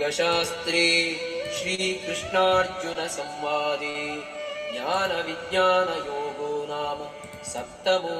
योगशास्त्रे श्रीकृष्णार्जुनसंवादे ज्ञानविज्ञानयोगो नाम सप्तमो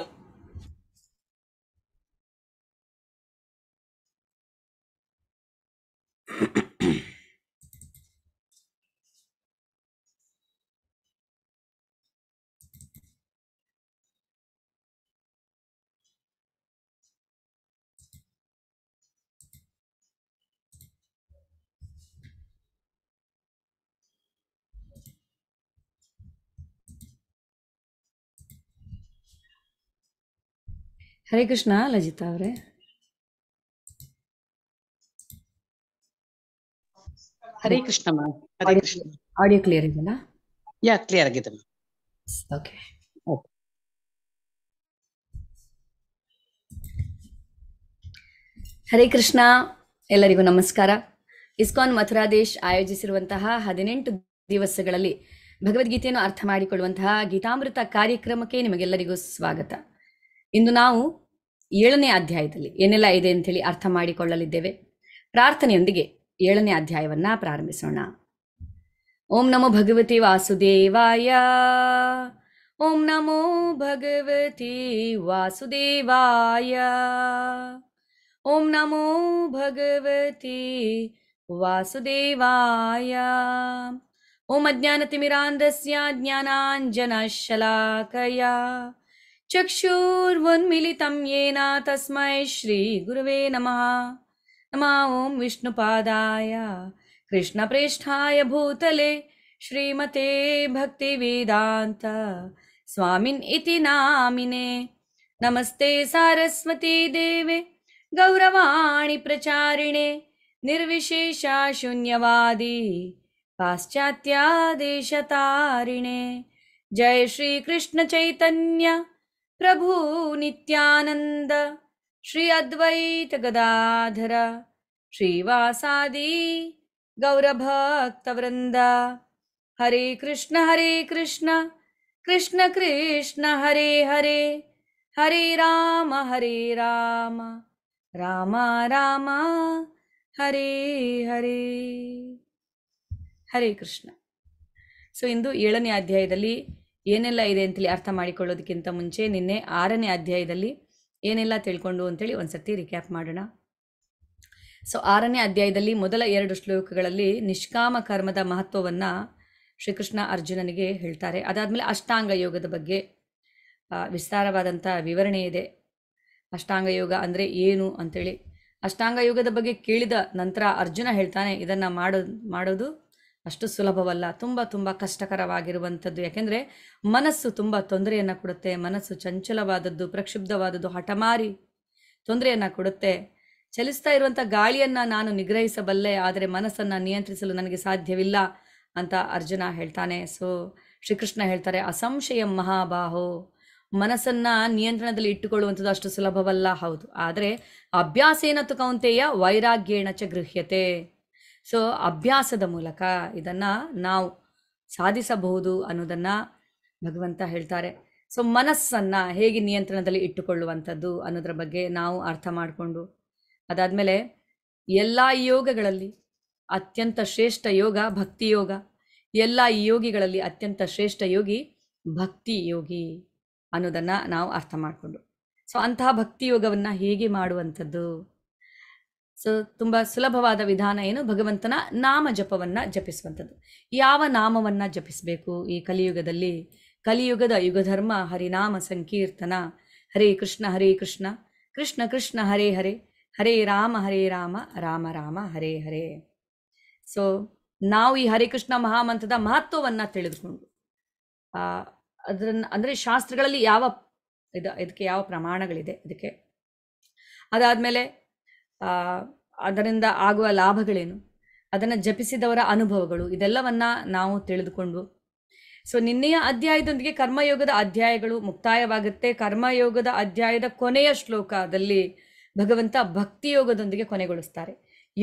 ಹರೇ ಕೃಷ್ಣ ಲಜಿತಾ ಅವರೇ ಹರೇ ಕೃಷ್ಣ ಆಡಿಯೋ ಕ್ಲಿಯರ್ ಇದೆಯಲ್ಲ ಯಾ ಕ್ಲಿಯರ್ ಆಗಿದೆ ಓಕೆ ಹರೇ ಕೃಷ್ಣ ಎಲ್ಲರಿಗೂ ನಮಸ್ಕಾರ ಇಸ್ಕಾನ್ ಮಥುರಾದೇಶ್ ಆಯೋಜಿಸಿರುವಂತಹ ಹದಿನೆಂಟು ದಿವಸಗಳಲ್ಲಿ ಭಗವದ್ಗೀತೆಯನ್ನು ಅರ್ಥ ಮಾಡಿಕೊಳ್ಳುವಂತಹ ಗೀತಾಮೃತ ಕಾರ್ಯಕ್ರಮಕ್ಕೆ ನಿಮಗೆಲ್ಲರಿಗೂ ಸ್ವಾಗತ ಇಂದು ನಾವು ಏಳನೇ ಅಧ್ಯಾಯದಲ್ಲಿ ಏನೆಲ್ಲ ಇದೆ ಅಂತೇಳಿ ಅರ್ಥ ಮಾಡಿಕೊಳ್ಳಲಿದ್ದೇವೆ ಪ್ರಾರ್ಥನೆಯೊಂದಿಗೆ ಏಳನೇ ಅಧ್ಯಾಯವನ್ನ ಪ್ರಾರಂಭಿಸೋಣ ಓಂ ನಮೋ ಭಗವತಿ ವಾಸುದೇವಾಯ ಓಂ ನಮೋ ಭಗವತಿ ವಾಸುದೇವಾಯ ಓಂ ನಮೋ ಭಗವತಿ ವಾಸುದೇವಾಯ ಓಂ ಅಜ್ಞಾನತಿಮಿರಾಂಧಸ್ಯ ಶಲಾಕಯ चक्षुर्वन्मिलितं येन तस्मै श्रीगुरवे नमः नमः ॐ विष्णुपादाय कृष्णप्रेष्ठाय भूतले श्रीमते भक्तिवेदान्त स्वामिन् इति नामिने नमस्ते सारस्वती देवे गौरवाणि प्रचारिणे निर्विशेषा शून्यवादी पाश्चात्यादेशतारिणे जय चैतन्य ಪ್ರಭು ನಿತ್ಯಾನಂದ ಶ್ರೀ ಅದ್ವೈತ ಗದಾಧರ ಶ್ರೀವಾಸಾದಿ ಗೌರಭಕ್ತವೃಂದ ಹರೇ ಕೃಷ್ಣ ಹರೇ ಕೃಷ್ಣ ಕೃಷ್ಣ ಕೃಷ್ಣ ಹರೇ ಹರೇ ಹರೇ ರಾಮ ಹರೇ ರಾಮ ರಾಮ ರಾಮ ಹರೇ ಹರೇ ಹರೇ ಕೃಷ್ಣ ಸೊ ಇಂದು ಏಳನೇ ಅಧ್ಯಾಯದಲ್ಲಿ ಏನೆಲ್ಲ ಇದೆ ಅಂತೇಳಿ ಅರ್ಥ ಮಾಡಿಕೊಳ್ಳೋದಕ್ಕಿಂತ ಮುಂಚೆ ನಿನ್ನೆ ಆರನೇ ಅಧ್ಯಾಯದಲ್ಲಿ ಏನೆಲ್ಲ ತಿಳ್ಕೊಂಡು ಅಂತೇಳಿ ಒಂದ್ಸರ್ತಿ ರಿಕ್ಯಾಪ್ ಮಾಡೋಣ ಸೊ ಆರನೇ ಅಧ್ಯಾಯದಲ್ಲಿ ಮೊದಲ ಎರಡು ಶ್ಲೋಕಗಳಲ್ಲಿ ನಿಷ್ಕಾಮ ಕರ್ಮದ ಮಹತ್ವವನ್ನು ಶ್ರೀಕೃಷ್ಣ ಅರ್ಜುನನಿಗೆ ಹೇಳ್ತಾರೆ ಅದಾದಮೇಲೆ ಅಷ್ಟಾಂಗ ಯೋಗದ ಬಗ್ಗೆ ವಿಸ್ತಾರವಾದಂಥ ವಿವರಣೆ ಇದೆ ಅಷ್ಟಾಂಗ ಯೋಗ ಅಂದರೆ ಏನು ಅಂತೇಳಿ ಅಷ್ಟಾಂಗ ಯೋಗದ ಬಗ್ಗೆ ಕೇಳಿದ ನಂತರ ಅರ್ಜುನ ಹೇಳ್ತಾನೆ ಇದನ್ನು ಮಾಡೋ ಮಾಡೋದು ಅಷ್ಟು ಸುಲಭವಲ್ಲ ತುಂಬ ತುಂಬ ಕಷ್ಟಕರವಾಗಿರುವಂಥದ್ದು ಯಾಕೆಂದರೆ ಮನಸ್ಸು ತುಂಬ ತೊಂದರೆಯನ್ನು ಕೊಡುತ್ತೆ ಮನಸ್ಸು ಚಂಚಲವಾದದ್ದು ಪ್ರಕ್ಷುಬ್ಧವಾದದ್ದು ಹಠಮಾರಿ ತೊಂದರೆಯನ್ನು ಕೊಡುತ್ತೆ ಚಲಿಸ್ತಾ ಇರುವಂಥ ಗಾಳಿಯನ್ನು ನಾನು ನಿಗ್ರಹಿಸಬಲ್ಲೆ ಆದರೆ ಮನಸ್ಸನ್ನು ನಿಯಂತ್ರಿಸಲು ನನಗೆ ಸಾಧ್ಯವಿಲ್ಲ ಅಂತ ಅರ್ಜುನ ಹೇಳ್ತಾನೆ ಸೊ ಶ್ರೀಕೃಷ್ಣ ಹೇಳ್ತಾರೆ ಅಸಂಶಯ ಮಹಾಬಾಹೋ ಮನಸ್ಸನ್ನು ನಿಯಂತ್ರಣದಲ್ಲಿ ಇಟ್ಟುಕೊಳ್ಳುವಂಥದ್ದು ಅಷ್ಟು ಸುಲಭವಲ್ಲ ಹೌದು ಆದರೆ ಅಭ್ಯಾಸೇನ ಕೌಂತೆಯ ವೈರಾಗ್ಯೇಣ ಚ ಗೃಹ್ಯತೆ ಸೊ ಅಭ್ಯಾಸದ ಮೂಲಕ ಇದನ್ನು ನಾವು ಸಾಧಿಸಬಹುದು ಅನ್ನೋದನ್ನು ಭಗವಂತ ಹೇಳ್ತಾರೆ ಸೊ ಮನಸ್ಸನ್ನು ಹೇಗೆ ನಿಯಂತ್ರಣದಲ್ಲಿ ಇಟ್ಟುಕೊಳ್ಳುವಂಥದ್ದು ಅನ್ನೋದ್ರ ಬಗ್ಗೆ ನಾವು ಅರ್ಥ ಮಾಡಿಕೊಂಡು ಅದಾದಮೇಲೆ ಎಲ್ಲ ಯೋಗಗಳಲ್ಲಿ ಅತ್ಯಂತ ಶ್ರೇಷ್ಠ ಯೋಗ ಭಕ್ತಿ ಯೋಗ ಎಲ್ಲ ಯೋಗಿಗಳಲ್ಲಿ ಅತ್ಯಂತ ಶ್ರೇಷ್ಠ ಯೋಗಿ ಭಕ್ತಿ ಯೋಗಿ ಅನ್ನೋದನ್ನು ನಾವು ಅರ್ಥ ಮಾಡಿಕೊಂಡು ಸೊ ಅಂತಹ ಭಕ್ತಿ ಯೋಗವನ್ನು ಹೇಗೆ ಮಾಡುವಂಥದ್ದು ಸೊ ತುಂಬ ಸುಲಭವಾದ ವಿಧಾನ ಏನು ಭಗವಂತನ ನಾಮ ಜಪವನ್ನು ಜಪಿಸುವಂಥದ್ದು ಯಾವ ನಾಮವನ್ನು ಜಪಿಸಬೇಕು ಈ ಕಲಿಯುಗದಲ್ಲಿ ಕಲಿಯುಗದ ಯುಗಧರ್ಮ ಹರಿನಾಮ ಸಂಕೀರ್ತನ ಹರೇ ಕೃಷ್ಣ ಹರೇ ಕೃಷ್ಣ ಕೃಷ್ಣ ಕೃಷ್ಣ ಹರೇ ಹರೇ ಹರೇ ರಾಮ ಹರೇ ರಾಮ ರಾಮ ರಾಮ ಹರೇ ಹರೇ ಸೊ ನಾವು ಈ ಹರೇ ಕೃಷ್ಣ ಮಹಾಮಂತ್ರದ ಮಹತ್ವವನ್ನು ತಿಳಿದುಕೊಂಡು ಅದನ್ನು ಅಂದರೆ ಶಾಸ್ತ್ರಗಳಲ್ಲಿ ಯಾವ ಇದಕ್ಕೆ ಯಾವ ಪ್ರಮಾಣಗಳಿದೆ ಅದಕ್ಕೆ ಅದಾದಮೇಲೆ ಅದರಿಂದ ಆಗುವ ಲಾಭಗಳೇನು ಅದನ್ನು ಜಪಿಸಿದವರ ಅನುಭವಗಳು ಇದೆಲ್ಲವನ್ನ ನಾವು ತಿಳಿದುಕೊಂಡು ಸೊ ನಿನ್ನೆಯ ಅಧ್ಯಾಯದೊಂದಿಗೆ ಕರ್ಮಯೋಗದ ಅಧ್ಯಾಯಗಳು ಮುಕ್ತಾಯವಾಗುತ್ತೆ ಕರ್ಮಯೋಗದ ಅಧ್ಯಾಯದ ಕೊನೆಯ ಶ್ಲೋಕದಲ್ಲಿ ಭಗವಂತ ಭಕ್ತಿಯೋಗದೊಂದಿಗೆ ಕೊನೆಗೊಳಿಸ್ತಾರೆ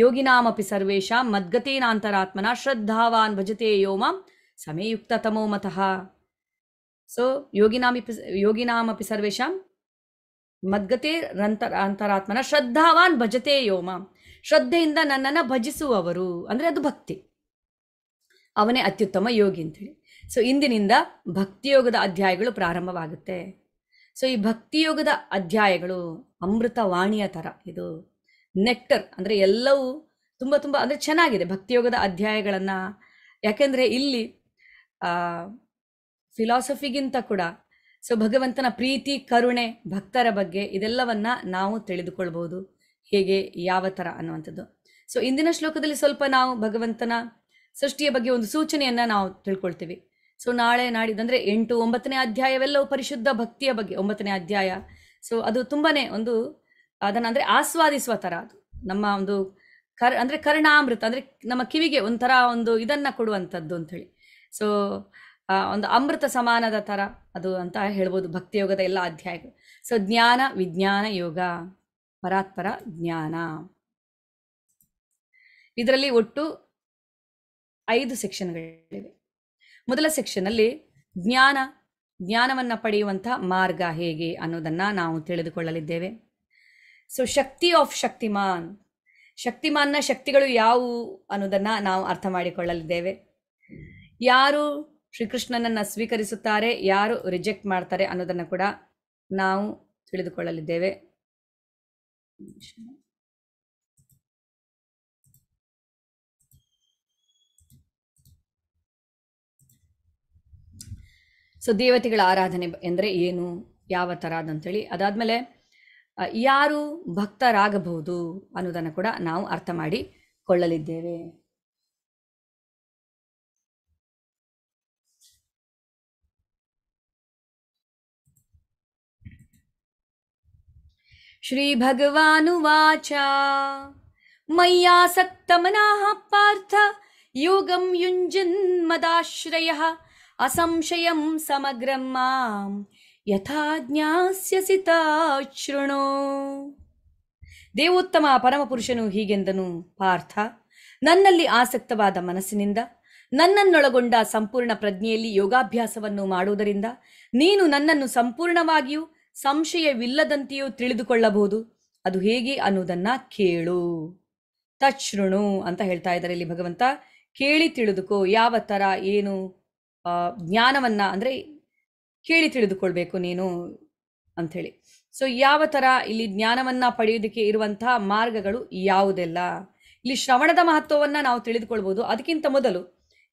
ಯೋಗಿನಾಮಪಿ ಸರ್ವೇಶ ಮದ್ಗತೀನಾಂತರಾತ್ಮನ ಶ್ರದ್ಧಾವಾನ್ ಭಜತೆ ಯೋಮ ಸಮಯುಕ್ತ ಮತಃ ಸೊ ಯೋಗಿನಾಮಿ ಯೋಗಿನಾಮಪಿ ಸರ್ವೇಶಾಂ ಮದ್ಗತೆ ರಂತರ ಅಂತರಾತ್ಮನ ಶ್ರದ್ಧಾವಾನ್ ಭಜತೆ ಯೋಮ ಶ್ರದ್ಧೆಯಿಂದ ನನ್ನನ್ನು ಭಜಿಸುವವರು ಅಂದರೆ ಅದು ಭಕ್ತಿ ಅವನೇ ಅತ್ಯುತ್ತಮ ಯೋಗಿ ಅಂತೇಳಿ ಸೊ ಇಂದಿನಿಂದ ಭಕ್ತಿಯೋಗದ ಅಧ್ಯಾಯಗಳು ಪ್ರಾರಂಭವಾಗುತ್ತೆ ಸೊ ಈ ಭಕ್ತಿಯೋಗದ ಅಧ್ಯಾಯಗಳು ಅಮೃತವಾಣಿಯ ಥರ ಇದು ನೆಕ್ಟರ್ ಅಂದರೆ ಎಲ್ಲವೂ ತುಂಬ ತುಂಬ ಅಂದರೆ ಚೆನ್ನಾಗಿದೆ ಭಕ್ತಿಯೋಗದ ಅಧ್ಯಾಯಗಳನ್ನು ಯಾಕೆಂದರೆ ಇಲ್ಲಿ ಫಿಲಾಸಫಿಗಿಂತ ಕೂಡ ಸೊ ಭಗವಂತನ ಪ್ರೀತಿ ಕರುಣೆ ಭಕ್ತರ ಬಗ್ಗೆ ಇದೆಲ್ಲವನ್ನ ನಾವು ತಿಳಿದುಕೊಳ್ಬೋದು ಹೇಗೆ ಯಾವ ಥರ ಅನ್ನುವಂಥದ್ದು ಸೊ ಇಂದಿನ ಶ್ಲೋಕದಲ್ಲಿ ಸ್ವಲ್ಪ ನಾವು ಭಗವಂತನ ಸೃಷ್ಟಿಯ ಬಗ್ಗೆ ಒಂದು ಸೂಚನೆಯನ್ನ ನಾವು ತಿಳ್ಕೊಳ್ತೀವಿ ಸೊ ನಾಳೆ ನಾಡಿದಂದ್ರೆ ಎಂಟು ಒಂಬತ್ತನೇ ಅಧ್ಯಾಯವೆಲ್ಲವೂ ಪರಿಶುದ್ಧ ಭಕ್ತಿಯ ಬಗ್ಗೆ ಒಂಬತ್ತನೇ ಅಧ್ಯಾಯ ಸೊ ಅದು ತುಂಬಾನೇ ಒಂದು ಅದನ್ನ ಅಂದ್ರೆ ಆಸ್ವಾದಿಸುವ ತರ ಅದು ನಮ್ಮ ಒಂದು ಕರ್ ಅಂದ್ರೆ ಕರ್ಣಾಮೃತ ಅಂದ್ರೆ ನಮ್ಮ ಕಿವಿಗೆ ಒಂಥರ ಒಂದು ಇದನ್ನ ಕೊಡುವಂಥದ್ದು ಅಂತ ಹೇಳಿ ಸೊ ಒಂದು ಅಮೃತ ಸಮಾನದ ಥರ ಅದು ಅಂತ ಹೇಳ್ಬೋದು ಭಕ್ತಿಯೋಗದ ಎಲ್ಲ ಅಧ್ಯಾಯಗಳು ಸೊ ಜ್ಞಾನ ವಿಜ್ಞಾನ ಯೋಗ ಪರಾತ್ಪರ ಜ್ಞಾನ ಇದರಲ್ಲಿ ಒಟ್ಟು ಐದು ಸೆಕ್ಷನ್ಗಳಿವೆ ಮೊದಲ ಸೆಕ್ಷನ್ನಲ್ಲಿ ಜ್ಞಾನ ಜ್ಞಾನವನ್ನು ಪಡೆಯುವಂಥ ಮಾರ್ಗ ಹೇಗೆ ಅನ್ನೋದನ್ನು ನಾವು ತಿಳಿದುಕೊಳ್ಳಲಿದ್ದೇವೆ ಸೊ ಶಕ್ತಿ ಆಫ್ ಶಕ್ತಿಮಾನ್ ಶಕ್ತಿಮಾನ್ನ ಶಕ್ತಿಗಳು ಯಾವುವು ಅನ್ನೋದನ್ನು ನಾವು ಅರ್ಥ ಮಾಡಿಕೊಳ್ಳಲಿದ್ದೇವೆ ಯಾರು ಶ್ರೀಕೃಷ್ಣನನ್ನು ಸ್ವೀಕರಿಸುತ್ತಾರೆ ಯಾರು ರಿಜೆಕ್ಟ್ ಮಾಡ್ತಾರೆ ಅನ್ನೋದನ್ನು ಕೂಡ ನಾವು ತಿಳಿದುಕೊಳ್ಳಲಿದ್ದೇವೆ ಸೊ ದೇವತೆಗಳ ಆರಾಧನೆ ಎಂದರೆ ಏನು ಯಾವ ಥರ ಅದಂತೇಳಿ ಅದಾದಮೇಲೆ ಯಾರು ಭಕ್ತರಾಗಬಹುದು ಅನ್ನೋದನ್ನು ಕೂಡ ನಾವು ಅರ್ಥ ಮಾಡಿಕೊಳ್ಳಲಿದ್ದೇವೆ श्रीभगवानुवाच मय्यासक्तमनाः पार्थ योगं युञ्जन्मदाश्रयः असंशयं समग्रं मां ಯಥಾ ಜ್ಞಾಸ್ಯಸಿ ಶೃಣು ದೇವೋತ್ತಮ ಪರಮಪುರುಷನು ಹೀಗೆಂದನು ಪಾರ್ಥ ನನ್ನಲ್ಲಿ ಆಸಕ್ತವಾದ ಮನಸ್ಸಿನಿಂದ ನನ್ನನ್ನೊಳಗೊಂಡ ಸಂಪೂರ್ಣ ಪ್ರಜ್ಞೆಯಲ್ಲಿ ಯೋಗಾಭ್ಯಾಸವನ್ನು ಮಾಡುವುದರಿಂದ ನೀನು ನನ್ನನ್ನು ಸಂಪೂರ್ಣವಾಗಿಯೂ ಸಂಶಯವಿಲ್ಲದಂತೆಯೂ ತಿಳಿದುಕೊಳ್ಳಬಹುದು ಅದು ಹೇಗೆ ಅನ್ನೋದನ್ನ ಕೇಳು ತಶೃಣು ಅಂತ ಹೇಳ್ತಾ ಇದ್ದಾರೆ ಇಲ್ಲಿ ಭಗವಂತ ಕೇಳಿ ತಿಳಿದುಕೋ ಯಾವ ಥರ ಏನು ಜ್ಞಾನವನ್ನ ಅಂದರೆ ಕೇಳಿ ತಿಳಿದುಕೊಳ್ಬೇಕು ನೀನು ಅಂಥೇಳಿ ಸೊ ಯಾವ ಥರ ಇಲ್ಲಿ ಜ್ಞಾನವನ್ನು ಪಡೆಯೋದಕ್ಕೆ ಇರುವಂತಹ ಮಾರ್ಗಗಳು ಯಾವುದೆಲ್ಲ ಇಲ್ಲಿ ಶ್ರವಣದ ಮಹತ್ವವನ್ನು ನಾವು ತಿಳಿದುಕೊಳ್ಬೋದು ಅದಕ್ಕಿಂತ ಮೊದಲು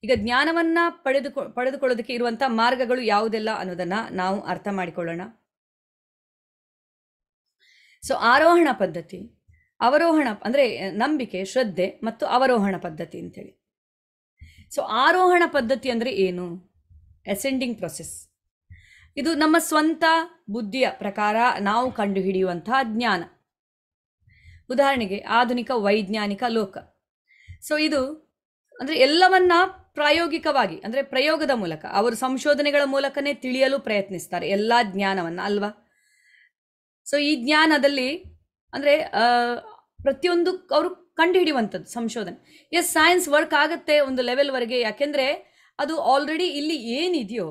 ಈಗ ಜ್ಞಾನವನ್ನು ಪಡೆದುಕೊ ಪಡೆದುಕೊಳ್ಳೋದಕ್ಕೆ ಇರುವಂಥ ಮಾರ್ಗಗಳು ಯಾವುದೆಲ್ಲ ಅನ್ನೋದನ್ನ ನಾವು ಅರ್ಥ ಮಾಡಿಕೊಳ್ಳೋಣ ಸೊ ಆರೋಹಣ ಪದ್ಧತಿ ಅವರೋಹಣ ಅಂದರೆ ನಂಬಿಕೆ ಶ್ರದ್ಧೆ ಮತ್ತು ಅವರೋಹಣ ಪದ್ಧತಿ ಅಂತೇಳಿ ಸೊ ಆರೋಹಣ ಪದ್ಧತಿ ಅಂದರೆ ಏನು ಅಸೆಂಡಿಂಗ್ ಪ್ರೊಸೆಸ್ ಇದು ನಮ್ಮ ಸ್ವಂತ ಬುದ್ಧಿಯ ಪ್ರಕಾರ ನಾವು ಕಂಡುಹಿಡಿಯುವಂತಹ ಜ್ಞಾನ ಉದಾಹರಣೆಗೆ ಆಧುನಿಕ ವೈಜ್ಞಾನಿಕ ಲೋಕ ಸೊ ಇದು ಅಂದರೆ ಎಲ್ಲವನ್ನ ಪ್ರಾಯೋಗಿಕವಾಗಿ ಅಂದರೆ ಪ್ರಯೋಗದ ಮೂಲಕ ಅವರು ಸಂಶೋಧನೆಗಳ ಮೂಲಕನೇ ತಿಳಿಯಲು ಪ್ರಯತ್ನಿಸ್ತಾರೆ ಎಲ್ಲ ಜ್ಞಾನವನ್ನು ಅಲ್ವಾ ಸೊ ಈ ಜ್ಞಾನದಲ್ಲಿ ಅಂದರೆ ಪ್ರತಿಯೊಂದು ಅವರು ಕಂಡು ಹಿಡಿಯುವಂಥದ್ದು ಸಂಶೋಧನೆ ಎಸ್ ಸೈನ್ಸ್ ವರ್ಕ್ ಆಗುತ್ತೆ ಒಂದು ಲೆವೆಲ್ವರೆಗೆ ಯಾಕೆಂದರೆ ಅದು ಆಲ್ರೆಡಿ ಇಲ್ಲಿ ಏನಿದೆಯೋ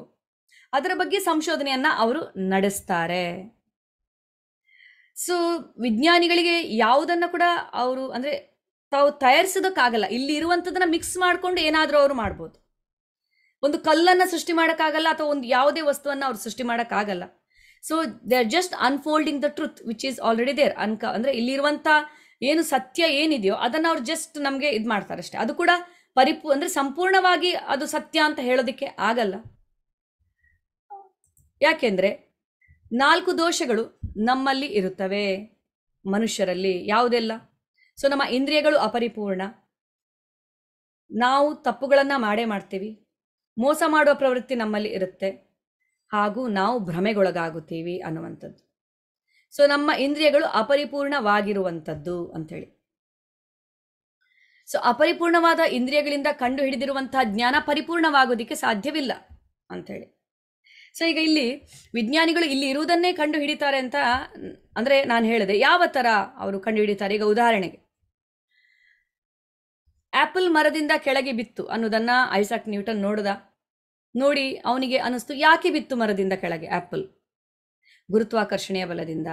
ಅದರ ಬಗ್ಗೆ ಸಂಶೋಧನೆಯನ್ನು ಅವರು ನಡೆಸ್ತಾರೆ ಸೊ ವಿಜ್ಞಾನಿಗಳಿಗೆ ಯಾವುದನ್ನು ಕೂಡ ಅವರು ಅಂದರೆ ತಾವು ತಯಾರಿಸೋದಕ್ಕಾಗಲ್ಲ ಇಲ್ಲಿ ಇರುವಂಥದ್ದನ್ನು ಮಿಕ್ಸ್ ಮಾಡಿಕೊಂಡು ಏನಾದರೂ ಅವರು ಮಾಡ್ಬೋದು ಒಂದು ಕಲ್ಲನ್ನು ಸೃಷ್ಟಿ ಮಾಡೋಕ್ಕಾಗಲ್ಲ ಅಥವಾ ಒಂದು ಯಾವುದೇ ವಸ್ತುವನ್ನು ಅವ್ರು ಸೃಷ್ಟಿ ಮಾಡೋಕ್ಕಾಗಲ್ಲ so they are just unfolding the truth which is already there ಅನ್ಕ ಅಂದರೆ ಇಲ್ಲಿರುವಂಥ ಏನು ಸತ್ಯ ಏನಿದೆಯೋ ಅದನ್ನು ಅವ್ರು ಜಸ್ಟ್ ನಮಗೆ ಇದು ಮಾಡ್ತಾರೆ ಅಷ್ಟೇ ಅದು ಕೂಡ ಪರಿಪೂ ಅಂದರೆ ಸಂಪೂರ್ಣವಾಗಿ ಅದು ಸತ್ಯ ಅಂತ ಹೇಳೋದಕ್ಕೆ ಆಗಲ್ಲ ಯಾಕೆಂದರೆ ನಾಲ್ಕು ದೋಷಗಳು ನಮ್ಮಲ್ಲಿ ಇರುತ್ತವೆ ಮನುಷ್ಯರಲ್ಲಿ ಯಾವುದೆಲ್ಲ ಸೊ ನಮ್ಮ ಇಂದ್ರಿಯಗಳು ಅಪರಿಪೂರ್ಣ ನಾವು ತಪ್ಪುಗಳನ್ನು ಮಾಡೇ ಮಾಡ್ತೀವಿ ಮೋಸ ಮಾಡುವ ಪ್ರವೃತ್ತಿ ನಮ್ಮಲ್ಲಿ ಇರುತ್ತೆ ಹಾಗೂ ನಾವು ಭ್ರಮೆಗೊಳಗಾಗುತ್ತೀವಿ ಅನ್ನುವಂಥದ್ದು ಸೊ ನಮ್ಮ ಇಂದ್ರಿಯಗಳು ಅಪರಿಪೂರ್ಣವಾಗಿರುವಂಥದ್ದು ಅಂಥೇಳಿ ಸೊ ಅಪರಿಪೂರ್ಣವಾದ ಇಂದ್ರಿಯಗಳಿಂದ ಕಂಡು ಹಿಡಿದಿರುವಂತಹ ಜ್ಞಾನ ಪರಿಪೂರ್ಣವಾಗೋದಿಕ್ಕೆ ಸಾಧ್ಯವಿಲ್ಲ ಅಂಥೇಳಿ ಸೊ ಈಗ ಇಲ್ಲಿ ವಿಜ್ಞಾನಿಗಳು ಇಲ್ಲಿ ಇರುವುದನ್ನೇ ಕಂಡು ಹಿಡಿತಾರೆ ಅಂತ ಅಂದರೆ ನಾನು ಹೇಳಿದೆ ಯಾವ ಥರ ಅವರು ಕಂಡುಹಿಡಿತಾರೆ ಈಗ ಉದಾಹರಣೆಗೆ ಆ್ಯಪಲ್ ಮರದಿಂದ ಕೆಳಗೆ ಬಿತ್ತು ಅನ್ನೋದನ್ನು ಐಸಾಕ್ ನ್ಯೂಟನ್ ನೋಡಿದ ನೋಡಿ ಅವನಿಗೆ ಅನಿಸ್ತು ಯಾಕೆ ಬಿತ್ತು ಮರದಿಂದ ಕೆಳಗೆ ಆ್ಯಪಲ್ ಗುರುತ್ವಾಕರ್ಷಣೆಯ ಬಲದಿಂದ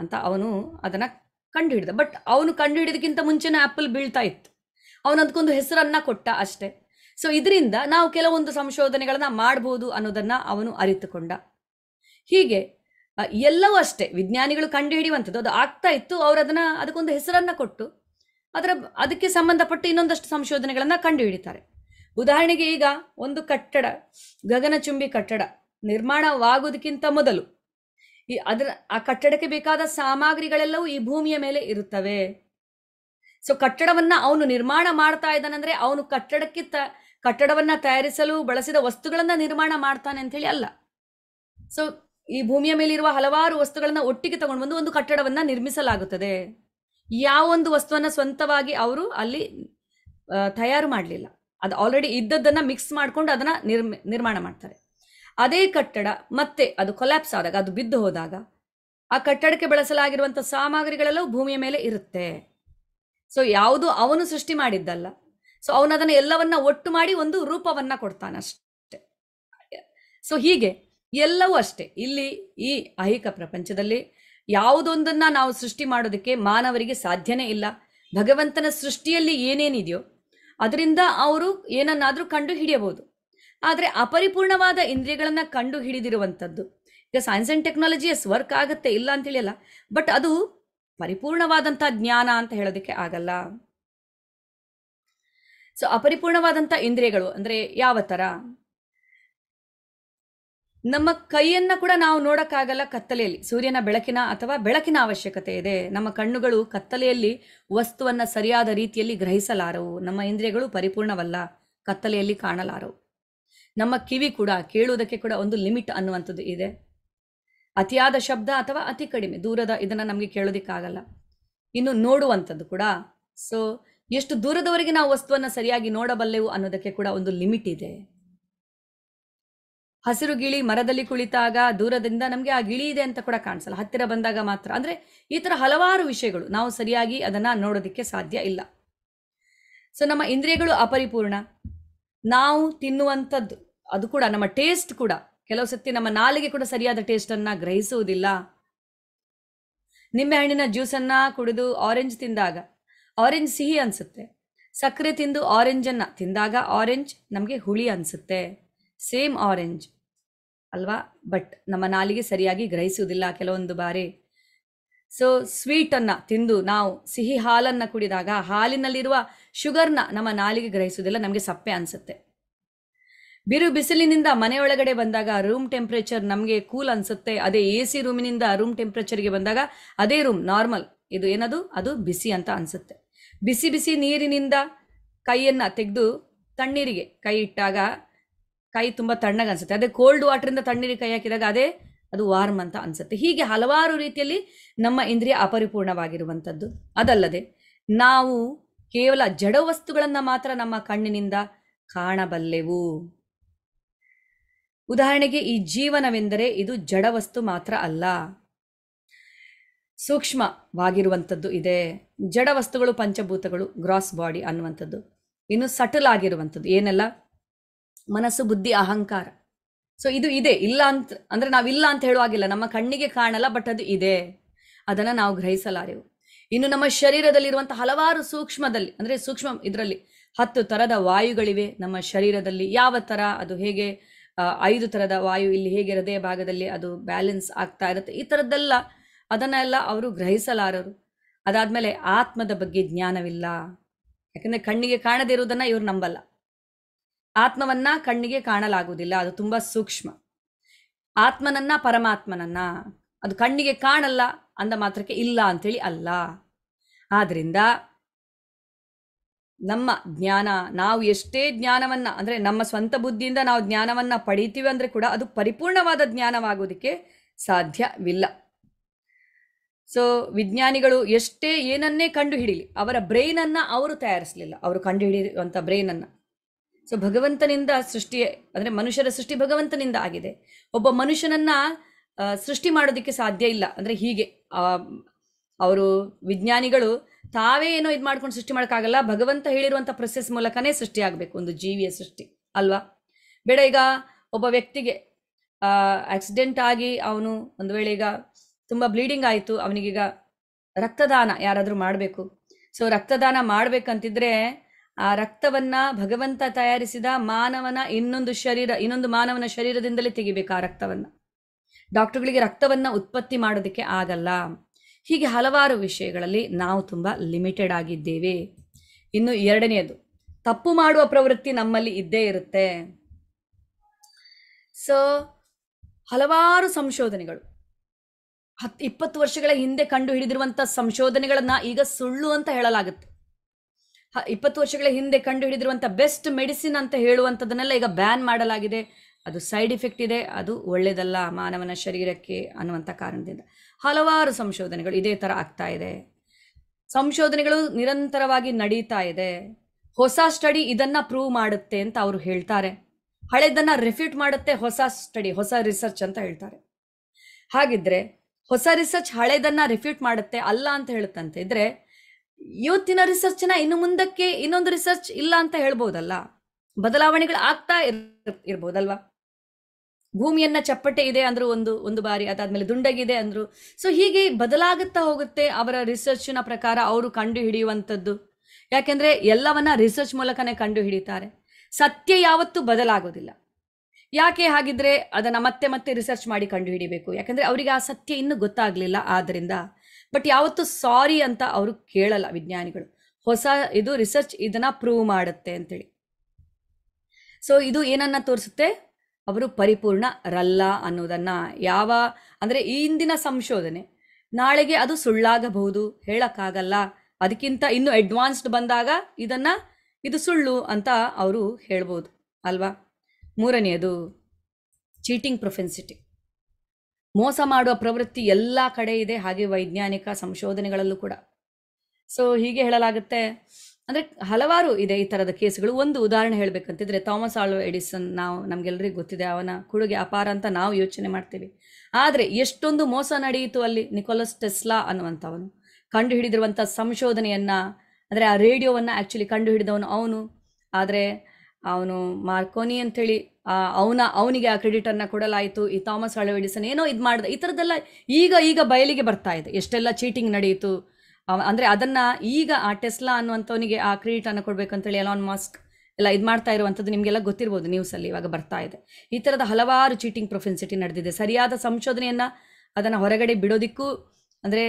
ಅಂತ ಅವನು ಅದನ್ನು ಕಂಡುಹಿಡಿದ ಬಟ್ ಅವನು ಕಂಡುಹಿಡಿದಕ್ಕಿಂತ ಮುಂಚೆನೇ ಆ್ಯಪಲ್ ಬೀಳ್ತಾ ಇತ್ತು ಅವನು ಅದಕ್ಕೊಂದು ಹೆಸರನ್ನು ಕೊಟ್ಟ ಅಷ್ಟೆ ಸೊ ಇದರಿಂದ ನಾವು ಕೆಲವೊಂದು ಸಂಶೋಧನೆಗಳನ್ನು ಮಾಡ್ಬೋದು ಅನ್ನೋದನ್ನು ಅವನು ಅರಿತುಕೊಂಡ ಹೀಗೆ ಎಲ್ಲವೂ ಅಷ್ಟೇ ವಿಜ್ಞಾನಿಗಳು ಕಂಡುಹಿಡಿಯುವಂಥದ್ದು ಅದು ಆಗ್ತಾ ಇತ್ತು ಅವರು ಅದನ್ನು ಅದಕ್ಕೊಂದು ಹೆಸರನ್ನು ಕೊಟ್ಟು ಅದರ ಅದಕ್ಕೆ ಸಂಬಂಧಪಟ್ಟ ಇನ್ನೊಂದಷ್ಟು ಸಂಶೋಧನೆಗಳನ್ನು ಕಂಡುಹಿಡಿತಾರೆ ಉದಾಹರಣೆಗೆ ಈಗ ಒಂದು ಕಟ್ಟಡ ಗಗನಚುಂಬಿ ಕಟ್ಟಡ ನಿರ್ಮಾಣವಾಗುವುದಕ್ಕಿಂತ ಮೊದಲು ಈ ಅದರ ಆ ಕಟ್ಟಡಕ್ಕೆ ಬೇಕಾದ ಸಾಮಗ್ರಿಗಳೆಲ್ಲವೂ ಈ ಭೂಮಿಯ ಮೇಲೆ ಇರುತ್ತವೆ ಸೊ ಕಟ್ಟಡವನ್ನ ಅವನು ನಿರ್ಮಾಣ ಮಾಡ್ತಾ ಇದ್ದಾನಂದ್ರೆ ಅವನು ಕಟ್ಟಡಕ್ಕೆ ತ ಕಟ್ಟಡವನ್ನ ತಯಾರಿಸಲು ಬಳಸಿದ ವಸ್ತುಗಳನ್ನ ನಿರ್ಮಾಣ ಮಾಡ್ತಾನೆ ಅಂತ ಹೇಳಿ ಅಲ್ಲ ಸೊ ಈ ಭೂಮಿಯ ಮೇಲಿರುವ ಹಲವಾರು ವಸ್ತುಗಳನ್ನ ಒಟ್ಟಿಗೆ ತಗೊಂಡು ಬಂದು ಒಂದು ಕಟ್ಟಡವನ್ನ ನಿರ್ಮಿಸಲಾಗುತ್ತದೆ ಯಾವೊಂದು ವಸ್ತುವನ್ನ ಸ್ವಂತವಾಗಿ ಅವರು ಅಲ್ಲಿ ತಯಾರು ಮಾಡಲಿಲ್ಲ ಅದು ಆಲ್ರೆಡಿ ಇದ್ದದ್ದನ್ನು ಮಿಕ್ಸ್ ಮಾಡ್ಕೊಂಡು ಅದನ್ನ ನಿರ್ಮ ನಿರ್ಮಾಣ ಮಾಡ್ತಾರೆ ಅದೇ ಕಟ್ಟಡ ಮತ್ತೆ ಅದು ಕೊಲ್ಯಾಪ್ಸ್ ಆದಾಗ ಅದು ಬಿದ್ದು ಹೋದಾಗ ಆ ಕಟ್ಟಡಕ್ಕೆ ಬಳಸಲಾಗಿರುವಂಥ ಸಾಮಗ್ರಿಗಳೆಲ್ಲವೂ ಭೂಮಿಯ ಮೇಲೆ ಇರುತ್ತೆ ಸೊ ಯಾವುದು ಅವನು ಸೃಷ್ಟಿ ಮಾಡಿದ್ದಲ್ಲ ಸೊ ಅವನು ಅದನ್ನು ಎಲ್ಲವನ್ನ ಒಟ್ಟು ಮಾಡಿ ಒಂದು ರೂಪವನ್ನ ಕೊಡ್ತಾನೆ ಅಷ್ಟೆ ಸೊ ಹೀಗೆ ಎಲ್ಲವೂ ಅಷ್ಟೇ ಇಲ್ಲಿ ಈ ಐಹಿಕ ಪ್ರಪಂಚದಲ್ಲಿ ಯಾವುದೊಂದನ್ನು ನಾವು ಸೃಷ್ಟಿ ಮಾಡೋದಕ್ಕೆ ಮಾನವರಿಗೆ ಸಾಧ್ಯನೇ ಇಲ್ಲ ಭಗವಂತನ ಸೃಷ್ಟಿಯಲ್ಲಿ ಏನೇನಿದೆಯೋ ಅದರಿಂದ ಅವರು ಏನನ್ನಾದರೂ ಕಂಡು ಹಿಡಿಯಬಹುದು ಆದರೆ ಅಪರಿಪೂರ್ಣವಾದ ಇಂದ್ರಿಯಗಳನ್ನು ಕಂಡು ಹಿಡಿದಿರುವಂಥದ್ದು ಈಗ science and technology yes work ಆಗುತ್ತೆ ಇಲ್ಲ ಹೇಳಲ್ಲ ಬಟ್ ಅದು ಪರಿಪೂರ್ಣವಾದಂಥ ಜ್ಞಾನ ಅಂತ ಹೇಳೋದಕ್ಕೆ ಆಗಲ್ಲ ಸೊ ಅಪರಿಪೂರ್ಣವಾದಂಥ ಇಂದ್ರಿಯಗಳು ಅಂದರೆ ಯಾವ ಥರ ನಮ್ಮ ಕೈಯನ್ನು ಕೂಡ ನಾವು ನೋಡೋಕ್ಕಾಗಲ್ಲ ಕತ್ತಲೆಯಲ್ಲಿ ಸೂರ್ಯನ ಬೆಳಕಿನ ಅಥವಾ ಬೆಳಕಿನ ಅವಶ್ಯಕತೆ ಇದೆ ನಮ್ಮ ಕಣ್ಣುಗಳು ಕತ್ತಲೆಯಲ್ಲಿ ವಸ್ತುವನ್ನು ಸರಿಯಾದ ರೀತಿಯಲ್ಲಿ ಗ್ರಹಿಸಲಾರವು ನಮ್ಮ ಇಂದ್ರಿಯಗಳು ಪರಿಪೂರ್ಣವಲ್ಲ ಕತ್ತಲೆಯಲ್ಲಿ ಕಾಣಲಾರವು ನಮ್ಮ ಕಿವಿ ಕೂಡ ಕೇಳುವುದಕ್ಕೆ ಕೂಡ ಒಂದು ಲಿಮಿಟ್ ಅನ್ನುವಂಥದ್ದು ಇದೆ ಅತಿಯಾದ ಶಬ್ದ ಅಥವಾ ಅತಿ ಕಡಿಮೆ ದೂರದ ಇದನ್ನು ನಮಗೆ ಕೇಳೋದಿಕ್ಕಾಗಲ್ಲ ಇನ್ನು ನೋಡುವಂಥದ್ದು ಕೂಡ ಸೊ ಎಷ್ಟು ದೂರದವರೆಗೆ ನಾವು ವಸ್ತುವನ್ನು ಸರಿಯಾಗಿ ನೋಡಬಲ್ಲೆವು ಅನ್ನೋದಕ್ಕೆ ಕೂಡ ಒಂದು ಲಿಮಿಟ್ ಇದೆ ಹಸಿರು ಗಿಳಿ ಮರದಲ್ಲಿ ಕುಳಿತಾಗ ದೂರದಿಂದ ನಮಗೆ ಆ ಗಿಳಿ ಇದೆ ಅಂತ ಕೂಡ ಕಾಣಿಸಲ್ಲ ಹತ್ತಿರ ಬಂದಾಗ ಮಾತ್ರ ಅಂದರೆ ಈ ಥರ ಹಲವಾರು ವಿಷಯಗಳು ನಾವು ಸರಿಯಾಗಿ ಅದನ್ನು ನೋಡೋದಕ್ಕೆ ಸಾಧ್ಯ ಇಲ್ಲ ಸೊ ನಮ್ಮ ಇಂದ್ರಿಯಗಳು ಅಪರಿಪೂರ್ಣ ನಾವು ತಿನ್ನುವಂಥದ್ದು ಅದು ಕೂಡ ನಮ್ಮ ಟೇಸ್ಟ್ ಕೂಡ ಕೆಲವು ಸತಿ ನಮ್ಮ ನಾಲಿಗೆ ಕೂಡ ಸರಿಯಾದ ಟೇಸ್ಟನ್ನು ಗ್ರಹಿಸುವುದಿಲ್ಲ ನಿಂಬೆಹಣ್ಣಿನ ಜ್ಯೂಸನ್ನು ಕುಡಿದು ಆರೆಂಜ್ ತಿಂದಾಗ ಆರೆಂಜ್ ಸಿಹಿ ಅನಿಸುತ್ತೆ ಸಕ್ಕರೆ ತಿಂದು ಆರೆಂಜನ್ನು ತಿಂದಾಗ ಆರೆಂಜ್ ನಮಗೆ ಹುಳಿ ಅನಿಸುತ್ತೆ ಸೇಮ್ ಆರೆಂಜ್ ಅಲ್ವಾ ಬಟ್ ನಮ್ಮ ನಾಲಿಗೆ ಸರಿಯಾಗಿ ಗ್ರಹಿಸುವುದಿಲ್ಲ ಕೆಲವೊಂದು ಬಾರಿ ಸೊ ಸ್ವೀಟನ್ನು ತಿಂದು ನಾವು ಸಿಹಿ ಹಾಲನ್ನು ಕುಡಿದಾಗ ಹಾಲಿನಲ್ಲಿರುವ ಶುಗರ್ನ ನಮ್ಮ ನಾಲಿಗೆ ಗ್ರಹಿಸುವುದಿಲ್ಲ ನಮಗೆ ಸಪ್ಪೆ ಅನಿಸುತ್ತೆ ಬಿರು ಬಿಸಿಲಿನಿಂದ ಮನೆಯೊಳಗಡೆ ಬಂದಾಗ ರೂಮ್ ಟೆಂಪ್ರೇಚರ್ ನಮಗೆ ಕೂಲ್ ಅನಿಸುತ್ತೆ ಅದೇ ಎ ಸಿ ರೂಮಿನಿಂದ ರೂಮ್ ಟೆಂಪ್ರೇಚರ್ಗೆ ಬಂದಾಗ ಅದೇ ರೂಮ್ ನಾರ್ಮಲ್ ಇದು ಏನದು ಅದು ಬಿಸಿ ಅಂತ ಅನಿಸುತ್ತೆ ಬಿಸಿ ಬಿಸಿ ನೀರಿನಿಂದ ಕೈಯನ್ನು ತೆಗೆದು ತಣ್ಣೀರಿಗೆ ಕೈ ಇಟ್ಟಾಗ ಕೈ ತುಂಬ ತಣ್ಣಗೆ ಅನಿಸುತ್ತೆ ಅದೇ ಕೋಲ್ಡ್ ವಾಟರಿಂದ ತಣ್ಣೀರಿ ಕೈ ಹಾಕಿದಾಗ ಅದೇ ಅದು ವಾರ್ಮ್ ಅಂತ ಅನಿಸುತ್ತೆ ಹೀಗೆ ಹಲವಾರು ರೀತಿಯಲ್ಲಿ ನಮ್ಮ ಇಂದ್ರಿಯ ಅಪರಿಪೂರ್ಣವಾಗಿರುವಂಥದ್ದು ಅದಲ್ಲದೆ ನಾವು ಕೇವಲ ಜಡ ವಸ್ತುಗಳನ್ನು ಮಾತ್ರ ನಮ್ಮ ಕಣ್ಣಿನಿಂದ ಕಾಣಬಲ್ಲೆವು ಉದಾಹರಣೆಗೆ ಈ ಜೀವನವೆಂದರೆ ಇದು ಜಡವಸ್ತು ಮಾತ್ರ ಅಲ್ಲ ಸೂಕ್ಷ್ಮವಾಗಿರುವಂಥದ್ದು ಇದೆ ಜಡ ವಸ್ತುಗಳು ಪಂಚಭೂತಗಳು ಗ್ರಾಸ್ ಬಾಡಿ ಅನ್ನುವಂಥದ್ದು ಇನ್ನು ಸಟಲ್ ಆಗಿರುವಂಥದ್ದು ಏನೆಲ್ಲ ಮನಸ್ಸು ಬುದ್ಧಿ ಅಹಂಕಾರ ಸೊ ಇದು ಇದೆ ಇಲ್ಲ ಅಂತ ಅಂದ್ರೆ ನಾವಿಲ್ಲ ಅಂತ ಹೇಳುವಾಗಿಲ್ಲ ನಮ್ಮ ಕಣ್ಣಿಗೆ ಕಾಣಲ್ಲ ಬಟ್ ಅದು ಇದೆ ಅದನ್ನ ನಾವು ಗ್ರಹಿಸಲಾರೆವು ಇನ್ನು ನಮ್ಮ ಶರೀರದಲ್ಲಿರುವಂತಹ ಹಲವಾರು ಸೂಕ್ಷ್ಮದಲ್ಲಿ ಅಂದ್ರೆ ಸೂಕ್ಷ್ಮ ಇದರಲ್ಲಿ ಹತ್ತು ತರದ ವಾಯುಗಳಿವೆ ನಮ್ಮ ಶರೀರದಲ್ಲಿ ಯಾವ ತರ ಅದು ಹೇಗೆ ಐದು ತರದ ವಾಯು ಇಲ್ಲಿ ಹೇಗೆ ಹೃದಯ ಭಾಗದಲ್ಲಿ ಅದು ಬ್ಯಾಲೆನ್ಸ್ ಆಗ್ತಾ ಇರುತ್ತೆ ಈ ಥರದ್ದೆಲ್ಲ ಅದನ್ನೆಲ್ಲ ಅವರು ಗ್ರಹಿಸಲಾರರು ಅದಾದ್ಮೇಲೆ ಆತ್ಮದ ಬಗ್ಗೆ ಜ್ಞಾನವಿಲ್ಲ ಯಾಕಂದ್ರೆ ಕಣ್ಣಿಗೆ ಕಾಣದೇ ಇರುವುದನ್ನು ಇವ್ರು ನಂಬಲ್ಲ ಆತ್ಮವನ್ನ ಕಣ್ಣಿಗೆ ಕಾಣಲಾಗುವುದಿಲ್ಲ ಅದು ತುಂಬಾ ಸೂಕ್ಷ್ಮ ಆತ್ಮನನ್ನ ಪರಮಾತ್ಮನನ್ನ ಅದು ಕಣ್ಣಿಗೆ ಕಾಣಲ್ಲ ಅಂದ ಮಾತ್ರಕ್ಕೆ ಇಲ್ಲ ಅಂತೇಳಿ ಅಲ್ಲ ಆದ್ರಿಂದ ನಮ್ಮ ಜ್ಞಾನ ನಾವು ಎಷ್ಟೇ ಜ್ಞಾನವನ್ನ ಅಂದ್ರೆ ನಮ್ಮ ಸ್ವಂತ ಬುದ್ಧಿಯಿಂದ ನಾವು ಜ್ಞಾನವನ್ನ ಪಡೀತೀವಿ ಅಂದ್ರೆ ಕೂಡ ಅದು ಪರಿಪೂರ್ಣವಾದ ಜ್ಞಾನವಾಗೋದಕ್ಕೆ ಸಾಧ್ಯವಿಲ್ಲ ಸೊ ವಿಜ್ಞಾನಿಗಳು ಎಷ್ಟೇ ಏನನ್ನೇ ಕಂಡು ಅವರ ಬ್ರೈನನ್ನು ಅವರು ತಯಾರಿಸಲಿಲ್ಲ ಅವರು ಕಂಡು ಹಿಡಿಯುವಂಥ ಬ್ರೈನನ್ನು ಸೊ ಭಗವಂತನಿಂದ ಸೃಷ್ಟಿ ಅಂದರೆ ಮನುಷ್ಯರ ಸೃಷ್ಟಿ ಭಗವಂತನಿಂದ ಆಗಿದೆ ಒಬ್ಬ ಮನುಷ್ಯನನ್ನ ಸೃಷ್ಟಿ ಮಾಡೋದಕ್ಕೆ ಸಾಧ್ಯ ಇಲ್ಲ ಅಂದರೆ ಹೀಗೆ ಅವರು ವಿಜ್ಞಾನಿಗಳು ತಾವೇ ಏನೋ ಇದು ಮಾಡ್ಕೊಂಡು ಸೃಷ್ಟಿ ಮಾಡೋಕ್ಕಾಗಲ್ಲ ಭಗವಂತ ಹೇಳಿರುವಂಥ ಪ್ರೊಸೆಸ್ ಮೂಲಕನೇ ಸೃಷ್ಟಿ ಆಗಬೇಕು ಒಂದು ಜೀವಿಯ ಸೃಷ್ಟಿ ಅಲ್ವಾ ಬೇಡ ಈಗ ಒಬ್ಬ ವ್ಯಕ್ತಿಗೆ ಆಕ್ಸಿಡೆಂಟ್ ಆಗಿ ಅವನು ಒಂದು ವೇಳೆ ಈಗ ತುಂಬ ಬ್ಲೀಡಿಂಗ್ ಆಯಿತು ಅವನಿಗೀಗ ರಕ್ತದಾನ ಯಾರಾದರೂ ಮಾಡಬೇಕು ಸೊ ರಕ್ತದಾನ ಮಾಡಬೇಕಂತಿದ್ರೆ ಆ ರಕ್ತವನ್ನ ಭಗವಂತ ತಯಾರಿಸಿದ ಮಾನವನ ಇನ್ನೊಂದು ಶರೀರ ಇನ್ನೊಂದು ಮಾನವನ ಶರೀರದಿಂದಲೇ ತೆಗಿಬೇಕು ಆ ರಕ್ತವನ್ನ ಡಾಕ್ಟರ್ಗಳಿಗೆ ರಕ್ತವನ್ನ ಉತ್ಪತ್ತಿ ಮಾಡೋದಕ್ಕೆ ಆಗಲ್ಲ ಹೀಗೆ ಹಲವಾರು ವಿಷಯಗಳಲ್ಲಿ ನಾವು ತುಂಬ ಲಿಮಿಟೆಡ್ ಆಗಿದ್ದೇವೆ ಇನ್ನು ಎರಡನೆಯದು ತಪ್ಪು ಮಾಡುವ ಪ್ರವೃತ್ತಿ ನಮ್ಮಲ್ಲಿ ಇದ್ದೇ ಇರುತ್ತೆ ಸೊ ಹಲವಾರು ಸಂಶೋಧನೆಗಳು ಹತ್ತು ಇಪ್ಪತ್ತು ವರ್ಷಗಳ ಹಿಂದೆ ಕಂಡು ಹಿಡಿದಿರುವಂಥ ಸಂಶೋಧನೆಗಳನ್ನು ಈಗ ಸುಳ್ಳು ಅಂತ ಹೇಳಲಾಗುತ್ತೆ ಇಪ್ಪತ್ತು ವರ್ಷಗಳ ಹಿಂದೆ ಕಂಡು ಹಿಡಿದಿರುವಂಥ ಬೆಸ್ಟ್ ಮೆಡಿಸಿನ್ ಅಂತ ಹೇಳುವಂಥದ್ದನ್ನೆಲ್ಲ ಈಗ ಬ್ಯಾನ್ ಮಾಡಲಾಗಿದೆ ಅದು ಸೈಡ್ ಇಫೆಕ್ಟ್ ಇದೆ ಅದು ಒಳ್ಳೆಯದಲ್ಲ ಮಾನವನ ಶರೀರಕ್ಕೆ ಅನ್ನುವಂಥ ಕಾರಣದಿಂದ ಹಲವಾರು ಸಂಶೋಧನೆಗಳು ಇದೇ ಥರ ಆಗ್ತಾ ಇದೆ ಸಂಶೋಧನೆಗಳು ನಿರಂತರವಾಗಿ ನಡೀತಾ ಇದೆ ಹೊಸ ಸ್ಟಡಿ ಇದನ್ನು ಪ್ರೂವ್ ಮಾಡುತ್ತೆ ಅಂತ ಅವರು ಹೇಳ್ತಾರೆ ಹಳೆದನ್ನು ರಿಫ್ಯೂಟ್ ಮಾಡುತ್ತೆ ಹೊಸ ಸ್ಟಡಿ ಹೊಸ ರಿಸರ್ಚ್ ಅಂತ ಹೇಳ್ತಾರೆ ಹಾಗಿದ್ರೆ ಹೊಸ ರಿಸರ್ಚ್ ಹಳೆದನ್ನು ರಿಫ್ಯೂಟ್ ಮಾಡುತ್ತೆ ಅಲ್ಲ ಅಂತ ಹೇಳುತ್ತಂತ ಇದ್ರೆ ಇವತ್ತಿನ ರಿಸರ್ಚ್ನ ಇನ್ನು ಮುಂದಕ್ಕೆ ಇನ್ನೊಂದು ರಿಸರ್ಚ್ ಇಲ್ಲ ಅಂತ ಹೇಳ್ಬೋದಲ್ಲ ಬದಲಾವಣೆಗಳು ಆಗ್ತಾ ಇರ್ ಇರ್ಬೋದಲ್ವಾ ಭೂಮಿಯನ್ನ ಚಪ್ಪಟೆ ಇದೆ ಅಂದ್ರು ಒಂದು ಒಂದು ಬಾರಿ ಅದಾದ್ಮೇಲೆ ದುಂಡಗಿದೆ ಅಂದ್ರು ಸೊ ಹೀಗೆ ಬದಲಾಗುತ್ತಾ ಹೋಗುತ್ತೆ ಅವರ ರಿಸರ್ಚ್ನ ಪ್ರಕಾರ ಅವರು ಕಂಡು ಹಿಡಿಯುವಂಥದ್ದು ಯಾಕೆಂದ್ರೆ ಎಲ್ಲವನ್ನ ರಿಸರ್ಚ್ ಮೂಲಕನೇ ಕಂಡು ಹಿಡಿತಾರೆ ಸತ್ಯ ಯಾವತ್ತೂ ಬದಲಾಗೋದಿಲ್ಲ ಯಾಕೆ ಹಾಗಿದ್ರೆ ಅದನ್ನ ಮತ್ತೆ ಮತ್ತೆ ರಿಸರ್ಚ್ ಮಾಡಿ ಕಂಡು ಹಿಡಿಬೇಕು ಯಾಕಂದ್ರೆ ಅವರಿಗೆ ಆ ಸತ್ಯ ಇನ್ನೂ ಗೊತ್ತಾಗ್ಲಿಲ್ಲ ಆದ್ರಿಂದ ಬಟ್ ಯಾವತ್ತೂ ಸಾರಿ ಅಂತ ಅವರು ಕೇಳಲ್ಲ ವಿಜ್ಞಾನಿಗಳು ಹೊಸ ಇದು ರಿಸರ್ಚ್ ಇದನ್ನ ಪ್ರೂವ್ ಮಾಡುತ್ತೆ ಅಂತೇಳಿ ಸೊ ಇದು ಏನನ್ನ ತೋರಿಸುತ್ತೆ ಅವರು ಪರಿಪೂರ್ಣ ರಲ್ಲ ಅನ್ನೋದನ್ನ ಯಾವ ಅಂದರೆ ಈ ಇಂದಿನ ಸಂಶೋಧನೆ ನಾಳೆಗೆ ಅದು ಸುಳ್ಳಾಗಬಹುದು ಹೇಳಕ್ಕಾಗಲ್ಲ ಅದಕ್ಕಿಂತ ಇನ್ನು ಅಡ್ವಾನ್ಸ್ಡ್ ಬಂದಾಗ ಇದನ್ನ ಇದು ಸುಳ್ಳು ಅಂತ ಅವರು ಹೇಳ್ಬೋದು ಅಲ್ವಾ ಮೂರನೆಯದು ಚೀಟಿಂಗ್ ಪ್ರೊಫೆನ್ಸಿಟಿ ಮೋಸ ಮಾಡುವ ಪ್ರವೃತ್ತಿ ಎಲ್ಲ ಕಡೆ ಇದೆ ಹಾಗೆ ವೈಜ್ಞಾನಿಕ ಸಂಶೋಧನೆಗಳಲ್ಲೂ ಕೂಡ ಸೊ ಹೀಗೆ ಹೇಳಲಾಗುತ್ತೆ ಅಂದರೆ ಹಲವಾರು ಇದೆ ಈ ಥರದ ಕೇಸುಗಳು ಒಂದು ಉದಾಹರಣೆ ಹೇಳಬೇಕಂತಿದ್ರೆ ಥಾಮಸ್ ಆಳ್ವ ಎಡಿಸನ್ ನಾವು ನಮಗೆಲ್ಲರಿಗೂ ಗೊತ್ತಿದೆ ಅವನ ಕೊಡುಗೆ ಅಪಾರ ಅಂತ ನಾವು ಯೋಚನೆ ಮಾಡ್ತೀವಿ ಆದರೆ ಎಷ್ಟೊಂದು ಮೋಸ ನಡೆಯಿತು ಅಲ್ಲಿ ನಿಕೋಲಸ್ ಟೆಸ್ಲಾ ಅನ್ನುವಂಥವನು ಕಂಡು ಹಿಡಿದಿರುವಂಥ ಸಂಶೋಧನೆಯನ್ನು ಅಂದರೆ ಆ ರೇಡಿಯೋವನ್ನು ಆ್ಯಕ್ಚುಲಿ ಕಂಡು ಹಿಡಿದವನು ಅವನು ಆದರೆ ಅವನು ಮಾರ್ಕೋನಿ ಅಂಥೇಳಿ ಅವನ ಅವನಿಗೆ ಆ ಕ್ರೆಡಿಟನ್ನು ಕೊಡಲಾಯಿತು ಈ ಥಾಮಸ್ ಆಳ್ವ ಏನೋ ಇದು ಮಾಡಿದೆ ಈ ಥರದ್ದೆಲ್ಲ ಈಗ ಈಗ ಬಯಲಿಗೆ ಬರ್ತಾ ಇದೆ ಎಷ್ಟೆಲ್ಲ ಚೀಟಿಂಗ್ ನಡೆಯಿತು ಅಂದರೆ ಅದನ್ನು ಈಗ ಆ ಟೆಸ್ಲಾ ಅನ್ನುವಂಥವನಿಗೆ ಆ ಕ್ರೆಡಿಟನ್ನು ಕೊಡಬೇಕಂತೇಳಿ ಎಲಾನ್ ಮಾಸ್ಕ್ ಎಲ್ಲ ಇದು ಮಾಡ್ತಾ ಇರುವಂಥದ್ದು ನಿಮಗೆಲ್ಲ ಗೊತ್ತಿರ್ಬೋದು ನ್ಯೂಸಲ್ಲಿ ಇವಾಗ ಬರ್ತಾ ಇದೆ ಈ ಥರದ ಹಲವಾರು ಚೀಟಿಂಗ್ ಪ್ರೊಫೆನ್ಸಿಟಿ ನಡೆದಿದೆ ಸರಿಯಾದ ಸಂಶೋಧನೆಯನ್ನು ಅದನ್ನು ಹೊರಗಡೆ ಬಿಡೋದಿಕ್ಕೂ ಅಂದರೆ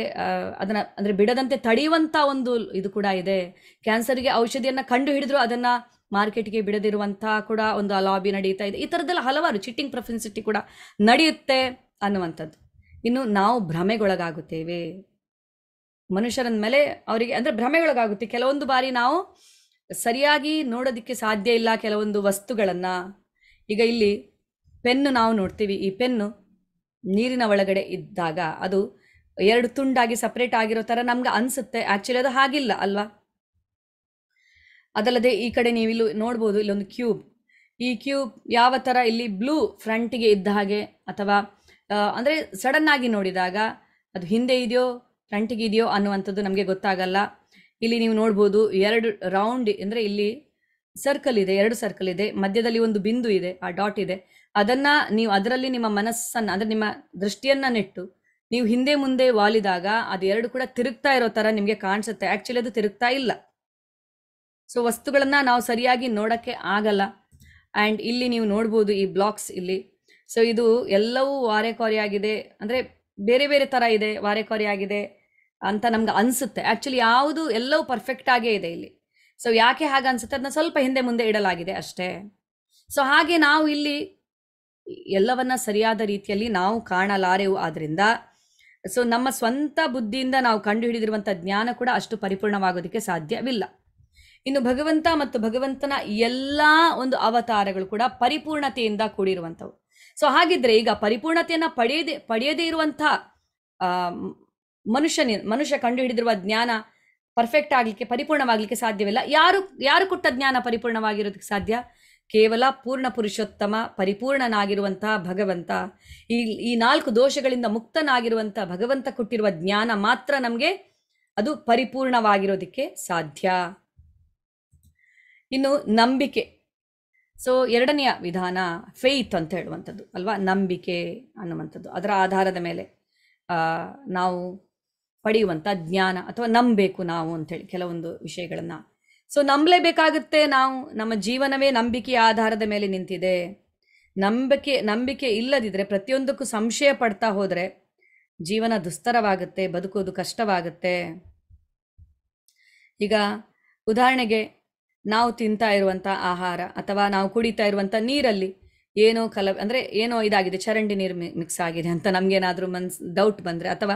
ಅದನ್ನು ಅಂದರೆ ಬಿಡದಂತೆ ತಡೆಯುವಂಥ ಒಂದು ಇದು ಕೂಡ ಇದೆ ಕ್ಯಾನ್ಸರ್ಗೆ ಔಷಧಿಯನ್ನು ಕಂಡು ಹಿಡಿದ್ರು ಅದನ್ನು ಮಾರ್ಕೆಟ್ಗೆ ಬಿಡದಿರುವಂತಹ ಕೂಡ ಒಂದು ಲಾಬಿ ನಡೀತಾ ಇದೆ ಈ ಥರದ್ದೆಲ್ಲ ಹಲವಾರು ಚಿಟ್ಟಿಂಗ್ ಪ್ರೊಫೆನ್ಸಿಟಿ ಕೂಡ ನಡೆಯುತ್ತೆ ಅನ್ನುವಂಥದ್ದು ಇನ್ನು ನಾವು ಭ್ರಮೆಗೊಳಗಾಗುತ್ತೇವೆ ಮನುಷ್ಯರಂದ ಮೇಲೆ ಅವರಿಗೆ ಅಂದರೆ ಭ್ರಮೆಗೊಳಗಾಗುತ್ತೆ ಕೆಲವೊಂದು ಬಾರಿ ನಾವು ಸರಿಯಾಗಿ ನೋಡೋದಿಕ್ಕೆ ಸಾಧ್ಯ ಇಲ್ಲ ಕೆಲವೊಂದು ವಸ್ತುಗಳನ್ನು ಈಗ ಇಲ್ಲಿ ಪೆನ್ನು ನಾವು ನೋಡ್ತೀವಿ ಈ ಪೆನ್ನು ನೀರಿನ ಒಳಗಡೆ ಇದ್ದಾಗ ಅದು ಎರಡು ತುಂಡಾಗಿ ಸಪ್ರೇಟ್ ಆಗಿರೋ ಥರ ನಮ್ಗೆ ಅನಿಸುತ್ತೆ ಆ್ಯಕ್ಚುಲಿ ಅದು ಹಾಗಿಲ್ಲ ಅಲ್ವಾ ಅದಲ್ಲದೆ ಈ ಕಡೆ ನೀವು ಇಲ್ಲಿ ನೋಡ್ಬೋದು ಇಲ್ಲೊಂದು ಕ್ಯೂಬ್ ಈ ಕ್ಯೂಬ್ ಯಾವ ಥರ ಇಲ್ಲಿ ಬ್ಲೂ ಫ್ರಂಟಿಗೆ ಇದ್ದ ಹಾಗೆ ಅಥವಾ ಅಂದರೆ ಸಡನ್ ಆಗಿ ನೋಡಿದಾಗ ಅದು ಹಿಂದೆ ಇದೆಯೋ ಫ್ರಂಟಿಗೆ ಇದೆಯೋ ಅನ್ನುವಂಥದ್ದು ನಮಗೆ ಗೊತ್ತಾಗಲ್ಲ ಇಲ್ಲಿ ನೀವು ನೋಡ್ಬೋದು ಎರಡು ರೌಂಡ್ ಅಂದರೆ ಇಲ್ಲಿ ಸರ್ಕಲ್ ಇದೆ ಎರಡು ಸರ್ಕಲ್ ಇದೆ ಮಧ್ಯದಲ್ಲಿ ಒಂದು ಬಿಂದು ಇದೆ ಆ ಡಾಟ್ ಇದೆ ಅದನ್ನು ನೀವು ಅದರಲ್ಲಿ ನಿಮ್ಮ ಮನಸ್ಸನ್ನು ಅಂದರೆ ನಿಮ್ಮ ದೃಷ್ಟಿಯನ್ನು ನೆಟ್ಟು ನೀವು ಹಿಂದೆ ಮುಂದೆ ವಾಲಿದಾಗ ಅದು ಎರಡು ಕೂಡ ತಿರುಗ್ತಾ ಇರೋ ಥರ ನಿಮಗೆ ಕಾಣಿಸುತ್ತೆ ಆ್ಯಕ್ಚುಲಿ ಅದು ತಿರುಗ್ತಾ ಇಲ್ಲ ಸೊ ವಸ್ತುಗಳನ್ನು ನಾವು ಸರಿಯಾಗಿ ನೋಡೋಕ್ಕೆ ಆಗಲ್ಲ ಆ್ಯಂಡ್ ಇಲ್ಲಿ ನೀವು ನೋಡ್ಬೋದು ಈ ಬ್ಲಾಕ್ಸ್ ಇಲ್ಲಿ ಸೊ ಇದು ಎಲ್ಲವೂ ಆಗಿದೆ ಅಂದರೆ ಬೇರೆ ಬೇರೆ ಥರ ಇದೆ ಆಗಿದೆ ಅಂತ ನಮ್ಗೆ ಅನಿಸುತ್ತೆ ಆ್ಯಕ್ಚುಲಿ ಯಾವುದು ಎಲ್ಲವೂ ಪರ್ಫೆಕ್ಟ್ ಆಗೇ ಇದೆ ಇಲ್ಲಿ ಸೊ ಯಾಕೆ ಹಾಗೆ ಅನಿಸುತ್ತೆ ಅದನ್ನ ಸ್ವಲ್ಪ ಹಿಂದೆ ಮುಂದೆ ಇಡಲಾಗಿದೆ ಅಷ್ಟೇ ಸೊ ಹಾಗೆ ನಾವು ಇಲ್ಲಿ ಎಲ್ಲವನ್ನ ಸರಿಯಾದ ರೀತಿಯಲ್ಲಿ ನಾವು ಕಾಣಲಾರೆವು ಆದ್ದರಿಂದ ಸೊ ನಮ್ಮ ಸ್ವಂತ ಬುದ್ಧಿಯಿಂದ ನಾವು ಕಂಡುಹಿಡಿದಿರುವಂಥ ಜ್ಞಾನ ಕೂಡ ಅಷ್ಟು ಪರಿಪೂರ್ಣವಾಗೋದಕ್ಕೆ ಸಾಧ್ಯವಿಲ್ಲ ಇನ್ನು ಭಗವಂತ ಮತ್ತು ಭಗವಂತನ ಎಲ್ಲ ಒಂದು ಅವತಾರಗಳು ಕೂಡ ಪರಿಪೂರ್ಣತೆಯಿಂದ ಕೂಡಿರುವಂಥವು ಸೊ ಹಾಗಿದ್ರೆ ಈಗ ಪರಿಪೂರ್ಣತೆಯನ್ನು ಪಡೆಯದೆ ಪಡೆಯದೇ ಇರುವಂಥ ಮನುಷ್ಯನ ಮನುಷ್ಯ ಕಂಡುಹಿಡಿದಿರುವ ಜ್ಞಾನ ಪರ್ಫೆಕ್ಟ್ ಆಗಲಿಕ್ಕೆ ಪರಿಪೂರ್ಣವಾಗಲಿಕ್ಕೆ ಸಾಧ್ಯವಿಲ್ಲ ಯಾರು ಯಾರು ಕೊಟ್ಟ ಜ್ಞಾನ ಪರಿಪೂರ್ಣವಾಗಿರೋದಕ್ಕೆ ಸಾಧ್ಯ ಕೇವಲ ಪೂರ್ಣ ಪುರುಷೋತ್ತಮ ಪರಿಪೂರ್ಣನಾಗಿರುವಂತಹ ಭಗವಂತ ಈ ಈ ನಾಲ್ಕು ದೋಷಗಳಿಂದ ಮುಕ್ತನಾಗಿರುವಂಥ ಭಗವಂತ ಕೊಟ್ಟಿರುವ ಜ್ಞಾನ ಮಾತ್ರ ನಮಗೆ ಅದು ಪರಿಪೂರ್ಣವಾಗಿರೋದಕ್ಕೆ ಸಾಧ್ಯ ಇನ್ನು ನಂಬಿಕೆ ಸೊ ಎರಡನೆಯ ವಿಧಾನ ಫೇತ್ ಅಂತ ಹೇಳುವಂಥದ್ದು ಅಲ್ವಾ ನಂಬಿಕೆ ಅನ್ನುವಂಥದ್ದು ಅದರ ಆಧಾರದ ಮೇಲೆ ನಾವು ಪಡೆಯುವಂಥ ಜ್ಞಾನ ಅಥವಾ ನಂಬಬೇಕು ನಾವು ಅಂಥೇಳಿ ಕೆಲವೊಂದು ವಿಷಯಗಳನ್ನು ಸೊ ನಂಬಲೇಬೇಕಾಗುತ್ತೆ ನಾವು ನಮ್ಮ ಜೀವನವೇ ನಂಬಿಕೆಯ ಆಧಾರದ ಮೇಲೆ ನಿಂತಿದೆ ನಂಬಿಕೆ ನಂಬಿಕೆ ಇಲ್ಲದಿದ್ದರೆ ಪ್ರತಿಯೊಂದಕ್ಕೂ ಸಂಶಯ ಪಡ್ತಾ ಹೋದರೆ ಜೀವನ ದುಸ್ತರವಾಗುತ್ತೆ ಬದುಕೋದು ಕಷ್ಟವಾಗುತ್ತೆ ಈಗ ಉದಾಹರಣೆಗೆ ನಾವು ತಿಂತಾ ಇರುವಂಥ ಆಹಾರ ಅಥವಾ ನಾವು ಕುಡಿತಾ ಇರುವಂಥ ನೀರಲ್ಲಿ ಏನೋ ಕಲ ಅಂದರೆ ಏನೋ ಇದಾಗಿದೆ ಚರಂಡಿ ನೀರು ಮಿಕ್ಸ್ ಆಗಿದೆ ಅಂತ ನಮಗೇನಾದರೂ ಮನ್ಸ್ ಡೌಟ್ ಬಂದರೆ ಅಥವಾ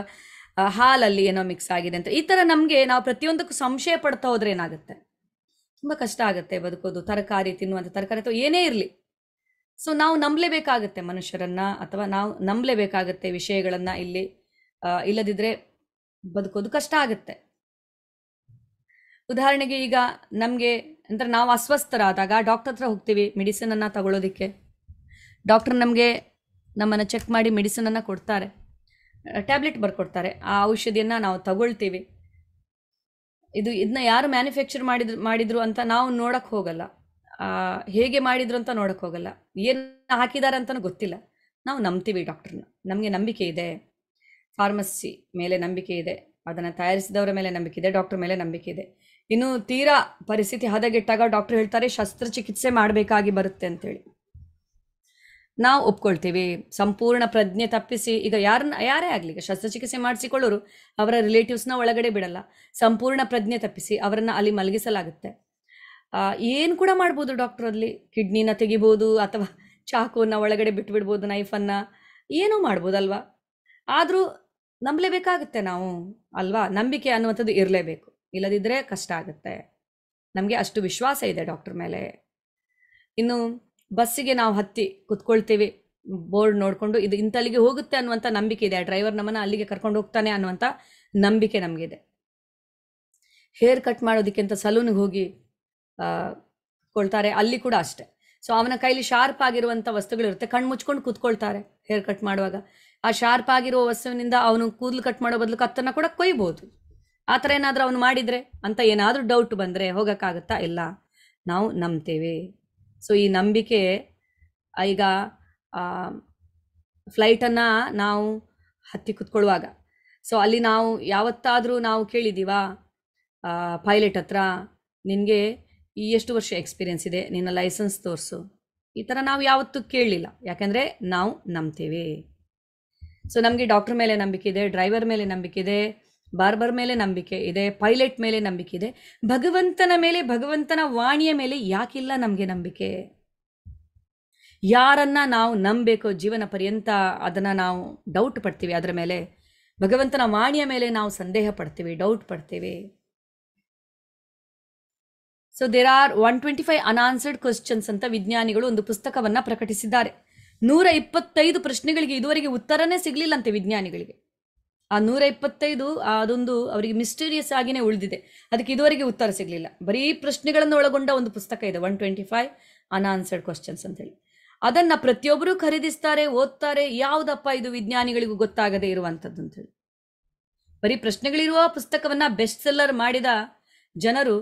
ಹಾಲಲ್ಲಿ ಏನೋ ಮಿಕ್ಸ್ ಆಗಿದೆ ಅಂತ ಈ ಥರ ನಮಗೆ ನಾವು ಪ್ರತಿಯೊಂದಕ್ಕೂ ಸಂಶಯ ಪಡ್ತಾ ಹೋದ್ರೆ ಏನಾಗುತ್ತೆ ತುಂಬ ಕಷ್ಟ ಆಗುತ್ತೆ ಬದುಕೋದು ತರಕಾರಿ ತಿನ್ನುವಂಥ ತರಕಾರಿ ಅಥವಾ ಏನೇ ಇರಲಿ ಸೊ ನಾವು ನಂಬಲೇಬೇಕಾಗತ್ತೆ ಮನುಷ್ಯರನ್ನು ಅಥವಾ ನಾವು ನಂಬಲೇಬೇಕಾಗತ್ತೆ ವಿಷಯಗಳನ್ನು ಇಲ್ಲಿ ಇಲ್ಲದಿದ್ದರೆ ಬದುಕೋದು ಕಷ್ಟ ಆಗುತ್ತೆ ಉದಾಹರಣೆಗೆ ಈಗ ನಮಗೆ ಅಂದರೆ ನಾವು ಅಸ್ವಸ್ಥರಾದಾಗ ಡಾಕ್ಟರ್ ಹತ್ರ ಹೋಗ್ತೀವಿ ಮೆಡಿಸನನ್ನು ತಗೊಳ್ಳೋದಕ್ಕೆ ಡಾಕ್ಟರ್ ನಮಗೆ ನಮ್ಮನ್ನು ಚೆಕ್ ಮಾಡಿ ಮೆಡಿಸನನ್ನು ಕೊಡ್ತಾರೆ ಟ್ಯಾಬ್ಲೆಟ್ ಬರ್ಕೊಡ್ತಾರೆ ಆ ಔಷಧಿಯನ್ನು ನಾವು ತಗೊಳ್ತೀವಿ ಇದು ಇದನ್ನ ಯಾರು ಮ್ಯಾನುಫ್ಯಾಕ್ಚರ್ ಮಾಡಿದ್ರು ಮಾಡಿದ್ರು ಅಂತ ನಾವು ನೋಡಕ್ಕೆ ಹೋಗಲ್ಲ ಹೇಗೆ ಮಾಡಿದ್ರು ಅಂತ ನೋಡಕ್ಕೆ ಹೋಗಲ್ಲ ಏನು ಹಾಕಿದ್ದಾರೆ ಅಂತಲೂ ಗೊತ್ತಿಲ್ಲ ನಾವು ನಂಬ್ತೀವಿ ಡಾಕ್ಟರ್ನ ನಮಗೆ ನಂಬಿಕೆ ಇದೆ ಫಾರ್ಮಸಿ ಮೇಲೆ ನಂಬಿಕೆ ಇದೆ ಅದನ್ನು ತಯಾರಿಸಿದವರ ಮೇಲೆ ನಂಬಿಕೆ ಇದೆ ಡಾಕ್ಟರ್ ಮೇಲೆ ನಂಬಿಕೆ ಇದೆ ಇನ್ನು ತೀರಾ ಪರಿಸ್ಥಿತಿ ಹದಗೆಟ್ಟಾಗ ಡಾಕ್ಟರ್ ಹೇಳ್ತಾರೆ ಶಸ್ತ್ರಚಿಕಿತ್ಸೆ ಮಾಡಬೇಕಾಗಿ ಬರುತ್ತೆ ಅಂತೇಳಿ ನಾವು ಒಪ್ಕೊಳ್ತೀವಿ ಸಂಪೂರ್ಣ ಪ್ರಜ್ಞೆ ತಪ್ಪಿಸಿ ಈಗ ಯಾರನ್ನ ಯಾರೇ ಆಗಲಿ ಈಗ ಶಸ್ತ್ರಚಿಕಿತ್ಸೆ ಮಾಡಿಸಿಕೊಳ್ಳೋರು ಅವರ ರಿಲೇಟಿವ್ಸ್ನ ಒಳಗಡೆ ಬಿಡಲ್ಲ ಸಂಪೂರ್ಣ ಪ್ರಜ್ಞೆ ತಪ್ಪಿಸಿ ಅವರನ್ನು ಅಲ್ಲಿ ಮಲಗಿಸಲಾಗುತ್ತೆ ಏನು ಕೂಡ ಮಾಡ್ಬೋದು ಡಾಕ್ಟರ್ ಅಲ್ಲಿ ಕಿಡ್ನಿನ ತೆಗಿಬೋದು ಅಥವಾ ಚಾಕುವನ್ನು ಒಳಗಡೆ ಬಿಟ್ಬಿಡ್ಬೋದು ನೈಫನ್ನು ಏನೂ ಮಾಡ್ಬೋದಲ್ವಾ ಆದರೂ ನಂಬಲೇಬೇಕಾಗುತ್ತೆ ನಾವು ಅಲ್ವಾ ನಂಬಿಕೆ ಅನ್ನುವಂಥದ್ದು ಇರಲೇಬೇಕು ಇಲ್ಲದಿದ್ದರೆ ಕಷ್ಟ ಆಗುತ್ತೆ ನಮಗೆ ಅಷ್ಟು ವಿಶ್ವಾಸ ಇದೆ ಡಾಕ್ಟರ್ ಮೇಲೆ ಇನ್ನು ಬಸ್ಸಿಗೆ ನಾವು ಹತ್ತಿ ಕುತ್ಕೊಳ್ತೀವಿ ಬೋರ್ಡ್ ನೋಡಿಕೊಂಡು ಇದು ಇಂಥಲ್ಲಿಗೆ ಹೋಗುತ್ತೆ ಅನ್ನುವಂಥ ನಂಬಿಕೆ ಇದೆ ಆ ಡ್ರೈವರ್ ನಮ್ಮನ್ನು ಅಲ್ಲಿಗೆ ಕರ್ಕೊಂಡು ಹೋಗ್ತಾನೆ ಅನ್ನುವಂಥ ನಂಬಿಕೆ ನಮಗಿದೆ ಹೇರ್ ಕಟ್ ಮಾಡೋದಕ್ಕಿಂತ ಸಲೂನ್ಗೆ ಹೋಗಿ ಕೊಳ್ತಾರೆ ಅಲ್ಲಿ ಕೂಡ ಅಷ್ಟೆ ಸೊ ಅವನ ಕೈಲಿ ಶಾರ್ಪ್ ಆಗಿರುವಂಥ ವಸ್ತುಗಳಿರುತ್ತೆ ಕಣ್ಣು ಮುಚ್ಕೊಂಡು ಕೂತ್ಕೊಳ್ತಾರೆ ಹೇರ್ ಕಟ್ ಮಾಡುವಾಗ ಆ ಶಾರ್ಪ್ ಆಗಿರುವ ವಸ್ತುವಿನಿಂದ ಅವನು ಕೂದಲು ಕಟ್ ಮಾಡೋ ಬದಲು ಕತ್ತನ್ನು ಕೂಡ ಕೊಯ್ಬೋದು ಆ ಥರ ಏನಾದರೂ ಅವನು ಮಾಡಿದರೆ ಅಂತ ಏನಾದರೂ ಡೌಟ್ ಬಂದರೆ ಹೋಗೋಕ್ಕಾಗುತ್ತಾ ಇಲ್ಲ ನಾವು ನಂಬ್ತೇವೆ ಸೊ ಈ ನಂಬಿಕೆ ಈಗ ಫ್ಲೈಟನ್ನು ನಾವು ಹತ್ತಿ ಕುತ್ಕೊಳ್ಳುವಾಗ ಸೊ ಅಲ್ಲಿ ನಾವು ಯಾವತ್ತಾದರೂ ನಾವು ಕೇಳಿದ್ದೀವ ಪೈಲಟ್ ಹತ್ರ ನಿನಗೆ ಈ ಎಷ್ಟು ವರ್ಷ ಎಕ್ಸ್ಪೀರಿಯೆನ್ಸ್ ಇದೆ ನಿನ್ನ ಲೈಸೆನ್ಸ್ ತೋರಿಸು ಈ ಥರ ನಾವು ಯಾವತ್ತೂ ಕೇಳಲಿಲ್ಲ ಯಾಕೆಂದರೆ ನಾವು ನಂಬ್ತೇವೆ ಸೊ ನಮಗೆ ಡಾಕ್ಟ್ರ್ ಮೇಲೆ ನಂಬಿಕೆ ಇದೆ ಡ್ರೈವರ್ ಮೇಲೆ ನಂಬಿಕೆ ಇದೆ ಬಾರ್ಬರ್ ಮೇಲೆ ನಂಬಿಕೆ ಇದೆ ಪೈಲಟ್ ಮೇಲೆ ನಂಬಿಕೆ ಇದೆ ಭಗವಂತನ ಮೇಲೆ ಭಗವಂತನ ವಾಣಿಯ ಮೇಲೆ ಯಾಕಿಲ್ಲ ನಮಗೆ ನಂಬಿಕೆ ಯಾರನ್ನ ನಾವು ನಂಬಬೇಕು ಜೀವನ ಪರ್ಯಂತ ಅದನ್ನು ನಾವು ಡೌಟ್ ಪಡ್ತೀವಿ ಅದರ ಮೇಲೆ ಭಗವಂತನ ವಾಣಿಯ ಮೇಲೆ ನಾವು ಸಂದೇಹ ಪಡ್ತೀವಿ ಡೌಟ್ ಪಡ್ತೀವಿ so there are one twenty five unanswered questions ಅಂತ ವಿಜ್ಞಾನಿಗಳು ಒಂದು ಪುಸ್ತಕವನ್ನು ಪ್ರಕಟಿಸಿದ್ದಾರೆ ನೂರ ಇಪ್ಪತ್ತೈದು ಪ್ರಶ್ನೆಗಳಿಗೆ ಇದುವರೆಗೆ ಉತ್ತರನೇ ಸಿಗಲಿಲ್ಲಂತೆ ವಿಜ್ಞಾನಿಗಳಿಗೆ ಆ ನೂರ ಇಪ್ಪತ್ತೈದು ಅದೊಂದು ಅವರಿಗೆ ಮಿಸ್ಟೀರಿಯಸ್ ಆಗಿನೇ ಉಳಿದಿದೆ ಅದಕ್ಕೆ ಇದುವರೆಗೆ ಉತ್ತರ ಸಿಗಲಿಲ್ಲ ಬರೀ ಪ್ರಶ್ನೆಗಳನ್ನು ಒಳಗೊಂಡ ಒಂದು ಪುಸ್ತಕ ಇದೆ one twenty five unanswered questions ಅಂತ ಹೇಳಿ ಅದನ್ನು ಪ್ರತಿಯೊಬ್ಬರು ಖರೀದಿಸ್ತಾರೆ ಓದ್ತಾರೆ ಯಾವುದಪ್ಪ ಇದು ವಿಜ್ಞಾನಿಗಳಿಗೂ ಗೊತ್ತಾಗದೆ ಇರುವಂಥದ್ದು ಅಂತ ಹೇಳಿ ಬರೀ ಪ್ರಶ್ನೆಗಳಿರುವ ಪುಸ್ತಕವನ್ನು ಬೆಸ್ಟ್ ಸೆಲ್ಲರ್ ಮಾಡಿದ ಜನರು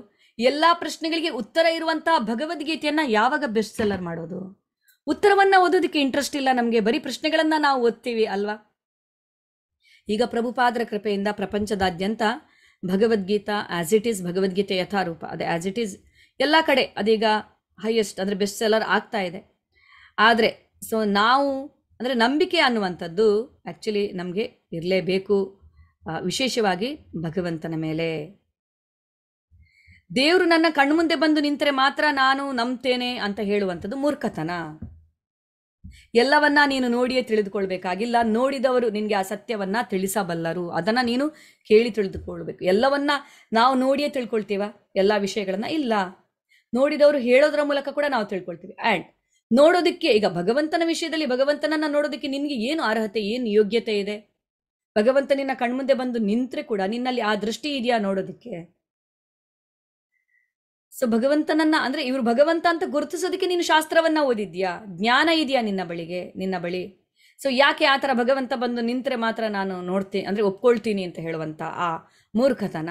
ಎಲ್ಲ ಪ್ರಶ್ನೆಗಳಿಗೆ ಉತ್ತರ ಇರುವಂತಹ ಭಗವದ್ಗೀತೆಯನ್ನು ಯಾವಾಗ ಬೆಸ್ಟ್ ಸೆಲ್ಲರ್ ಮಾಡೋದು ಉತ್ತರವನ್ನು ಓದೋದಕ್ಕೆ ಇಂಟ್ರೆಸ್ಟ್ ಇಲ್ಲ ನಮಗೆ ಬರೀ ಪ್ರಶ್ನೆಗಳನ್ನು ನಾವು ಓದ್ತೀವಿ ಅಲ್ವಾ ಈಗ ಪ್ರಭುಪಾದರ ಕೃಪೆಯಿಂದ ಪ್ರಪಂಚದಾದ್ಯಂತ Bhagavad Gita as it is Bhagavad Gita ಯಥಾರೂಪ ಅದು ಆ್ಯಸ್ ಇಟ್ ಈಸ್ ಎಲ್ಲ ಕಡೆ ಅದೀಗ ಹೈಯೆಸ್ಟ್ ಅಂದರೆ ಬೆಸ್ಟ್ ಸೆಲ್ಲರ್ ಆಗ್ತಾ ಇದೆ ಆದರೆ ಸೊ ನಾವು ಅಂದರೆ ನಂಬಿಕೆ ಅನ್ನುವಂಥದ್ದು ಆ್ಯಕ್ಚುಲಿ ನಮಗೆ ಇರಲೇಬೇಕು ವಿಶೇಷವಾಗಿ ಭಗವಂತನ ಮೇಲೆ ದೇವರು ನನ್ನ ಕಣ್ಮುಂದೆ ಬಂದು ನಿಂತರೆ ಮಾತ್ರ ನಾನು ನಂಬ್ತೇನೆ ಅಂತ ಹೇಳುವಂಥದ್ದು ಮೂರ್ಖತನ ಎಲ್ಲವನ್ನ ನೀನು ನೋಡಿಯೇ ತಿಳಿದುಕೊಳ್ಬೇಕಾಗಿಲ್ಲ ನೋಡಿದವರು ನಿನ್ಗೆ ಆ ಸತ್ಯವನ್ನ ತಿಳಿಸಬಲ್ಲರು ಅದನ್ನ ನೀನು ಕೇಳಿ ತಿಳಿದುಕೊಳ್ಬೇಕು ಎಲ್ಲವನ್ನ ನಾವು ನೋಡಿಯೇ ತಿಳ್ಕೊಳ್ತೀವ ಎಲ್ಲ ವಿಷಯಗಳನ್ನ ಇಲ್ಲ ನೋಡಿದವರು ಹೇಳೋದ್ರ ಮೂಲಕ ಕೂಡ ನಾವು ತಿಳ್ಕೊಳ್ತೀವಿ ಆ್ಯಂಡ್ ನೋಡೋದಕ್ಕೆ ಈಗ ಭಗವಂತನ ವಿಷಯದಲ್ಲಿ ಭಗವಂತನನ್ನ ನೋಡೋದಕ್ಕೆ ನಿನಗೆ ಏನು ಅರ್ಹತೆ ಏನು ಯೋಗ್ಯತೆ ಇದೆ ನಿನ್ನ ಕಣ್ಮುಂದೆ ಬಂದು ನಿಂತ್ರೆ ಕೂಡ ನಿನ್ನಲ್ಲಿ ಆ ದೃಷ್ಟಿ ಇದೆಯಾ ನೋಡೋದಕ್ಕೆ ಸೊ ಭಗವಂತನನ್ನ ಅಂದ್ರೆ ಇವ್ರು ಭಗವಂತ ಅಂತ ಗುರುತಿಸೋದಕ್ಕೆ ನೀನು ಶಾಸ್ತ್ರವನ್ನ ಓದಿದ್ಯಾ ಜ್ಞಾನ ಇದೆಯಾ ನಿನ್ನ ಬಳಿಗೆ ನಿನ್ನ ಬಳಿ ಸೊ ಯಾಕೆ ಆ ಥರ ಭಗವಂತ ಬಂದು ನಿಂತರೆ ಮಾತ್ರ ನಾನು ನೋಡ್ತೀನಿ ಅಂದರೆ ಒಪ್ಕೊಳ್ತೀನಿ ಅಂತ ಹೇಳುವಂಥ ಆ ಮೂರ್ಖತನ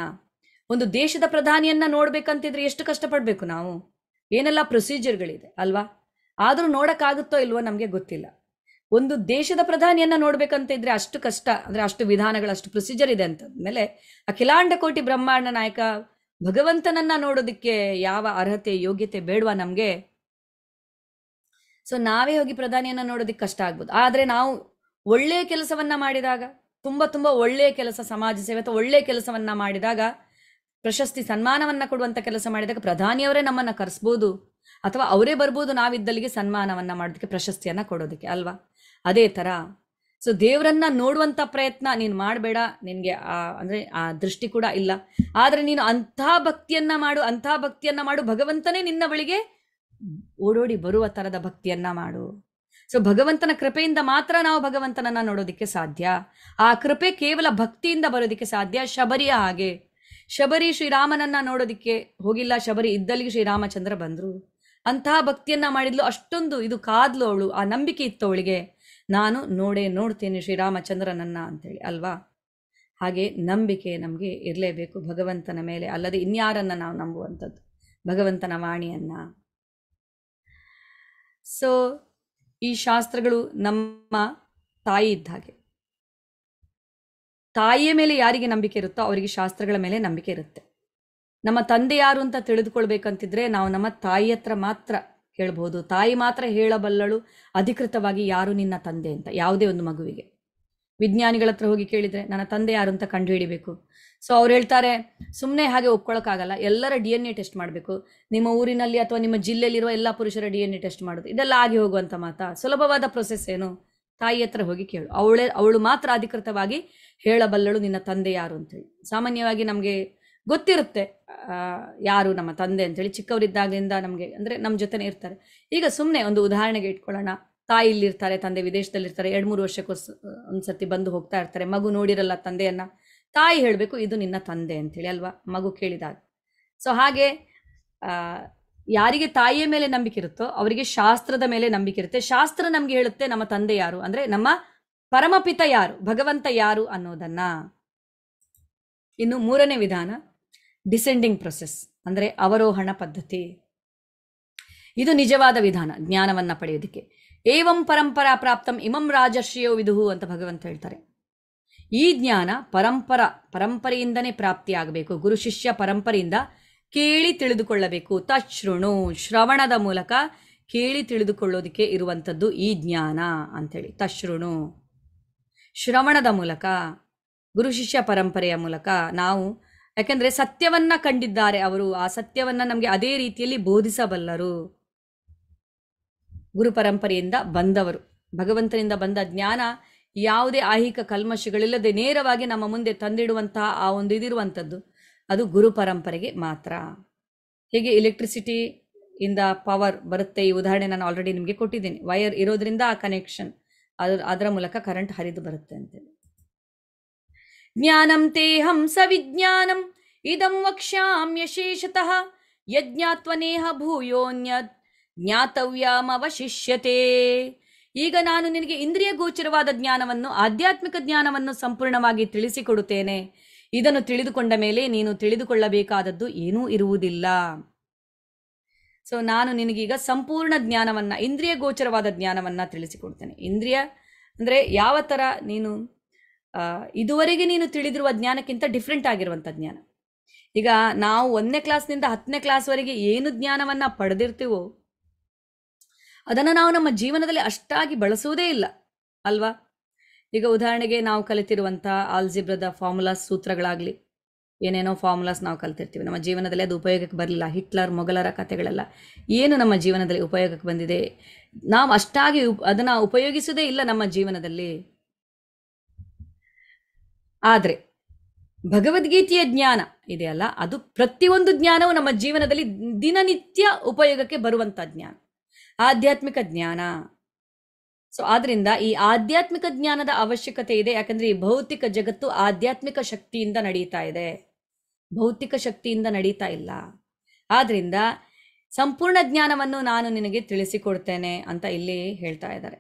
ಒಂದು ದೇಶದ ಪ್ರಧಾನಿಯನ್ನ ನೋಡ್ಬೇಕಂತಿದ್ರೆ ಎಷ್ಟು ಕಷ್ಟಪಡಬೇಕು ನಾವು ಏನೆಲ್ಲ ಪ್ರೊಸೀಜರ್ಗಳಿದೆ ಅಲ್ವಾ ಆದರೂ ನೋಡೋಕ್ಕಾಗುತ್ತೋ ಇಲ್ವೋ ನಮಗೆ ಗೊತ್ತಿಲ್ಲ ಒಂದು ದೇಶದ ಪ್ರಧಾನಿಯನ್ನ ನೋಡ್ಬೇಕಂತ ಇದ್ರೆ ಅಷ್ಟು ಕಷ್ಟ ಅಂದರೆ ಅಷ್ಟು ವಿಧಾನಗಳು ಅಷ್ಟು ಪ್ರೊಸೀಜರ್ ಇದೆ ಅಂತಂದಮೇಲೆ ಅಖಿಲಾಂಡ ಕೋಟಿ ಬ್ರಹ್ಮಾಂಡ ನಾಯಕ ಭಗವಂತನನ್ನ ನೋಡೋದಕ್ಕೆ ಯಾವ ಅರ್ಹತೆ ಯೋಗ್ಯತೆ ಬೇಡವಾ ನಮ್ಗೆ ಸೊ ನಾವೇ ಹೋಗಿ ಪ್ರಧಾನಿಯನ್ನ ನೋಡೋದಕ್ಕೆ ಕಷ್ಟ ಆಗ್ಬೋದು ಆದ್ರೆ ನಾವು ಒಳ್ಳೆಯ ಕೆಲಸವನ್ನ ಮಾಡಿದಾಗ ತುಂಬಾ ತುಂಬಾ ಒಳ್ಳೆಯ ಕೆಲಸ ಸಮಾಜ ಸೇವೆ ಅಥವಾ ಒಳ್ಳೆಯ ಕೆಲಸವನ್ನ ಮಾಡಿದಾಗ ಪ್ರಶಸ್ತಿ ಸನ್ಮಾನವನ್ನ ಕೊಡುವಂತ ಕೆಲಸ ಮಾಡಿದಾಗ ಪ್ರಧಾನಿಯವರೇ ನಮ್ಮನ್ನ ಕರ್ಸ್ಬೋದು ಅಥವಾ ಅವರೇ ಬರ್ಬೋದು ನಾವಿದ್ದಲ್ಲಿಗೆ ಸನ್ಮಾನವನ್ನ ಮಾಡೋದಕ್ಕೆ ಪ್ರಶಸ್ತಿಯನ್ನ ಕೊಡೋದಕ್ಕೆ ಅಲ್ವಾ ಅದೇ ತರ ಸೊ ದೇವರನ್ನ ನೋಡುವಂಥ ಪ್ರಯತ್ನ ನೀನು ಮಾಡಬೇಡ ನಿನಗೆ ಆ ಅಂದರೆ ಆ ದೃಷ್ಟಿ ಕೂಡ ಇಲ್ಲ ಆದರೆ ನೀನು ಅಂಥ ಭಕ್ತಿಯನ್ನ ಮಾಡು ಅಂಥ ಭಕ್ತಿಯನ್ನ ಮಾಡು ಭಗವಂತನೇ ನಿನ್ನ ಬಳಿಗೆ ಓಡೋಡಿ ಬರುವ ಥರದ ಭಕ್ತಿಯನ್ನ ಮಾಡು ಸೊ ಭಗವಂತನ ಕೃಪೆಯಿಂದ ಮಾತ್ರ ನಾವು ಭಗವಂತನನ್ನ ನೋಡೋದಕ್ಕೆ ಸಾಧ್ಯ ಆ ಕೃಪೆ ಕೇವಲ ಭಕ್ತಿಯಿಂದ ಬರೋದಕ್ಕೆ ಸಾಧ್ಯ ಶಬರಿಯ ಹಾಗೆ ಶಬರಿ ಶ್ರೀರಾಮನನ್ನ ನೋಡೋದಕ್ಕೆ ಹೋಗಿಲ್ಲ ಶಬರಿ ಇದ್ದಲ್ಲಿಗೆ ಶ್ರೀರಾಮಚಂದ್ರ ಬಂದರು ಅಂತಹ ಭಕ್ತಿಯನ್ನ ಮಾಡಿದ್ಲು ಅಷ್ಟೊಂದು ಇದು ಕಾದ್ಲು ಅವಳು ಆ ನಂಬಿಕೆ ಇತ್ತು ಅವಳಿಗೆ ನಾನು ನೋಡೇ ನೋಡ್ತೀನಿ ಶ್ರೀರಾಮಚಂದ್ರನನ್ನ ಅಂತೇಳಿ ಅಲ್ವಾ ಹಾಗೆ ನಂಬಿಕೆ ನಮಗೆ ಇರಲೇಬೇಕು ಭಗವಂತನ ಮೇಲೆ ಅಲ್ಲದೆ ಇನ್ಯಾರನ್ನ ನಾವು ನಂಬುವಂಥದ್ದು ಭಗವಂತನ ವಾಣಿಯನ್ನು ಸೊ ಈ ಶಾಸ್ತ್ರಗಳು ನಮ್ಮ ತಾಯಿ ಇದ್ದ ಹಾಗೆ ತಾಯಿಯ ಮೇಲೆ ಯಾರಿಗೆ ನಂಬಿಕೆ ಇರುತ್ತೋ ಅವರಿಗೆ ಶಾಸ್ತ್ರಗಳ ಮೇಲೆ ನಂಬಿಕೆ ಇರುತ್ತೆ ನಮ್ಮ ತಂದೆ ಯಾರು ಅಂತ ತಿಳಿದುಕೊಳ್ಬೇಕಂತಿದ್ರೆ ನಾವು ನಮ್ಮ ತಾಯಿ ಮಾತ್ರ ಹೇಳ್ಬೋದು ತಾಯಿ ಮಾತ್ರ ಹೇಳಬಲ್ಲಳು ಅಧಿಕೃತವಾಗಿ ಯಾರು ನಿನ್ನ ತಂದೆ ಅಂತ ಯಾವುದೇ ಒಂದು ಮಗುವಿಗೆ ವಿಜ್ಞಾನಿಗಳ ಹತ್ರ ಹೋಗಿ ಕೇಳಿದರೆ ನನ್ನ ತಂದೆ ಯಾರು ಅಂತ ಕಂಡುಹಿಡಿಬೇಕು ಸೊ ಅವ್ರು ಹೇಳ್ತಾರೆ ಸುಮ್ಮನೆ ಹಾಗೆ ಒಪ್ಕೊಳ್ಳೋಕ್ಕಾಗಲ್ಲ ಎಲ್ಲರ ಡಿ ಎನ್ ಎ ಟೆಸ್ಟ್ ಮಾಡಬೇಕು ನಿಮ್ಮ ಊರಿನಲ್ಲಿ ಅಥವಾ ನಿಮ್ಮ ಜಿಲ್ಲೆಯಲ್ಲಿರುವ ಎಲ್ಲ ಪುರುಷರ ಡಿ ಎನ್ ಎ ಟೆಸ್ಟ್ ಮಾಡೋದು ಇದೆಲ್ಲ ಆಗಿ ಹೋಗುವಂಥ ಮಾತಾ ಸುಲಭವಾದ ಪ್ರೊಸೆಸ್ ಏನು ತಾಯಿ ಹತ್ರ ಹೋಗಿ ಕೇಳು ಅವಳೇ ಅವಳು ಮಾತ್ರ ಅಧಿಕೃತವಾಗಿ ಹೇಳಬಲ್ಲಳು ನಿನ್ನ ತಂದೆ ಯಾರು ಅಂತೇಳಿ ಸಾಮಾನ್ಯವಾಗಿ ನಮಗೆ ಗೊತ್ತಿರುತ್ತೆ ಯಾರು ನಮ್ಮ ತಂದೆ ಅಂತೇಳಿ ಚಿಕ್ಕವರಿದ್ದಾಗಿಂದ ನಮಗೆ ಅಂದ್ರೆ ನಮ್ಮ ಜೊತೆನೇ ಇರ್ತಾರೆ ಈಗ ಸುಮ್ಮನೆ ಒಂದು ಉದಾಹರಣೆಗೆ ಇಟ್ಕೊಳ್ಳೋಣ ತಾಯಿ ಇಲ್ಲಿರ್ತಾರೆ ತಂದೆ ವಿದೇಶದಲ್ಲಿರ್ತಾರೆ ಎರಡು ಮೂರು ವರ್ಷಕ್ಕೋಸ್ ಒಂದ್ಸರ್ತಿ ಬಂದು ಹೋಗ್ತಾ ಇರ್ತಾರೆ ಮಗು ನೋಡಿರಲ್ಲ ತಂದೆಯನ್ನ ತಾಯಿ ಹೇಳಬೇಕು ಇದು ನಿನ್ನ ತಂದೆ ಅಂತೇಳಿ ಅಲ್ವಾ ಮಗು ಕೇಳಿದಾಗ ಸೊ ಹಾಗೆ ಯಾರಿಗೆ ತಾಯಿಯ ಮೇಲೆ ನಂಬಿಕೆ ಇರುತ್ತೋ ಅವರಿಗೆ ಶಾಸ್ತ್ರದ ಮೇಲೆ ನಂಬಿಕೆ ಇರುತ್ತೆ ಶಾಸ್ತ್ರ ನಮಗೆ ಹೇಳುತ್ತೆ ನಮ್ಮ ತಂದೆ ಯಾರು ಅಂದ್ರೆ ನಮ್ಮ ಪರಮಪಿತ ಯಾರು ಭಗವಂತ ಯಾರು ಅನ್ನೋದನ್ನ ಇನ್ನು ಮೂರನೇ ವಿಧಾನ ಡಿಸೆಂಡಿಂಗ್ ಪ್ರೊಸೆಸ್ ಅಂದರೆ ಅವರೋಹಣ ಪದ್ಧತಿ ಇದು ನಿಜವಾದ ವಿಧಾನ ಜ್ಞಾನವನ್ನು ಪಡೆಯೋದಕ್ಕೆ ಏವಂ ಪರಂಪರಾ ಪ್ರಾಪ್ತಂ ಇಮಂ ರಾಜರ್ಷಿಯೋ ವಿಧು ಅಂತ ಭಗವಂತ ಹೇಳ್ತಾರೆ ಈ ಜ್ಞಾನ ಪರಂಪರ ಪರಂಪರೆಯಿಂದನೇ ಪ್ರಾಪ್ತಿಯಾಗಬೇಕು ಗುರು ಶಿಷ್ಯ ಪರಂಪರೆಯಿಂದ ಕೇಳಿ ತಿಳಿದುಕೊಳ್ಳಬೇಕು ತಶೃಣು ಶ್ರವಣದ ಮೂಲಕ ಕೇಳಿ ತಿಳಿದುಕೊಳ್ಳೋದಕ್ಕೆ ಇರುವಂಥದ್ದು ಈ ಜ್ಞಾನ ಅಂಥೇಳಿ ತಶೃಣು ಶ್ರವಣದ ಮೂಲಕ ಗುರು ಶಿಷ್ಯ ಪರಂಪರೆಯ ಮೂಲಕ ನಾವು ಯಾಕೆಂದ್ರೆ ಸತ್ಯವನ್ನ ಕಂಡಿದ್ದಾರೆ ಅವರು ಆ ಸತ್ಯವನ್ನ ನಮಗೆ ಅದೇ ರೀತಿಯಲ್ಲಿ ಬೋಧಿಸಬಲ್ಲರು ಗುರು ಪರಂಪರೆಯಿಂದ ಬಂದವರು ಭಗವಂತನಿಂದ ಬಂದ ಜ್ಞಾನ ಯಾವುದೇ ಆಹಿಕ ಕಲ್ಮಶಗಳಿಲ್ಲದೆ ನೇರವಾಗಿ ನಮ್ಮ ಮುಂದೆ ತಂದಿಡುವಂತಹ ಆ ಒಂದು ಇದಿರುವಂಥದ್ದು ಅದು ಗುರು ಪರಂಪರೆಗೆ ಮಾತ್ರ ಹೇಗೆ ಎಲೆಕ್ಟ್ರಿಸಿಟಿ ಇಂದ ಪವರ್ ಬರುತ್ತೆ ಈ ಉದಾಹರಣೆ ನಾನು ಆಲ್ರೆಡಿ ನಿಮಗೆ ಕೊಟ್ಟಿದ್ದೀನಿ ವೈರ್ ಇರೋದ್ರಿಂದ ಆ ಕನೆಕ್ಷನ್ ಅದರ ಮೂಲಕ ಕರೆಂಟ್ ಹರಿದು ಬರುತ್ತೆ ಅಂತೇಳಿ ಜ್ಞಾನಂ ತೇಹಂ ಸವಿಜ್ಞಾನಂ ಇದಂ ವಕ್ಷ್ಯಾಮ್ಯಶೇಷತಃ ಯಜ್ಞಾತ್ವನೇಹ ಭೂಯೋನ್ಯ ಜ್ಞಾತವ್ಯಾಮವಶಿಷ್ಯತೆ ಈಗ ನಾನು ನಿನಗೆ ಇಂದ್ರಿಯ ಗೋಚರವಾದ ಜ್ಞಾನವನ್ನು ಆಧ್ಯಾತ್ಮಿಕ ಜ್ಞಾನವನ್ನು ಸಂಪೂರ್ಣವಾಗಿ ತಿಳಿಸಿಕೊಡುತ್ತೇನೆ ಇದನ್ನು ತಿಳಿದುಕೊಂಡ ಮೇಲೆ ನೀನು ತಿಳಿದುಕೊಳ್ಳಬೇಕಾದದ್ದು ಏನೂ ಇರುವುದಿಲ್ಲ ಸೊ ನಾನು ನಿನಗೀಗ ಸಂಪೂರ್ಣ ಜ್ಞಾನವನ್ನು ಇಂದ್ರಿಯ ಗೋಚರವಾದ ಜ್ಞಾನವನ್ನು ತಿಳಿಸಿಕೊಡ್ತೇನೆ ಇಂದ್ರಿಯ ಅಂದರೆ ಯಾವ ಥರ ನೀನು ಇದುವರೆಗೆ ನೀನು ತಿಳಿದಿರುವ ಜ್ಞಾನಕ್ಕಿಂತ ಡಿಫ್ರೆಂಟ್ ಆಗಿರುವಂಥ ಜ್ಞಾನ ಈಗ ನಾವು ಒಂದನೇ ಕ್ಲಾಸ್ನಿಂದ ಹತ್ತನೇ ಕ್ಲಾಸ್ವರೆಗೆ ಏನು ಜ್ಞಾನವನ್ನು ಪಡೆದಿರ್ತೀವೋ ಅದನ್ನು ನಾವು ನಮ್ಮ ಜೀವನದಲ್ಲಿ ಅಷ್ಟಾಗಿ ಬಳಸುವುದೇ ಇಲ್ಲ ಅಲ್ವಾ ಈಗ ಉದಾಹರಣೆಗೆ ನಾವು ಕಲಿತಿರುವಂಥ ಆಲ್ಜಿಬ್ರದ ಫಾರ್ಮುಲಾಸ್ ಸೂತ್ರಗಳಾಗಲಿ ಏನೇನೋ ಫಾರ್ಮುಲಾಸ್ ನಾವು ಕಲಿತಿರ್ತೀವಿ ನಮ್ಮ ಜೀವನದಲ್ಲಿ ಅದು ಉಪಯೋಗಕ್ಕೆ ಬರಲಿಲ್ಲ ಹಿಟ್ಲರ್ ಮೊಘಲರ ಕಥೆಗಳೆಲ್ಲ ಏನು ನಮ್ಮ ಜೀವನದಲ್ಲಿ ಉಪಯೋಗಕ್ಕೆ ಬಂದಿದೆ ನಾವು ಅಷ್ಟಾಗಿ ಅದನ್ನು ಉಪಯೋಗಿಸೋದೇ ಇಲ್ಲ ನಮ್ಮ ಜೀವನದಲ್ಲಿ ಆದರೆ ಭಗವದ್ಗೀತೆಯ ಜ್ಞಾನ ಇದೆಯಲ್ಲ ಅದು ಪ್ರತಿಯೊಂದು ಜ್ಞಾನವು ನಮ್ಮ ಜೀವನದಲ್ಲಿ ದಿನನಿತ್ಯ ಉಪಯೋಗಕ್ಕೆ ಬರುವಂಥ ಜ್ಞಾನ ಆಧ್ಯಾತ್ಮಿಕ ಜ್ಞಾನ ಸೊ ಆದ್ದರಿಂದ ಈ ಆಧ್ಯಾತ್ಮಿಕ ಜ್ಞಾನದ ಅವಶ್ಯಕತೆ ಇದೆ ಯಾಕಂದ್ರೆ ಈ ಭೌತಿಕ ಜಗತ್ತು ಆಧ್ಯಾತ್ಮಿಕ ಶಕ್ತಿಯಿಂದ ನಡೀತಾ ಇದೆ ಭೌತಿಕ ಶಕ್ತಿಯಿಂದ ನಡೀತಾ ಇಲ್ಲ ಆದ್ದರಿಂದ ಸಂಪೂರ್ಣ ಜ್ಞಾನವನ್ನು ನಾನು ನಿನಗೆ ತಿಳಿಸಿಕೊಡ್ತೇನೆ ಅಂತ ಇಲ್ಲಿ ಹೇಳ್ತಾ ಇದ್ದಾರೆ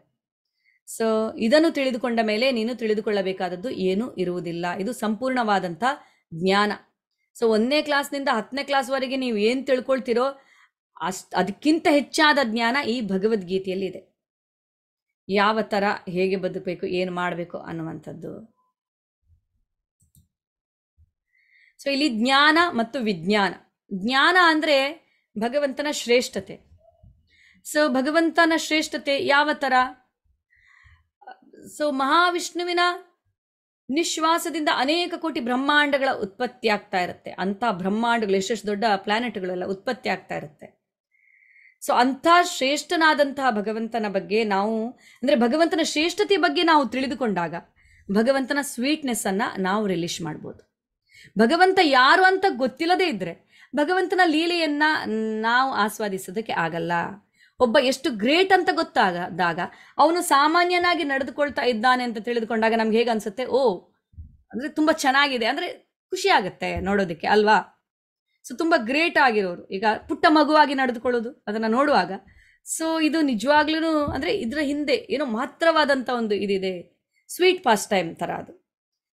ಸೊ ಇದನ್ನು ತಿಳಿದುಕೊಂಡ ಮೇಲೆ ನೀನು ತಿಳಿದುಕೊಳ್ಳಬೇಕಾದದ್ದು ಏನೂ ಇರುವುದಿಲ್ಲ ಇದು ಸಂಪೂರ್ಣವಾದಂಥ ಜ್ಞಾನ ಸೊ ಒಂದನೇ ಕ್ಲಾಸ್ನಿಂದ ಹತ್ತನೇ ಕ್ಲಾಸ್ವರೆಗೆ ನೀವು ಏನು ತಿಳ್ಕೊಳ್ತಿರೋ ಅಷ್ಟ್ ಅದಕ್ಕಿಂತ ಹೆಚ್ಚಾದ ಜ್ಞಾನ ಈ ಭಗವದ್ಗೀತೆಯಲ್ಲಿ ಇದೆ ಯಾವ ಥರ ಹೇಗೆ ಬದುಕಬೇಕು ಏನು ಮಾಡಬೇಕು ಅನ್ನುವಂಥದ್ದು ಸೊ ಇಲ್ಲಿ ಜ್ಞಾನ ಮತ್ತು ವಿಜ್ಞಾನ ಜ್ಞಾನ ಅಂದ್ರೆ ಭಗವಂತನ ಶ್ರೇಷ್ಠತೆ ಸೊ ಭಗವಂತನ ಶ್ರೇಷ್ಠತೆ ಯಾವ ತರ ಸೊ ಮಹಾವಿಷ್ಣುವಿನ ನಿಶ್ವಾಸದಿಂದ ಅನೇಕ ಕೋಟಿ ಬ್ರಹ್ಮಾಂಡಗಳ ಉತ್ಪತ್ತಿ ಆಗ್ತಾ ಇರುತ್ತೆ ಅಂಥ ಬ್ರಹ್ಮಾಂಡಗಳು ಎಷ್ಟೆಷ್ಟು ದೊಡ್ಡ ಪ್ಲಾನೆಟ್ಗಳೆಲ್ಲ ಉತ್ಪತ್ತಿ ಆಗ್ತಾ ಇರುತ್ತೆ ಸೊ ಅಂಥ ಶ್ರೇಷ್ಠನಾದಂತಹ ಭಗವಂತನ ಬಗ್ಗೆ ನಾವು ಅಂದರೆ ಭಗವಂತನ ಶ್ರೇಷ್ಠತೆಯ ಬಗ್ಗೆ ನಾವು ತಿಳಿದುಕೊಂಡಾಗ ಭಗವಂತನ ಸ್ವೀಟ್ನೆಸ್ಸನ್ನು ನಾವು ರಿಲೀಶ್ ಮಾಡ್ಬೋದು ಭಗವಂತ ಯಾರು ಅಂತ ಗೊತ್ತಿಲ್ಲದೇ ಇದ್ದರೆ ಭಗವಂತನ ಲೀಲೆಯನ್ನು ನಾವು ಆಸ್ವಾದಿಸೋದಕ್ಕೆ ಆಗಲ್ಲ ಒಬ್ಬ ಎಷ್ಟು ಗ್ರೇಟ್ ಅಂತ ಗೊತ್ತಾಗದಾಗ ಅವನು ಸಾಮಾನ್ಯನಾಗಿ ನಡೆದುಕೊಳ್ತಾ ಇದ್ದಾನೆ ಅಂತ ತಿಳಿದುಕೊಂಡಾಗ ನಮ್ಗೆ ಹೇಗೆ ಅನ್ಸುತ್ತೆ ಓ ಅಂದ್ರೆ ತುಂಬಾ ಚೆನ್ನಾಗಿದೆ ಅಂದ್ರೆ ಖುಷಿ ಆಗುತ್ತೆ ನೋಡೋದಕ್ಕೆ ಅಲ್ವಾ ಸೊ ತುಂಬಾ ಗ್ರೇಟ್ ಆಗಿರೋರು ಈಗ ಪುಟ್ಟ ಮಗುವಾಗಿ ನಡೆದುಕೊಳ್ಳೋದು ಅದನ್ನ ನೋಡುವಾಗ ಸೊ ಇದು ನಿಜವಾಗ್ಲೂ ಅಂದ್ರೆ ಇದರ ಹಿಂದೆ ಏನೋ ಮಾತ್ರವಾದಂತ ಒಂದು ಇದಿದೆ ಸ್ವೀಟ್ ಪಾಸ್ಟ್ ಟೈಮ್ ತರ ಅದು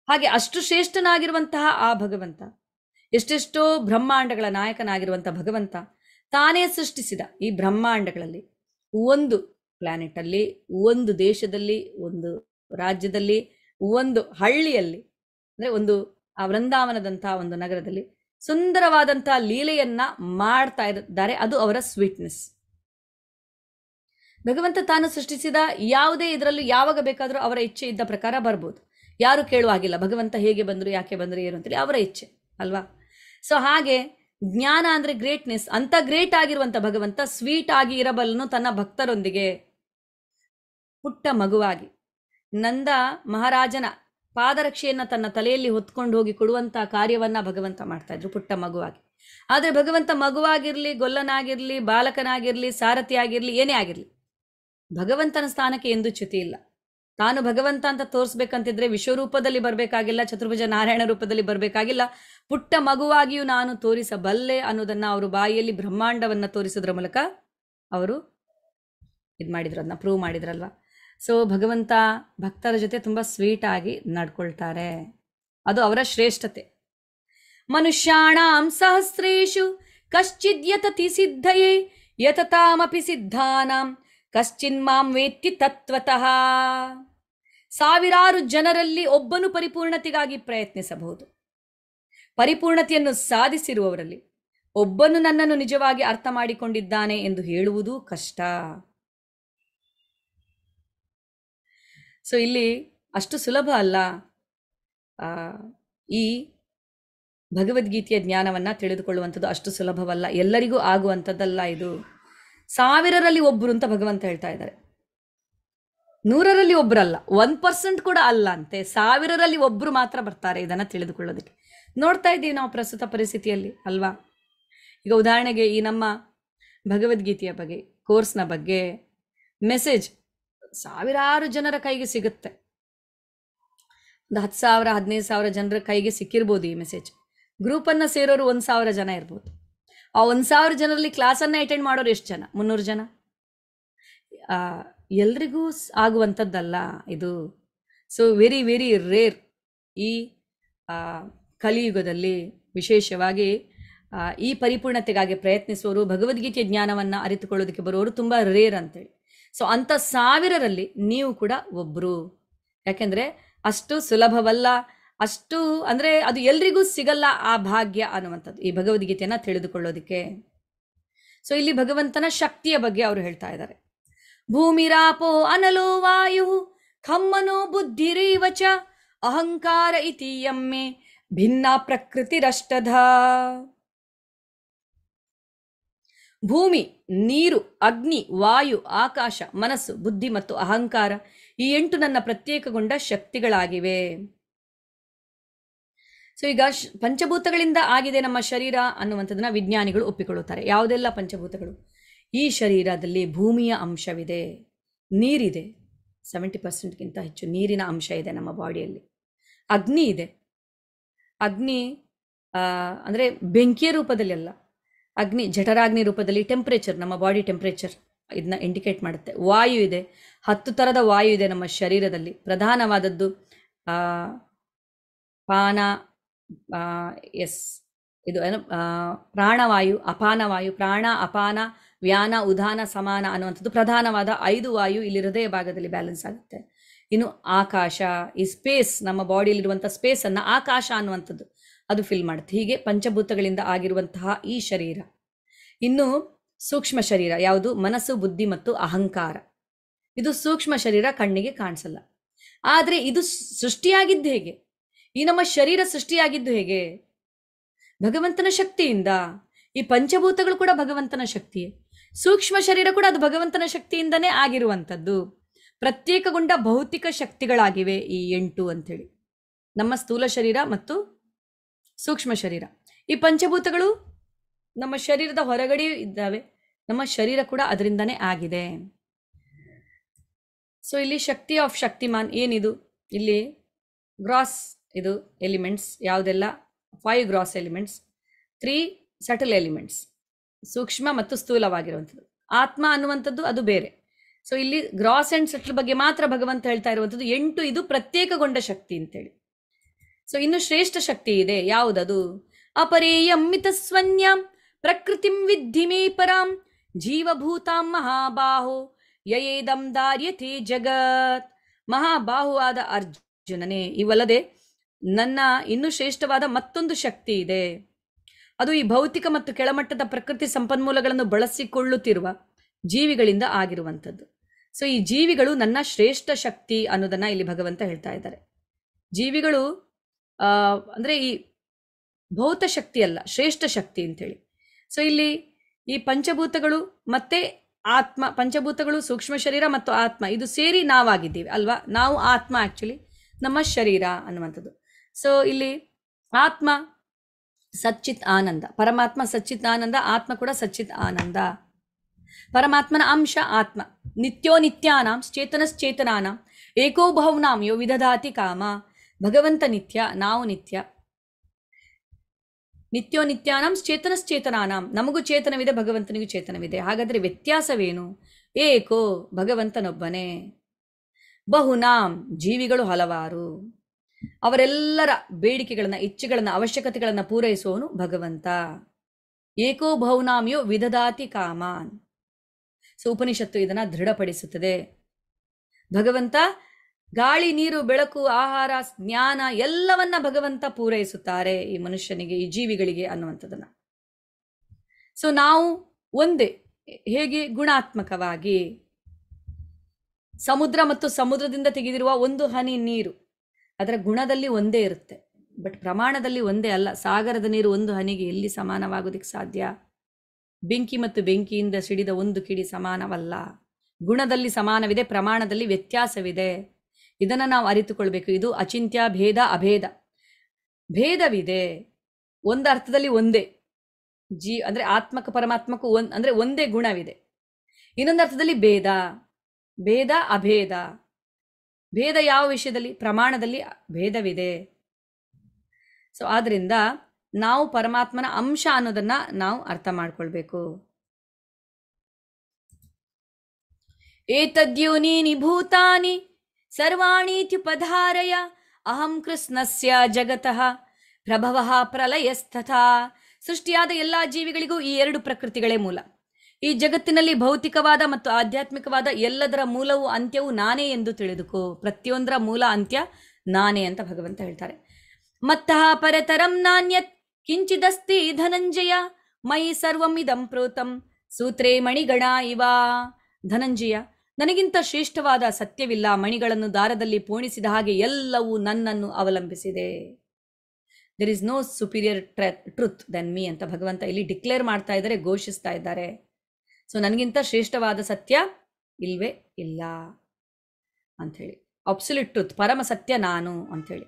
ಹಾಗೆ ಅಷ್ಟು ಶ್ರೇಷ್ಠನಾಗಿರುವಂತಹ ಆ ಭಗವಂತ ಎಷ್ಟೆಷ್ಟೋ ಬ್ರಹ್ಮಾಂಡಗಳ ನಾಯಕನಾಗಿರುವಂಥ ಭಗವಂತ ತಾನೇ ಸೃಷ್ಟಿಸಿದ ಈ ಬ್ರಹ್ಮಾಂಡಗಳಲ್ಲಿ ಒಂದು ಅಲ್ಲಿ ಒಂದು ದೇಶದಲ್ಲಿ ಒಂದು ರಾಜ್ಯದಲ್ಲಿ ಒಂದು ಹಳ್ಳಿಯಲ್ಲಿ ಅಂದ್ರೆ ಒಂದು ಆ ವೃಂದಾವನದಂತಹ ಒಂದು ನಗರದಲ್ಲಿ ಸುಂದರವಾದಂತಹ ಲೀಲೆಯನ್ನ ಮಾಡ್ತಾ ಇದ್ದಾರೆ ಅದು ಅವರ ಸ್ವೀಟ್ನೆಸ್ ಭಗವಂತ ತಾನು ಸೃಷ್ಟಿಸಿದ ಯಾವುದೇ ಇದರಲ್ಲಿ ಯಾವಾಗ ಬೇಕಾದರೂ ಅವರ ಇಚ್ಛೆ ಇದ್ದ ಪ್ರಕಾರ ಬರ್ಬೋದು ಯಾರು ಕೇಳುವಾಗಿಲ್ಲ ಭಗವಂತ ಹೇಗೆ ಬಂದರು ಯಾಕೆ ಬಂದರು ಏನು ಅಂತೇಳಿ ಅವರ ಇಚ್ಛೆ ಅಲ್ವಾ ಸೊ ಹಾಗೆ ಜ್ಞಾನ ಅಂದರೆ ಗ್ರೇಟ್ನೆಸ್ ಅಂತ ಗ್ರೇಟ್ ಆಗಿರುವಂಥ ಭಗವಂತ ಸ್ವೀಟ್ ಆಗಿ ಇರಬಲ್ಲನು ತನ್ನ ಭಕ್ತರೊಂದಿಗೆ ಪುಟ್ಟ ಮಗುವಾಗಿ ನಂದ ಮಹಾರಾಜನ ಪಾದರಕ್ಷೆಯನ್ನು ತನ್ನ ತಲೆಯಲ್ಲಿ ಹೊತ್ಕೊಂಡು ಹೋಗಿ ಕೊಡುವಂಥ ಕಾರ್ಯವನ್ನು ಭಗವಂತ ಮಾಡ್ತಾ ಇದ್ರು ಪುಟ್ಟ ಮಗುವಾಗಿ ಆದರೆ ಭಗವಂತ ಮಗುವಾಗಿರಲಿ ಗೊಲ್ಲನಾಗಿರಲಿ ಬಾಲಕನಾಗಿರಲಿ ಸಾರಥಿ ಏನೇ ಆಗಿರಲಿ ಭಗವಂತನ ಸ್ಥಾನಕ್ಕೆ ಎಂದೂ ಚ್ಯುತಿ ಇಲ್ಲ ನಾನು ಭಗವಂತ ಅಂತ ತೋರಿಸ್ಬೇಕಂತಿದ್ರೆ ವಿಶ್ವರೂಪದಲ್ಲಿ ಬರಬೇಕಾಗಿಲ್ಲ ಚತುರ್ಭುಜ ನಾರಾಯಣ ರೂಪದಲ್ಲಿ ಬರಬೇಕಾಗಿಲ್ಲ ಪುಟ್ಟ ಮಗುವಾಗಿಯೂ ನಾನು ತೋರಿಸಬಲ್ಲೆ ಅನ್ನೋದನ್ನ ಅವರು ಬಾಯಿಯಲ್ಲಿ ಬ್ರಹ್ಮಾಂಡವನ್ನ ತೋರಿಸೋದ್ರ ಮೂಲಕ ಅವರು ಇದು ಮಾಡಿದ್ರು ಅದನ್ನ ಪ್ರೂವ್ ಮಾಡಿದ್ರಲ್ವ ಸೊ ಭಗವಂತ ಭಕ್ತರ ಜೊತೆ ತುಂಬ ಸ್ವೀಟ್ ಆಗಿ ನಡ್ಕೊಳ್ತಾರೆ ಅದು ಅವರ ಶ್ರೇಷ್ಠತೆ ಮನುಷ್ಯಾಣ ಸಹಸ್ರೇಶು ಯತತಿ ಸಿದ್ಧಯೇ ಯತತಾಮಪಿ ಸಿದ್ಧಾನಾಂ ಕಶ್ಚಿನ್ ಮಾಂ ವೇತ್ತಿ ತತ್ವತಃ ಸಾವಿರಾರು ಜನರಲ್ಲಿ ಒಬ್ಬನು ಪರಿಪೂರ್ಣತೆಗಾಗಿ ಪ್ರಯತ್ನಿಸಬಹುದು ಪರಿಪೂರ್ಣತೆಯನ್ನು ಸಾಧಿಸಿರುವವರಲ್ಲಿ ಒಬ್ಬನು ನನ್ನನ್ನು ನಿಜವಾಗಿ ಅರ್ಥ ಮಾಡಿಕೊಂಡಿದ್ದಾನೆ ಎಂದು ಹೇಳುವುದು ಕಷ್ಟ ಸೊ ಇಲ್ಲಿ ಅಷ್ಟು ಸುಲಭ ಅಲ್ಲ ಈ ಭಗವದ್ಗೀತೆಯ ಜ್ಞಾನವನ್ನ ತಿಳಿದುಕೊಳ್ಳುವಂಥದ್ದು ಅಷ್ಟು ಸುಲಭವಲ್ಲ ಎಲ್ಲರಿಗೂ ಆಗುವಂಥದ್ದಲ್ಲ ಇದು ಸಾವಿರರಲ್ಲಿ ಒಬ್ಬರು ಅಂತ ಭಗವಂತ ಹೇಳ್ತಾ ಇದ್ದಾರೆ ನೂರರಲ್ಲಿ ಒಬ್ಬರಲ್ಲ ಒನ್ ಪರ್ಸೆಂಟ್ ಕೂಡ ಅಲ್ಲ ಅಂತೆ ಸಾವಿರರಲ್ಲಿ ಒಬ್ಬರು ಮಾತ್ರ ಬರ್ತಾರೆ ಇದನ್ನು ತಿಳಿದುಕೊಳ್ಳೋದಕ್ಕೆ ನೋಡ್ತಾ ಇದ್ದೀವಿ ನಾವು ಪ್ರಸ್ತುತ ಪರಿಸ್ಥಿತಿಯಲ್ಲಿ ಅಲ್ವಾ ಈಗ ಉದಾಹರಣೆಗೆ ಈ ನಮ್ಮ ಭಗವದ್ಗೀತೆಯ ಬಗ್ಗೆ ಕೋರ್ಸ್ನ ಬಗ್ಗೆ ಮೆಸೇಜ್ ಸಾವಿರಾರು ಜನರ ಕೈಗೆ ಸಿಗುತ್ತೆ ಒಂದು ಹತ್ತು ಸಾವಿರ ಹದಿನೈದು ಸಾವಿರ ಜನರ ಕೈಗೆ ಸಿಕ್ಕಿರ್ಬೋದು ಈ ಮೆಸೇಜ್ ಗ್ರೂಪನ್ನು ಸೇರೋರು ಒಂದು ಸಾವಿರ ಜನ ಇರ್ಬೋದು ಆ ಒಂದು ಸಾವಿರ ಜನರಲ್ಲಿ ಕ್ಲಾಸನ್ನು ಅಟೆಂಡ್ ಮಾಡೋರು ಎಷ್ಟು ಜನ ಮುನ್ನೂರು ಜನ ಎಲ್ರಿಗೂ ಆಗುವಂಥದ್ದಲ್ಲ ಇದು ಸೊ ವೆರಿ ವೆರಿ ರೇರ್ ಈ ಕಲಿಯುಗದಲ್ಲಿ ವಿಶೇಷವಾಗಿ ಈ ಪರಿಪೂರ್ಣತೆಗಾಗಿ ಪ್ರಯತ್ನಿಸುವವರು ಭಗವದ್ಗೀತೆ ಜ್ಞಾನವನ್ನು ಅರಿತುಕೊಳ್ಳೋದಕ್ಕೆ ಬರುವವರು ತುಂಬ ರೇರ್ ಅಂತೇಳಿ ಸೊ ಅಂಥ ಸಾವಿರರಲ್ಲಿ ನೀವು ಕೂಡ ಒಬ್ಬರು ಯಾಕೆಂದರೆ ಅಷ್ಟು ಸುಲಭವಲ್ಲ ಅಷ್ಟು ಅಂದರೆ ಅದು ಎಲ್ರಿಗೂ ಸಿಗಲ್ಲ ಆ ಭಾಗ್ಯ ಅನ್ನುವಂಥದ್ದು ಈ ಭಗವದ್ಗೀತೆಯನ್ನು ತಿಳಿದುಕೊಳ್ಳೋದಕ್ಕೆ ಸೊ ಇಲ್ಲಿ ಭಗವಂತನ ಶಕ್ತಿಯ ಬಗ್ಗೆ ಅವರು ಹೇಳ್ತಾ ಇದ್ದಾರೆ ಭೂಮಿರಾಪೋ ಅನಲೋ ವಾಯು ಖಮ್ಮನೋ ಬುದ್ಧಿರೀವಚ ಅಹಂಕಾರ ಇತಿ ಎಮ್ಮೆ ಭಿನ್ನ ರಷ್ಟಧ ಭೂಮಿ ನೀರು ಅಗ್ನಿ ವಾಯು ಆಕಾಶ ಮನಸ್ಸು ಬುದ್ಧಿ ಮತ್ತು ಅಹಂಕಾರ ಈ ಎಂಟು ನನ್ನ ಪ್ರತ್ಯೇಕಗೊಂಡ ಶಕ್ತಿಗಳಾಗಿವೆ ಸೊ ಈಗ ಪಂಚಭೂತಗಳಿಂದ ಆಗಿದೆ ನಮ್ಮ ಶರೀರ ಅನ್ನುವಂಥದ್ದನ್ನ ವಿಜ್ಞಾನಿಗಳು ಒಪ್ಪಿಕೊಳ್ಳುತ್ತಾರೆ ಯಾವುದೆಲ್ಲ ಪಂಚಭೂತಗಳು ಈ ಶರೀರದಲ್ಲಿ ಭೂಮಿಯ ಅಂಶವಿದೆ ನೀರಿದೆ ಸೆವೆಂಟಿ ಪರ್ಸೆಂಟ್ಗಿಂತ ಹೆಚ್ಚು ನೀರಿನ ಅಂಶ ಇದೆ ನಮ್ಮ ಬಾಡಿಯಲ್ಲಿ ಅಗ್ನಿ ಇದೆ ಅಗ್ನಿ ಅಂದರೆ ಬೆಂಕಿಯ ರೂಪದಲ್ಲಿ ಅಲ್ಲ ಅಗ್ನಿ ಜಠರಾಗ್ನಿ ರೂಪದಲ್ಲಿ ಟೆಂಪ್ರೇಚರ್ ನಮ್ಮ ಬಾಡಿ ಟೆಂಪ್ರೇಚರ್ ಇದನ್ನ ಇಂಡಿಕೇಟ್ ಮಾಡುತ್ತೆ ವಾಯು ಇದೆ ಹತ್ತು ಥರದ ವಾಯು ಇದೆ ನಮ್ಮ ಶರೀರದಲ್ಲಿ ಪ್ರಧಾನವಾದದ್ದು ಪಾನ ಎಸ್ ಇದು ಏನು ಪ್ರಾಣವಾಯು ಅಪಾನವಾಯು ಪ್ರಾಣ ಅಪಾನ ವ್ಯಾನ ಉದಾನ ಸಮಾನ ಅನ್ನುವಂಥದ್ದು ಪ್ರಧಾನವಾದ ಐದು ವಾಯು ಇಲ್ಲಿ ಹೃದಯ ಭಾಗದಲ್ಲಿ ಬ್ಯಾಲೆನ್ಸ್ ಆಗುತ್ತೆ ಇನ್ನು ಆಕಾಶ ಈ ಸ್ಪೇಸ್ ನಮ್ಮ ಬಾಡಿಯಲ್ಲಿರುವಂಥ ಸ್ಪೇಸನ್ನು ಆಕಾಶ ಅನ್ನುವಂಥದ್ದು ಅದು ಫಿಲ್ ಮಾಡುತ್ತೆ ಹೀಗೆ ಪಂಚಭೂತಗಳಿಂದ ಆಗಿರುವಂತಹ ಈ ಶರೀರ ಇನ್ನು ಸೂಕ್ಷ್ಮ ಶರೀರ ಯಾವುದು ಮನಸ್ಸು ಬುದ್ಧಿ ಮತ್ತು ಅಹಂಕಾರ ಇದು ಸೂಕ್ಷ್ಮ ಶರೀರ ಕಣ್ಣಿಗೆ ಕಾಣಿಸಲ್ಲ ಆದರೆ ಇದು ಸೃಷ್ಟಿಯಾಗಿದ್ದು ಹೇಗೆ ಈ ನಮ್ಮ ಶರೀರ ಸೃಷ್ಟಿಯಾಗಿದ್ದು ಹೇಗೆ ಭಗವಂತನ ಶಕ್ತಿಯಿಂದ ಈ ಪಂಚಭೂತಗಳು ಕೂಡ ಭಗವಂತನ ಶಕ್ತಿಯೇ ಸೂಕ್ಷ್ಮ ಶರೀರ ಕೂಡ ಅದು ಭಗವಂತನ ಶಕ್ತಿಯಿಂದನೇ ಆಗಿರುವಂಥದ್ದು ಪ್ರತ್ಯೇಕಗೊಂಡ ಭೌತಿಕ ಶಕ್ತಿಗಳಾಗಿವೆ ಈ ಎಂಟು ಅಂಥೇಳಿ ನಮ್ಮ ಸ್ಥೂಲ ಶರೀರ ಮತ್ತು ಸೂಕ್ಷ್ಮ ಶರೀರ ಈ ಪಂಚಭೂತಗಳು ನಮ್ಮ ಶರೀರದ ಹೊರಗಡೆ ಇದ್ದಾವೆ ನಮ್ಮ ಶರೀರ ಕೂಡ ಅದರಿಂದನೇ ಆಗಿದೆ ಸೊ ಇಲ್ಲಿ ಶಕ್ತಿ ಆಫ್ ಶಕ್ತಿಮಾನ್ ಏನಿದು ಇಲ್ಲಿ ಗ್ರಾಸ್ ಇದು ಎಲಿಮೆಂಟ್ಸ್ ಯಾವುದೆಲ್ಲ five gross elements three subtle elements ಸೂಕ್ಷ್ಮ ಮತ್ತು ಸ್ಥೂಲವಾಗಿರುವಂಥದ್ದು ಆತ್ಮ ಅನ್ನುವಂಥದ್ದು ಅದು ಬೇರೆ ಸೊ ಇಲ್ಲಿ ಗ್ರಾಸ್ ಅಂಡ್ ಸಟ್ಲ್ ಬಗ್ಗೆ ಮಾತ್ರ ಭಗವಂತ ಹೇಳ್ತಾ ಇರುವಂಥದ್ದು ಎಂಟು ಇದು ಪ್ರತ್ಯೇಕಗೊಂಡ ಶಕ್ತಿ ಅಂತೇಳಿ ಸೊ ಇನ್ನು ಶ್ರೇಷ್ಠ ಶಕ್ತಿ ಇದೆ ಯಾವುದದು ಅಪರೇಯಂ ಮಿತಸ್ವನ್ಯಾಂ ಪ್ರಕೃತಿಂ ಮೇ ಪರಾಂ ಜೀವಭೂತಾಂ ಮಹಾಬಾಹು ಯಯೇದಂ ದಾರ್ಯತೆ ಜಗತ್ ಮಹಾಬಾಹು ಆದ ಅರ್ಜುನನೇ ಇವಲ್ಲದೆ ನನ್ನ ಇನ್ನು ಶ್ರೇಷ್ಠವಾದ ಮತ್ತೊಂದು ಶಕ್ತಿ ಇದೆ ಅದು ಈ ಭೌತಿಕ ಮತ್ತು ಕೆಳಮಟ್ಟದ ಪ್ರಕೃತಿ ಸಂಪನ್ಮೂಲಗಳನ್ನು ಬಳಸಿಕೊಳ್ಳುತ್ತಿರುವ ಜೀವಿಗಳಿಂದ ಆಗಿರುವಂಥದ್ದು ಸೊ ಈ ಜೀವಿಗಳು ನನ್ನ ಶ್ರೇಷ್ಠ ಶಕ್ತಿ ಅನ್ನೋದನ್ನ ಇಲ್ಲಿ ಭಗವಂತ ಹೇಳ್ತಾ ಇದ್ದಾರೆ ಜೀವಿಗಳು ಅಂದರೆ ಈ ಭೌತ ಶಕ್ತಿ ಅಲ್ಲ ಶ್ರೇಷ್ಠ ಶಕ್ತಿ ಅಂತೇಳಿ ಸೊ ಇಲ್ಲಿ ಈ ಪಂಚಭೂತಗಳು ಮತ್ತೆ ಆತ್ಮ ಪಂಚಭೂತಗಳು ಸೂಕ್ಷ್ಮ ಶರೀರ ಮತ್ತು ಆತ್ಮ ಇದು ಸೇರಿ ನಾವಾಗಿದ್ದೀವಿ ಅಲ್ವಾ ನಾವು ಆತ್ಮ ಆ್ಯಕ್ಚುಲಿ ನಮ್ಮ ಶರೀರ ಅನ್ನುವಂಥದ್ದು ಸೊ ಇಲ್ಲಿ ಆತ್ಮ ಸಚ್ಚಿತ್ ಆನಂದ ಪರಮಾತ್ಮ ಸಚ್ಚಿತ್ ಆನಂದ ಆತ್ಮ ಕೂಡ ಸಚ್ಚಿತ್ ಆನಂದ ಪರಮಾತ್ಮನ ಅಂಶ ಆತ್ಮ ನಿತ್ಯೋ ನಿತ್ಯಾನಾಂ ಏಕೋ ಬಹುನಾಂ ಯೋ ವಿಧಧಾತಿ ಕಾಮ ಭಗವಂತ ನಿತ್ಯ ನಾವು ನಿತ್ಯ ನಿತ್ಯೋ ನಿತ್ಯಾನಾಂ ಚೇತನಶ್ಚೇತನಾನಾಂ ನಮಗೂ ಚೇತನವಿದೆ ಭಗವಂತನಿಗೂ ಚೇತನವಿದೆ ಹಾಗಾದರೆ ವ್ಯತ್ಯಾಸವೇನು ಏಕೋ ಭಗವಂತನೊಬ್ಬನೇ ಬಹುನಾಂ ಜೀವಿಗಳು ಹಲವಾರು ಅವರೆಲ್ಲರ ಬೇಡಿಕೆಗಳನ್ನ ಇಚ್ಛೆಗಳನ್ನ ಅವಶ್ಯಕತೆಗಳನ್ನ ಪೂರೈಸುವವನು ಭಗವಂತ ಏಕೋ ಭೌನಾಮಿಯು ವಿಧದಾತಿ ಕಾಮಾನ್ ಸೊ ಉಪನಿಷತ್ತು ಇದನ್ನ ದೃಢಪಡಿಸುತ್ತದೆ ಭಗವಂತ ಗಾಳಿ ನೀರು ಬೆಳಕು ಆಹಾರ ಜ್ಞಾನ ಎಲ್ಲವನ್ನ ಭಗವಂತ ಪೂರೈಸುತ್ತಾರೆ ಈ ಮನುಷ್ಯನಿಗೆ ಈ ಜೀವಿಗಳಿಗೆ ಅನ್ನುವಂಥದ್ದನ್ನ ಸೊ ನಾವು ಒಂದೇ ಹೇಗೆ ಗುಣಾತ್ಮಕವಾಗಿ ಸಮುದ್ರ ಮತ್ತು ಸಮುದ್ರದಿಂದ ತೆಗೆದಿರುವ ಒಂದು ಹನಿ ನೀರು ಅದರ ಗುಣದಲ್ಲಿ ಒಂದೇ ಇರುತ್ತೆ ಬಟ್ ಪ್ರಮಾಣದಲ್ಲಿ ಒಂದೇ ಅಲ್ಲ ಸಾಗರದ ನೀರು ಒಂದು ಹನಿಗೆ ಎಲ್ಲಿ ಸಮಾನವಾಗೋದಿಕ್ಕೆ ಸಾಧ್ಯ ಬೆಂಕಿ ಮತ್ತು ಬೆಂಕಿಯಿಂದ ಸಿಡಿದ ಒಂದು ಕಿಡಿ ಸಮಾನವಲ್ಲ ಗುಣದಲ್ಲಿ ಸಮಾನವಿದೆ ಪ್ರಮಾಣದಲ್ಲಿ ವ್ಯತ್ಯಾಸವಿದೆ ಇದನ್ನು ನಾವು ಅರಿತುಕೊಳ್ಬೇಕು ಇದು ಅಚಿಂತ್ಯ ಭೇದ ಅಭೇದ ಭೇದವಿದೆ ಒಂದು ಅರ್ಥದಲ್ಲಿ ಒಂದೇ ಜೀ ಅಂದರೆ ಆತ್ಮಕ ಪರಮಾತ್ಮಕ್ಕೂ ಒಂದು ಅಂದರೆ ಒಂದೇ ಗುಣವಿದೆ ಇನ್ನೊಂದು ಅರ್ಥದಲ್ಲಿ ಭೇದ ಭೇದ ಅಭೇದ ಭೇದ ಯಾವ ವಿಷಯದಲ್ಲಿ ಪ್ರಮಾಣದಲ್ಲಿ ಭೇದವಿದೆ ಸೊ ಆದ್ದರಿಂದ ನಾವು ಪರಮಾತ್ಮನ ಅಂಶ ಅನ್ನೋದನ್ನ ನಾವು ಅರ್ಥ ಮಾಡ್ಕೊಳ್ಬೇಕು ಏತದ್ಯೋನೀನಿ ಭೂತಾನಿ ಪಧಾರಯ ಅಹಂ ಕೃಷ್ಣಸ್ಯ ಜಗತಃ ಪ್ರಭವ ಪ್ರಲಯಸ್ತಥಾ ಸೃಷ್ಟಿಯಾದ ಎಲ್ಲಾ ಜೀವಿಗಳಿಗೂ ಈ ಎರಡು ಪ್ರಕೃತಿಗಳೇ ಮೂಲ ಈ ಜಗತ್ತಿನಲ್ಲಿ ಭೌತಿಕವಾದ ಮತ್ತು ಆಧ್ಯಾತ್ಮಿಕವಾದ ಎಲ್ಲದರ ಮೂಲವು ಅಂತ್ಯವು ನಾನೇ ಎಂದು ತಿಳಿದುಕೋ ಪ್ರತಿಯೊಂದರ ಮೂಲ ಅಂತ್ಯ ನಾನೇ ಅಂತ ಭಗವಂತ ಹೇಳ್ತಾರೆ ಮತ್ತಹ ಪರತರಂ ನಾಣ್ಯತ್ ಕಿಂಚಿದಸ್ತಿ ಧನಂಜಯ ಮೈ ಇದಂ ಪ್ರೋತಂ ಸೂತ್ರೇ ಮಣಿಗಣ ಇವಾ ಧನಂಜಯ ನನಗಿಂತ ಶ್ರೇಷ್ಠವಾದ ಸತ್ಯವಿಲ್ಲ ಮಣಿಗಳನ್ನು ದಾರದಲ್ಲಿ ಪೋಣಿಸಿದ ಹಾಗೆ ಎಲ್ಲವೂ ನನ್ನನ್ನು ಅವಲಂಬಿಸಿದೆ there is no superior truth than me ಅಂತ ಭಗವಂತ ಇಲ್ಲಿ ಡಿಕ್ಲೇರ್ ಮಾಡ್ತಾ ಇದ್ದಾರೆ ಘೋಷಿಸ್ತಾ ಇದ್ದಾರೆ ಸೊ ನನಗಿಂತ ಶ್ರೇಷ್ಠವಾದ ಸತ್ಯ ಇಲ್ವೇ ಇಲ್ಲ ಅಂಥೇಳಿ ಅಬ್ಸುಲಿಟ್ ಟ್ರುತ್ ಪರಮ ಸತ್ಯ ನಾನು ಅಂಥೇಳಿ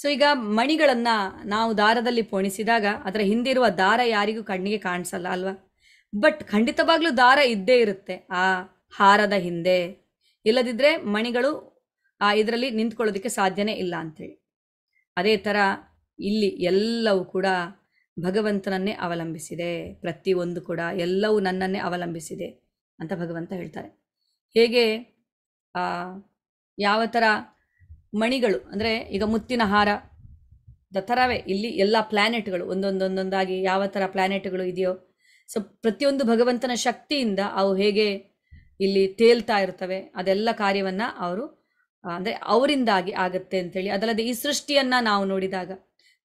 ಸೊ ಈಗ ಮಣಿಗಳನ್ನು ನಾವು ದಾರದಲ್ಲಿ ಪೋಣಿಸಿದಾಗ ಅದರ ಹಿಂದಿರುವ ದಾರ ಯಾರಿಗೂ ಕಣ್ಣಿಗೆ ಕಾಣಿಸಲ್ಲ ಅಲ್ವಾ ಬಟ್ ಖಂಡಿತವಾಗ್ಲೂ ದಾರ ಇದ್ದೇ ಇರುತ್ತೆ ಆ ಹಾರದ ಹಿಂದೆ ಇಲ್ಲದಿದ್ದರೆ ಮಣಿಗಳು ಆ ಇದರಲ್ಲಿ ನಿಂತ್ಕೊಳ್ಳೋದಕ್ಕೆ ಸಾಧ್ಯನೇ ಇಲ್ಲ ಅಂಥೇಳಿ ಅದೇ ಥರ ಇಲ್ಲಿ ಎಲ್ಲವೂ ಕೂಡ ಭಗವಂತನನ್ನೇ ಅವಲಂಬಿಸಿದೆ ಪ್ರತಿಯೊಂದು ಕೂಡ ಎಲ್ಲವೂ ನನ್ನನ್ನೇ ಅವಲಂಬಿಸಿದೆ ಅಂತ ಭಗವಂತ ಹೇಳ್ತಾರೆ ಹೇಗೆ ಯಾವ ಥರ ಮಣಿಗಳು ಅಂದರೆ ಈಗ ಮುತ್ತಿನ ಹಾರ ಥರವೇ ಇಲ್ಲಿ ಎಲ್ಲ ಪ್ಲ್ಯಾನೆಟ್ಗಳು ಒಂದೊಂದೊಂದೊಂದಾಗಿ ಯಾವ ಥರ ಪ್ಲ್ಯಾನೆಟ್ಗಳು ಇದೆಯೋ ಸೊ ಪ್ರತಿಯೊಂದು ಭಗವಂತನ ಶಕ್ತಿಯಿಂದ ಅವು ಹೇಗೆ ಇಲ್ಲಿ ತೇಲ್ತಾ ಇರ್ತವೆ ಅದೆಲ್ಲ ಕಾರ್ಯವನ್ನು ಅವರು ಅಂದರೆ ಅವರಿಂದಾಗಿ ಆಗುತ್ತೆ ಅಂತೇಳಿ ಅದಲ್ಲದೆ ಈ ಸೃಷ್ಟಿಯನ್ನು ನಾವು ನೋಡಿದಾಗ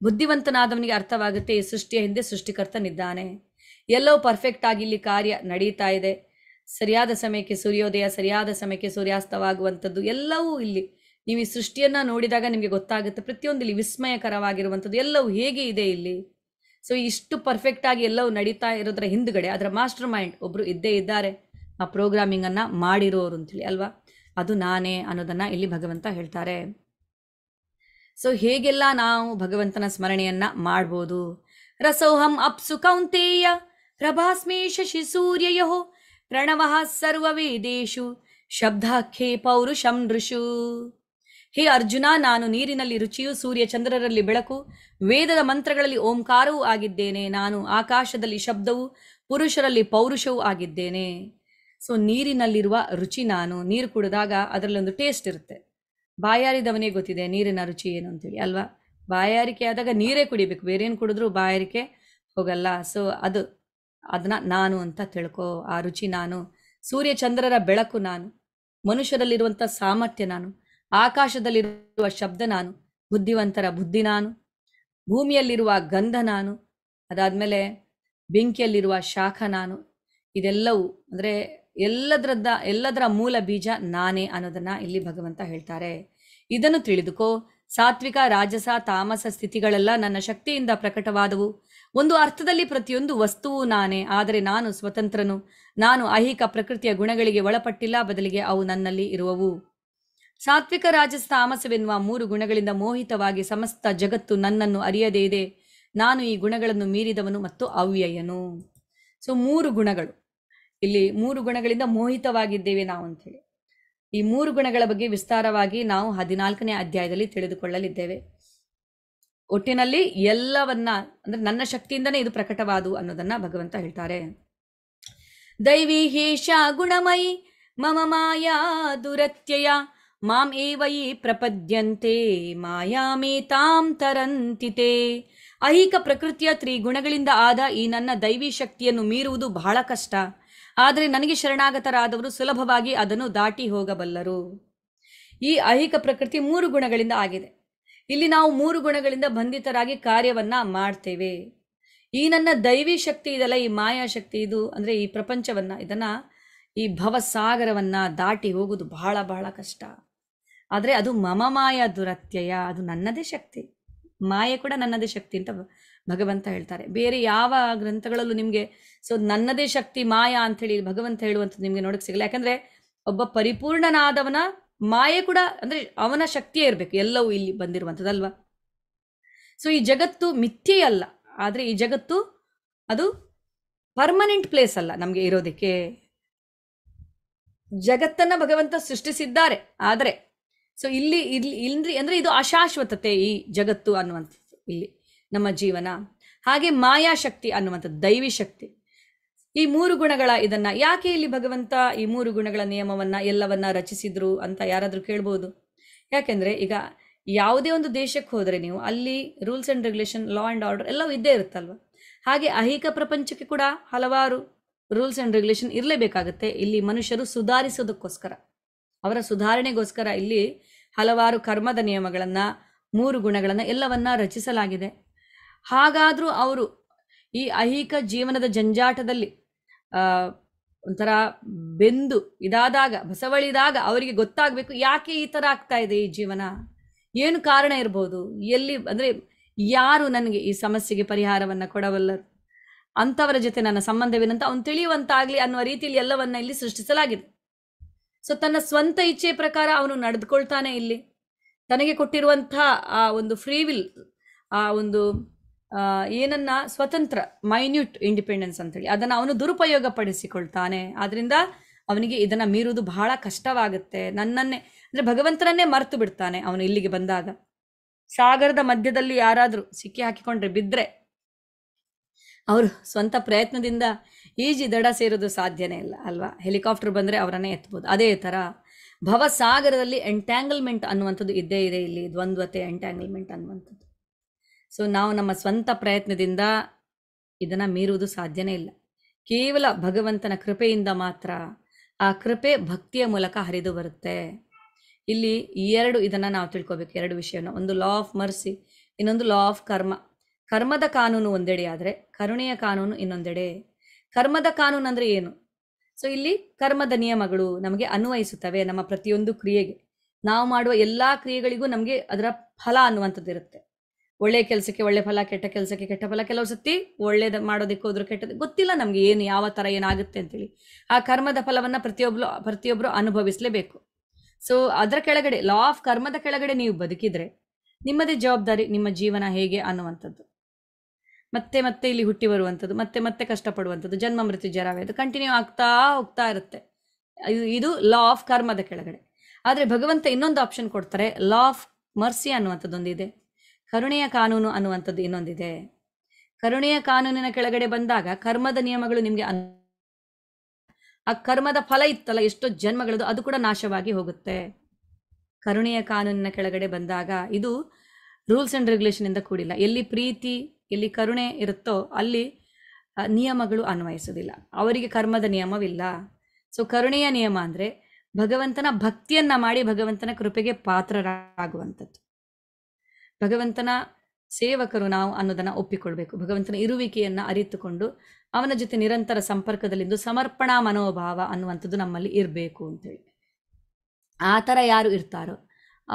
ಬುದ್ಧಿವಂತನಾದವನಿಗೆ ಅರ್ಥವಾಗುತ್ತೆ ಈ ಸೃಷ್ಟಿಯ ಹಿಂದೆ ಸೃಷ್ಟಿಕರ್ತನಿದ್ದಾನೆ ಎಲ್ಲವೂ ಪರ್ಫೆಕ್ಟ್ ಆಗಿ ಇಲ್ಲಿ ಕಾರ್ಯ ನಡೀತಾ ಇದೆ ಸರಿಯಾದ ಸಮಯಕ್ಕೆ ಸೂರ್ಯೋದಯ ಸರಿಯಾದ ಸಮಯಕ್ಕೆ ಸೂರ್ಯಾಸ್ತವಾಗುವಂಥದ್ದು ಎಲ್ಲವೂ ಇಲ್ಲಿ ನೀವು ಈ ಸೃಷ್ಟಿಯನ್ನು ನೋಡಿದಾಗ ನಿಮಗೆ ಗೊತ್ತಾಗುತ್ತೆ ಪ್ರತಿಯೊಂದು ಇಲ್ಲಿ ವಿಸ್ಮಯಕರವಾಗಿರುವಂಥದ್ದು ಎಲ್ಲವೂ ಹೇಗೆ ಇದೆ ಇಲ್ಲಿ ಸೊ ಇಷ್ಟು ಪರ್ಫೆಕ್ಟ್ ಆಗಿ ಎಲ್ಲವೂ ನಡೀತಾ ಇರೋದ್ರ ಹಿಂದುಗಡೆ ಅದರ ಮಾಸ್ಟರ್ ಮೈಂಡ್ ಒಬ್ಬರು ಇದ್ದೇ ಇದ್ದಾರೆ ಆ ಪ್ರೋಗ್ರಾಮಿಂಗನ್ನು ಮಾಡಿರೋರು ಅಂತೇಳಿ ಅಲ್ವಾ ಅದು ನಾನೇ ಅನ್ನೋದನ್ನು ಇಲ್ಲಿ ಭಗವಂತ ಹೇಳ್ತಾರೆ ಸೊ ಹೇಗೆಲ್ಲ ನಾವು ಭಗವಂತನ ಸ್ಮರಣೆಯನ್ನ ಮಾಡ್ಬೋದು ರಸೋಹಂ ಅಪ್ಸು ಕೌಂತೇಯ ಪ್ರಭಾಸ್ಮೇ ಶಶಿ ಸೂರ್ಯಯೋ ಪ್ರಣವಃ ಸರ್ವವೇದೇಶು ಶಬ್ದಾಖ್ಯೇ ಪೌರುಷಂ ಋಷು ಹೇ ಅರ್ಜುನ ನಾನು ನೀರಿನಲ್ಲಿ ರುಚಿಯು ಸೂರ್ಯ ಚಂದ್ರರಲ್ಲಿ ಬೆಳಕು ವೇದದ ಮಂತ್ರಗಳಲ್ಲಿ ಓಂಕಾರವೂ ಆಗಿದ್ದೇನೆ ನಾನು ಆಕಾಶದಲ್ಲಿ ಶಬ್ದವು ಪುರುಷರಲ್ಲಿ ಪೌರುಷವೂ ಆಗಿದ್ದೇನೆ ಸೊ ನೀರಿನಲ್ಲಿರುವ ರುಚಿ ನಾನು ನೀರು ಕುಡಿದಾಗ ಅದರಲ್ಲೊಂದು ಟೇಸ್ಟ್ ಇರುತ್ತೆ ಬಾಯಾರಿದವನೇ ಗೊತ್ತಿದೆ ನೀರಿನ ರುಚಿ ಏನು ಅಂತೇಳಿ ಅಲ್ವಾ ಬಾಯಾರಿಕೆ ಆದಾಗ ನೀರೇ ಕುಡಿಬೇಕು ಬೇರೇನು ಕುಡಿದ್ರೂ ಬಾಯಾರಿಕೆ ಹೋಗಲ್ಲ ಸೊ ಅದು ಅದನ್ನ ನಾನು ಅಂತ ತಿಳ್ಕೊ ಆ ರುಚಿ ನಾನು ಸೂರ್ಯ ಚಂದ್ರರ ಬೆಳಕು ನಾನು ಮನುಷ್ಯರಲ್ಲಿರುವಂಥ ಸಾಮರ್ಥ್ಯ ನಾನು ಆಕಾಶದಲ್ಲಿರುವ ಶಬ್ದ ನಾನು ಬುದ್ಧಿವಂತರ ಬುದ್ಧಿ ನಾನು ಭೂಮಿಯಲ್ಲಿರುವ ಗಂಧ ನಾನು ಅದಾದಮೇಲೆ ಬೆಂಕಿಯಲ್ಲಿರುವ ಶಾಖ ನಾನು ಇದೆಲ್ಲವೂ ಅಂದರೆ ಎಲ್ಲದರದ್ದ ಎಲ್ಲದರ ಮೂಲ ಬೀಜ ನಾನೇ ಅನ್ನೋದನ್ನ ಇಲ್ಲಿ ಭಗವಂತ ಹೇಳ್ತಾರೆ ಇದನ್ನು ತಿಳಿದುಕೋ ಸಾತ್ವಿಕ ರಾಜಸ ತಾಮಸ ಸ್ಥಿತಿಗಳೆಲ್ಲ ನನ್ನ ಶಕ್ತಿಯಿಂದ ಪ್ರಕಟವಾದವು ಒಂದು ಅರ್ಥದಲ್ಲಿ ಪ್ರತಿಯೊಂದು ವಸ್ತುವು ನಾನೇ ಆದರೆ ನಾನು ಸ್ವತಂತ್ರನು ನಾನು ಐಹಿಕ ಪ್ರಕೃತಿಯ ಗುಣಗಳಿಗೆ ಒಳಪಟ್ಟಿಲ್ಲ ಬದಲಿಗೆ ಅವು ನನ್ನಲ್ಲಿ ಇರುವವು ಸಾತ್ವಿಕ ರಾಜಸ ತಾಮಸವೆನ್ನುವ ಮೂರು ಗುಣಗಳಿಂದ ಮೋಹಿತವಾಗಿ ಸಮಸ್ತ ಜಗತ್ತು ನನ್ನನ್ನು ಅರಿಯದೇ ಇದೆ ನಾನು ಈ ಗುಣಗಳನ್ನು ಮೀರಿದವನು ಮತ್ತು ಅವ್ಯಯನು ಸೊ ಮೂರು ಗುಣಗಳು ಇಲ್ಲಿ ಮೂರು ಗುಣಗಳಿಂದ ಮೋಹಿತವಾಗಿದ್ದೇವೆ ನಾವು ಹೇಳಿ ಈ ಮೂರು ಗುಣಗಳ ಬಗ್ಗೆ ವಿಸ್ತಾರವಾಗಿ ನಾವು ಹದಿನಾಲ್ಕನೇ ಅಧ್ಯಾಯದಲ್ಲಿ ತಿಳಿದುಕೊಳ್ಳಲಿದ್ದೇವೆ ಒಟ್ಟಿನಲ್ಲಿ ಎಲ್ಲವನ್ನ ಅಂದ್ರೆ ನನ್ನ ಶಕ್ತಿಯಿಂದನೇ ಇದು ಪ್ರಕಟವಾದು ಅನ್ನೋದನ್ನ ಭಗವಂತ ಹೇಳ್ತಾರೆ ದೈವಿ ಹೇಷ ಗುಣಮಯಿ ಮಮ ಮಾಯಾ ದುರತ್ಯಯ ಮಾಂ ಏವಯಿ ಪ್ರಪದ್ಯಂತೆ ಮಾಯಾಮೇ ತಾಂ ತರಂತಿತೆ ಅಹಿಕ ಪ್ರಕೃತಿಯ ತ್ರಿಗುಣಗಳಿಂದ ಆದ ಈ ನನ್ನ ದೈವಿ ಶಕ್ತಿಯನ್ನು ಮೀರುವುದು ಬಹಳ ಕಷ್ಟ ಆದರೆ ನನಗೆ ಶರಣಾಗತರಾದವರು ಸುಲಭವಾಗಿ ಅದನ್ನು ದಾಟಿ ಹೋಗಬಲ್ಲರು ಈ ಅಹಿಕ ಪ್ರಕೃತಿ ಮೂರು ಗುಣಗಳಿಂದ ಆಗಿದೆ ಇಲ್ಲಿ ನಾವು ಮೂರು ಗುಣಗಳಿಂದ ಬಂಧಿತರಾಗಿ ಕಾರ್ಯವನ್ನ ಮಾಡ್ತೇವೆ ಈ ನನ್ನ ದೈವಿ ಶಕ್ತಿ ಇದೆಲ್ಲ ಈ ಮಾಯಾ ಶಕ್ತಿ ಇದು ಅಂದ್ರೆ ಈ ಪ್ರಪಂಚವನ್ನ ಇದನ್ನ ಈ ಭವಸಾಗರವನ್ನ ದಾಟಿ ಹೋಗುದು ಬಹಳ ಬಹಳ ಕಷ್ಟ ಆದರೆ ಅದು ಮಮ ಮಾಯಾ ದುರತ್ಯಯ ಅದು ನನ್ನದೇ ಶಕ್ತಿ ಮಾಯೆ ಕೂಡ ನನ್ನದೇ ಶಕ್ತಿ ಅಂತ ಭಗವಂತ ಹೇಳ್ತಾರೆ ಬೇರೆ ಯಾವ ಗ್ರಂಥಗಳಲ್ಲೂ ನಿಮಗೆ ಸೊ ನನ್ನದೇ ಶಕ್ತಿ ಮಾಯಾ ಅಂತ ಹೇಳಿ ಭಗವಂತ ಹೇಳುವಂಥದ್ದು ನಿಮಗೆ ನೋಡಕ್ಕೆ ಸಿಗಲ್ಲ ಯಾಕಂದ್ರೆ ಒಬ್ಬ ಪರಿಪೂರ್ಣನಾದವನ ಮಾಯೆ ಕೂಡ ಅಂದ್ರೆ ಅವನ ಶಕ್ತಿಯೇ ಇರಬೇಕು ಎಲ್ಲವೂ ಇಲ್ಲಿ ಬಂದಿರುವಂಥದ್ದಲ್ವ ಸೊ ಈ ಜಗತ್ತು ಮಿಥ್ಯೆಯಲ್ಲ ಆದ್ರೆ ಈ ಜಗತ್ತು ಅದು ಪರ್ಮನೆಂಟ್ ಪ್ಲೇಸ್ ಅಲ್ಲ ನಮ್ಗೆ ಇರೋದಕ್ಕೆ ಜಗತ್ತನ್ನ ಭಗವಂತ ಸೃಷ್ಟಿಸಿದ್ದಾರೆ ಆದರೆ ಸೊ ಇಲ್ಲಿ ಇಲ್ಲಿ ಇಲ್ರಿ ಅಂದ್ರೆ ಇದು ಅಶಾಶ್ವತತೆ ಈ ಜಗತ್ತು ಅನ್ನುವಂಥದ್ದು ಇಲ್ಲಿ ನಮ್ಮ ಜೀವನ ಹಾಗೆ ಶಕ್ತಿ ಅನ್ನುವಂಥದ್ದು ದೈವಿ ಶಕ್ತಿ ಈ ಮೂರು ಗುಣಗಳ ಇದನ್ನ ಯಾಕೆ ಇಲ್ಲಿ ಭಗವಂತ ಈ ಮೂರು ಗುಣಗಳ ನಿಯಮವನ್ನ ಎಲ್ಲವನ್ನ ರಚಿಸಿದ್ರು ಅಂತ ಯಾರಾದರೂ ಕೇಳ್ಬೋದು ಯಾಕೆಂದ್ರೆ ಈಗ ಯಾವುದೇ ಒಂದು ದೇಶಕ್ಕೆ ಹೋದರೆ ನೀವು ಅಲ್ಲಿ rules and regulation law and order ಎಲ್ಲವೂ ಇದ್ದೇ ಇರುತ್ತಲ್ವ ಹಾಗೆ ಅಹಿಕ ಪ್ರಪಂಚಕ್ಕೆ ಕೂಡ ಹಲವಾರು ರೂಲ್ಸ್ ಆ್ಯಂಡ್ ರೆಗ್ಯುಲೇಷನ್ ಇರಲೇಬೇಕಾಗುತ್ತೆ ಇಲ್ಲಿ ಮನುಷ್ಯರು ಸುಧಾರಿಸೋದಕ್ಕೋಸ್ಕರ ಅವರ ಸುಧಾರಣೆಗೋಸ್ಕರ ಇಲ್ಲಿ ಹಲವಾರು ಕರ್ಮದ ನಿಯಮಗಳನ್ನು ಮೂರು ಗುಣಗಳನ್ನು ಎಲ್ಲವನ್ನ ರಚಿಸಲಾಗಿದೆ ಹಾಗಾದರೂ ಅವರು ಈ ಐಹಿಕ ಜೀವನದ ಜಂಜಾಟದಲ್ಲಿ ಒಂಥರ ಬೆಂದು ಇದಾದಾಗ ಬಸವಳಿದಾಗ ಅವರಿಗೆ ಗೊತ್ತಾಗಬೇಕು ಯಾಕೆ ಈ ಥರ ಆಗ್ತಾ ಇದೆ ಈ ಜೀವನ ಏನು ಕಾರಣ ಇರ್ಬೋದು ಎಲ್ಲಿ ಅಂದರೆ ಯಾರು ನನಗೆ ಈ ಸಮಸ್ಯೆಗೆ ಪರಿಹಾರವನ್ನು ಕೊಡಬಲ್ಲರು ಅಂಥವರ ಜೊತೆ ನನ್ನ ಸಂಬಂಧವೇನಂತ ಅವನು ತಿಳಿಯುವಂತಾಗಲಿ ಅನ್ನುವ ರೀತಿಯಲ್ಲಿ ಎಲ್ಲವನ್ನ ಇಲ್ಲಿ ಸೃಷ್ಟಿಸಲಾಗಿದೆ ಸೊ ತನ್ನ ಸ್ವಂತ ಇಚ್ಛೆ ಪ್ರಕಾರ ಅವನು ನಡೆದುಕೊಳ್ತಾನೆ ಇಲ್ಲಿ ತನಗೆ ಕೊಟ್ಟಿರುವಂಥ ಆ ಒಂದು ಫ್ರೀ ವಿಲ್ ಆ ಒಂದು ಏನನ್ನ ಸ್ವತಂತ್ರ ಮೈನ್ಯೂಟ್ ಇಂಡಿಪೆಂಡೆನ್ಸ್ ಅಂತೇಳಿ ಅದನ್ನ ಅವನು ದುರುಪಯೋಗ ಪಡಿಸಿಕೊಳ್ತಾನೆ ಆದ್ರಿಂದ ಅವನಿಗೆ ಇದನ್ನ ಮೀರುವುದು ಬಹಳ ಕಷ್ಟವಾಗುತ್ತೆ ನನ್ನನ್ನೇ ಅಂದ್ರೆ ಭಗವಂತನನ್ನೇ ಮರೆತು ಬಿಡ್ತಾನೆ ಅವನು ಇಲ್ಲಿಗೆ ಬಂದಾಗ ಸಾಗರದ ಮಧ್ಯದಲ್ಲಿ ಯಾರಾದರೂ ಸಿಕ್ಕಿ ಹಾಕಿಕೊಂಡ್ರೆ ಬಿದ್ದರೆ ಅವರು ಸ್ವಂತ ಪ್ರಯತ್ನದಿಂದ ಈಜಿ ದಡ ಸೇರೋದು ಸಾಧ್ಯನೇ ಇಲ್ಲ ಅಲ್ವಾ ಹೆಲಿಕಾಪ್ಟರ್ ಬಂದ್ರೆ ಅವರನ್ನೇ ಎತ್ತಬಹುದು ಅದೇ ತರ ಭವಸಾಗರದಲ್ಲಿ ಎಂಟ್ಯಾಂಗಲ್ಮೆಂಟ್ ಅನ್ನುವಂಥದ್ದು ಇದ್ದೇ ಇದೆ ಇಲ್ಲಿ ದ್ವಂದ್ವತೆ ಎಂಟ್ಯಾಂಗಲ್ಮೆಂಟ್ ಅನ್ನುವಂಥದ್ದು ಸೊ ನಾವು ನಮ್ಮ ಸ್ವಂತ ಪ್ರಯತ್ನದಿಂದ ಇದನ್ನು ಮೀರುವುದು ಸಾಧ್ಯನೇ ಇಲ್ಲ ಕೇವಲ ಭಗವಂತನ ಕೃಪೆಯಿಂದ ಮಾತ್ರ ಆ ಕೃಪೆ ಭಕ್ತಿಯ ಮೂಲಕ ಹರಿದು ಬರುತ್ತೆ ಇಲ್ಲಿ ಎರಡು ಇದನ್ನು ನಾವು ತಿಳ್ಕೊಬೇಕು ಎರಡು ವಿಷಯನ ಒಂದು ಲಾ ಆಫ್ ಮರ್ಸಿ ಇನ್ನೊಂದು ಲಾ ಆಫ್ ಕರ್ಮ ಕರ್ಮದ ಕಾನೂನು ಒಂದೆಡೆ ಆದರೆ ಕರುಣೆಯ ಕಾನೂನು ಇನ್ನೊಂದೆಡೆ ಕರ್ಮದ ಕಾನೂನು ಅಂದರೆ ಏನು ಸೊ ಇಲ್ಲಿ ಕರ್ಮದ ನಿಯಮಗಳು ನಮಗೆ ಅನ್ವಯಿಸುತ್ತವೆ ನಮ್ಮ ಪ್ರತಿಯೊಂದು ಕ್ರಿಯೆಗೆ ನಾವು ಮಾಡುವ ಎಲ್ಲ ಕ್ರಿಯೆಗಳಿಗೂ ನಮಗೆ ಅದರ ಫಲ ಅನ್ನುವಂಥದ್ದಿರುತ್ತೆ ಇರುತ್ತೆ ಒಳ್ಳೆ ಕೆಲಸಕ್ಕೆ ಒಳ್ಳೆ ಫಲ ಕೆಟ್ಟ ಕೆಲಸಕ್ಕೆ ಕೆಟ್ಟ ಫಲ ಕೆಲವು ಸತಿ ಒಳ್ಳೇದು ಮಾಡೋದಕ್ಕೆ ಹೋದ್ರೂ ಕೆಟ್ಟದ್ದು ಗೊತ್ತಿಲ್ಲ ನಮಗೆ ಏನು ಯಾವ ಥರ ಏನಾಗುತ್ತೆ ಅಂತೇಳಿ ಆ ಕರ್ಮದ ಫಲವನ್ನು ಪ್ರತಿಯೊಬ್ರು ಪ್ರತಿಯೊಬ್ಬರು ಅನುಭವಿಸಲೇಬೇಕು ಸೊ ಅದರ ಕೆಳಗಡೆ ಲಾ ಆಫ್ ಕರ್ಮದ ಕೆಳಗಡೆ ನೀವು ಬದುಕಿದ್ರೆ ನಿಮ್ಮದೇ ಜವಾಬ್ದಾರಿ ನಿಮ್ಮ ಜೀವನ ಹೇಗೆ ಅನ್ನುವಂಥದ್ದು ಮತ್ತೆ ಮತ್ತೆ ಇಲ್ಲಿ ಹುಟ್ಟಿ ಬರುವಂಥದ್ದು ಮತ್ತೆ ಮತ್ತೆ ಕಷ್ಟಪಡುವಂಥದ್ದು ಜನ್ಮ ಮೃತ್ಯು ಜರಾವೆ ಅದು ಕಂಟಿನ್ಯೂ ಆಗ್ತಾ ಹೋಗ್ತಾ ಇರುತ್ತೆ ಇದು ಲಾ ಆಫ್ ಕರ್ಮದ ಕೆಳಗಡೆ ಆದರೆ ಭಗವಂತ ಇನ್ನೊಂದು ಆಪ್ಷನ್ ಕೊಡ್ತಾರೆ ಲಾ ಆಫ್ ಮರ್ಸಿ ಇದೆ ಕರುಣೆಯ ಕಾನೂನು ಅನ್ನುವಂಥದ್ದು ಇನ್ನೊಂದಿದೆ ಕರುಣೆಯ ಕಾನೂನಿನ ಕೆಳಗಡೆ ಬಂದಾಗ ಕರ್ಮದ ನಿಯಮಗಳು ನಿಮಗೆ ಆ ಕರ್ಮದ ಫಲ ಇತ್ತಲ್ಲ ಎಷ್ಟೋ ಜನ್ಮಗಳದು ಅದು ಕೂಡ ನಾಶವಾಗಿ ಹೋಗುತ್ತೆ ಕರುಣೆಯ ಕಾನೂನಿನ ಕೆಳಗಡೆ ಬಂದಾಗ ಇದು ರೂಲ್ಸ್ ಆ್ಯಂಡ್ ರೆಗ್ಯುಲೇಷನ್ ಇಂದ ಕೂಡಿಲ್ಲ ಎಲ್ಲಿ ಪ್ರೀತಿ ಎಲ್ಲಿ ಕರುಣೆ ಇರುತ್ತೋ ಅಲ್ಲಿ ನಿಯಮಗಳು ಅನ್ವಯಿಸೋದಿಲ್ಲ ಅವರಿಗೆ ಕರ್ಮದ ನಿಯಮವಿಲ್ಲ ಸೊ ಕರುಣೆಯ ನಿಯಮ ಅಂದರೆ ಭಗವಂತನ ಭಕ್ತಿಯನ್ನ ಮಾಡಿ ಭಗವಂತನ ಕೃಪೆಗೆ ಪಾತ್ರರಾಗುವಂಥದ್ದು ಭಗವಂತನ ಸೇವಕರು ನಾವು ಅನ್ನೋದನ್ನು ಒಪ್ಪಿಕೊಳ್ಬೇಕು ಭಗವಂತನ ಇರುವಿಕೆಯನ್ನು ಅರಿತುಕೊಂಡು ಅವನ ಜೊತೆ ನಿರಂತರ ಸಂಪರ್ಕದಲ್ಲಿಂದು ಸಮರ್ಪಣಾ ಮನೋಭಾವ ಅನ್ನುವಂಥದ್ದು ನಮ್ಮಲ್ಲಿ ಇರಬೇಕು ಅಂತೇಳಿ ಆ ಥರ ಯಾರು ಇರ್ತಾರೋ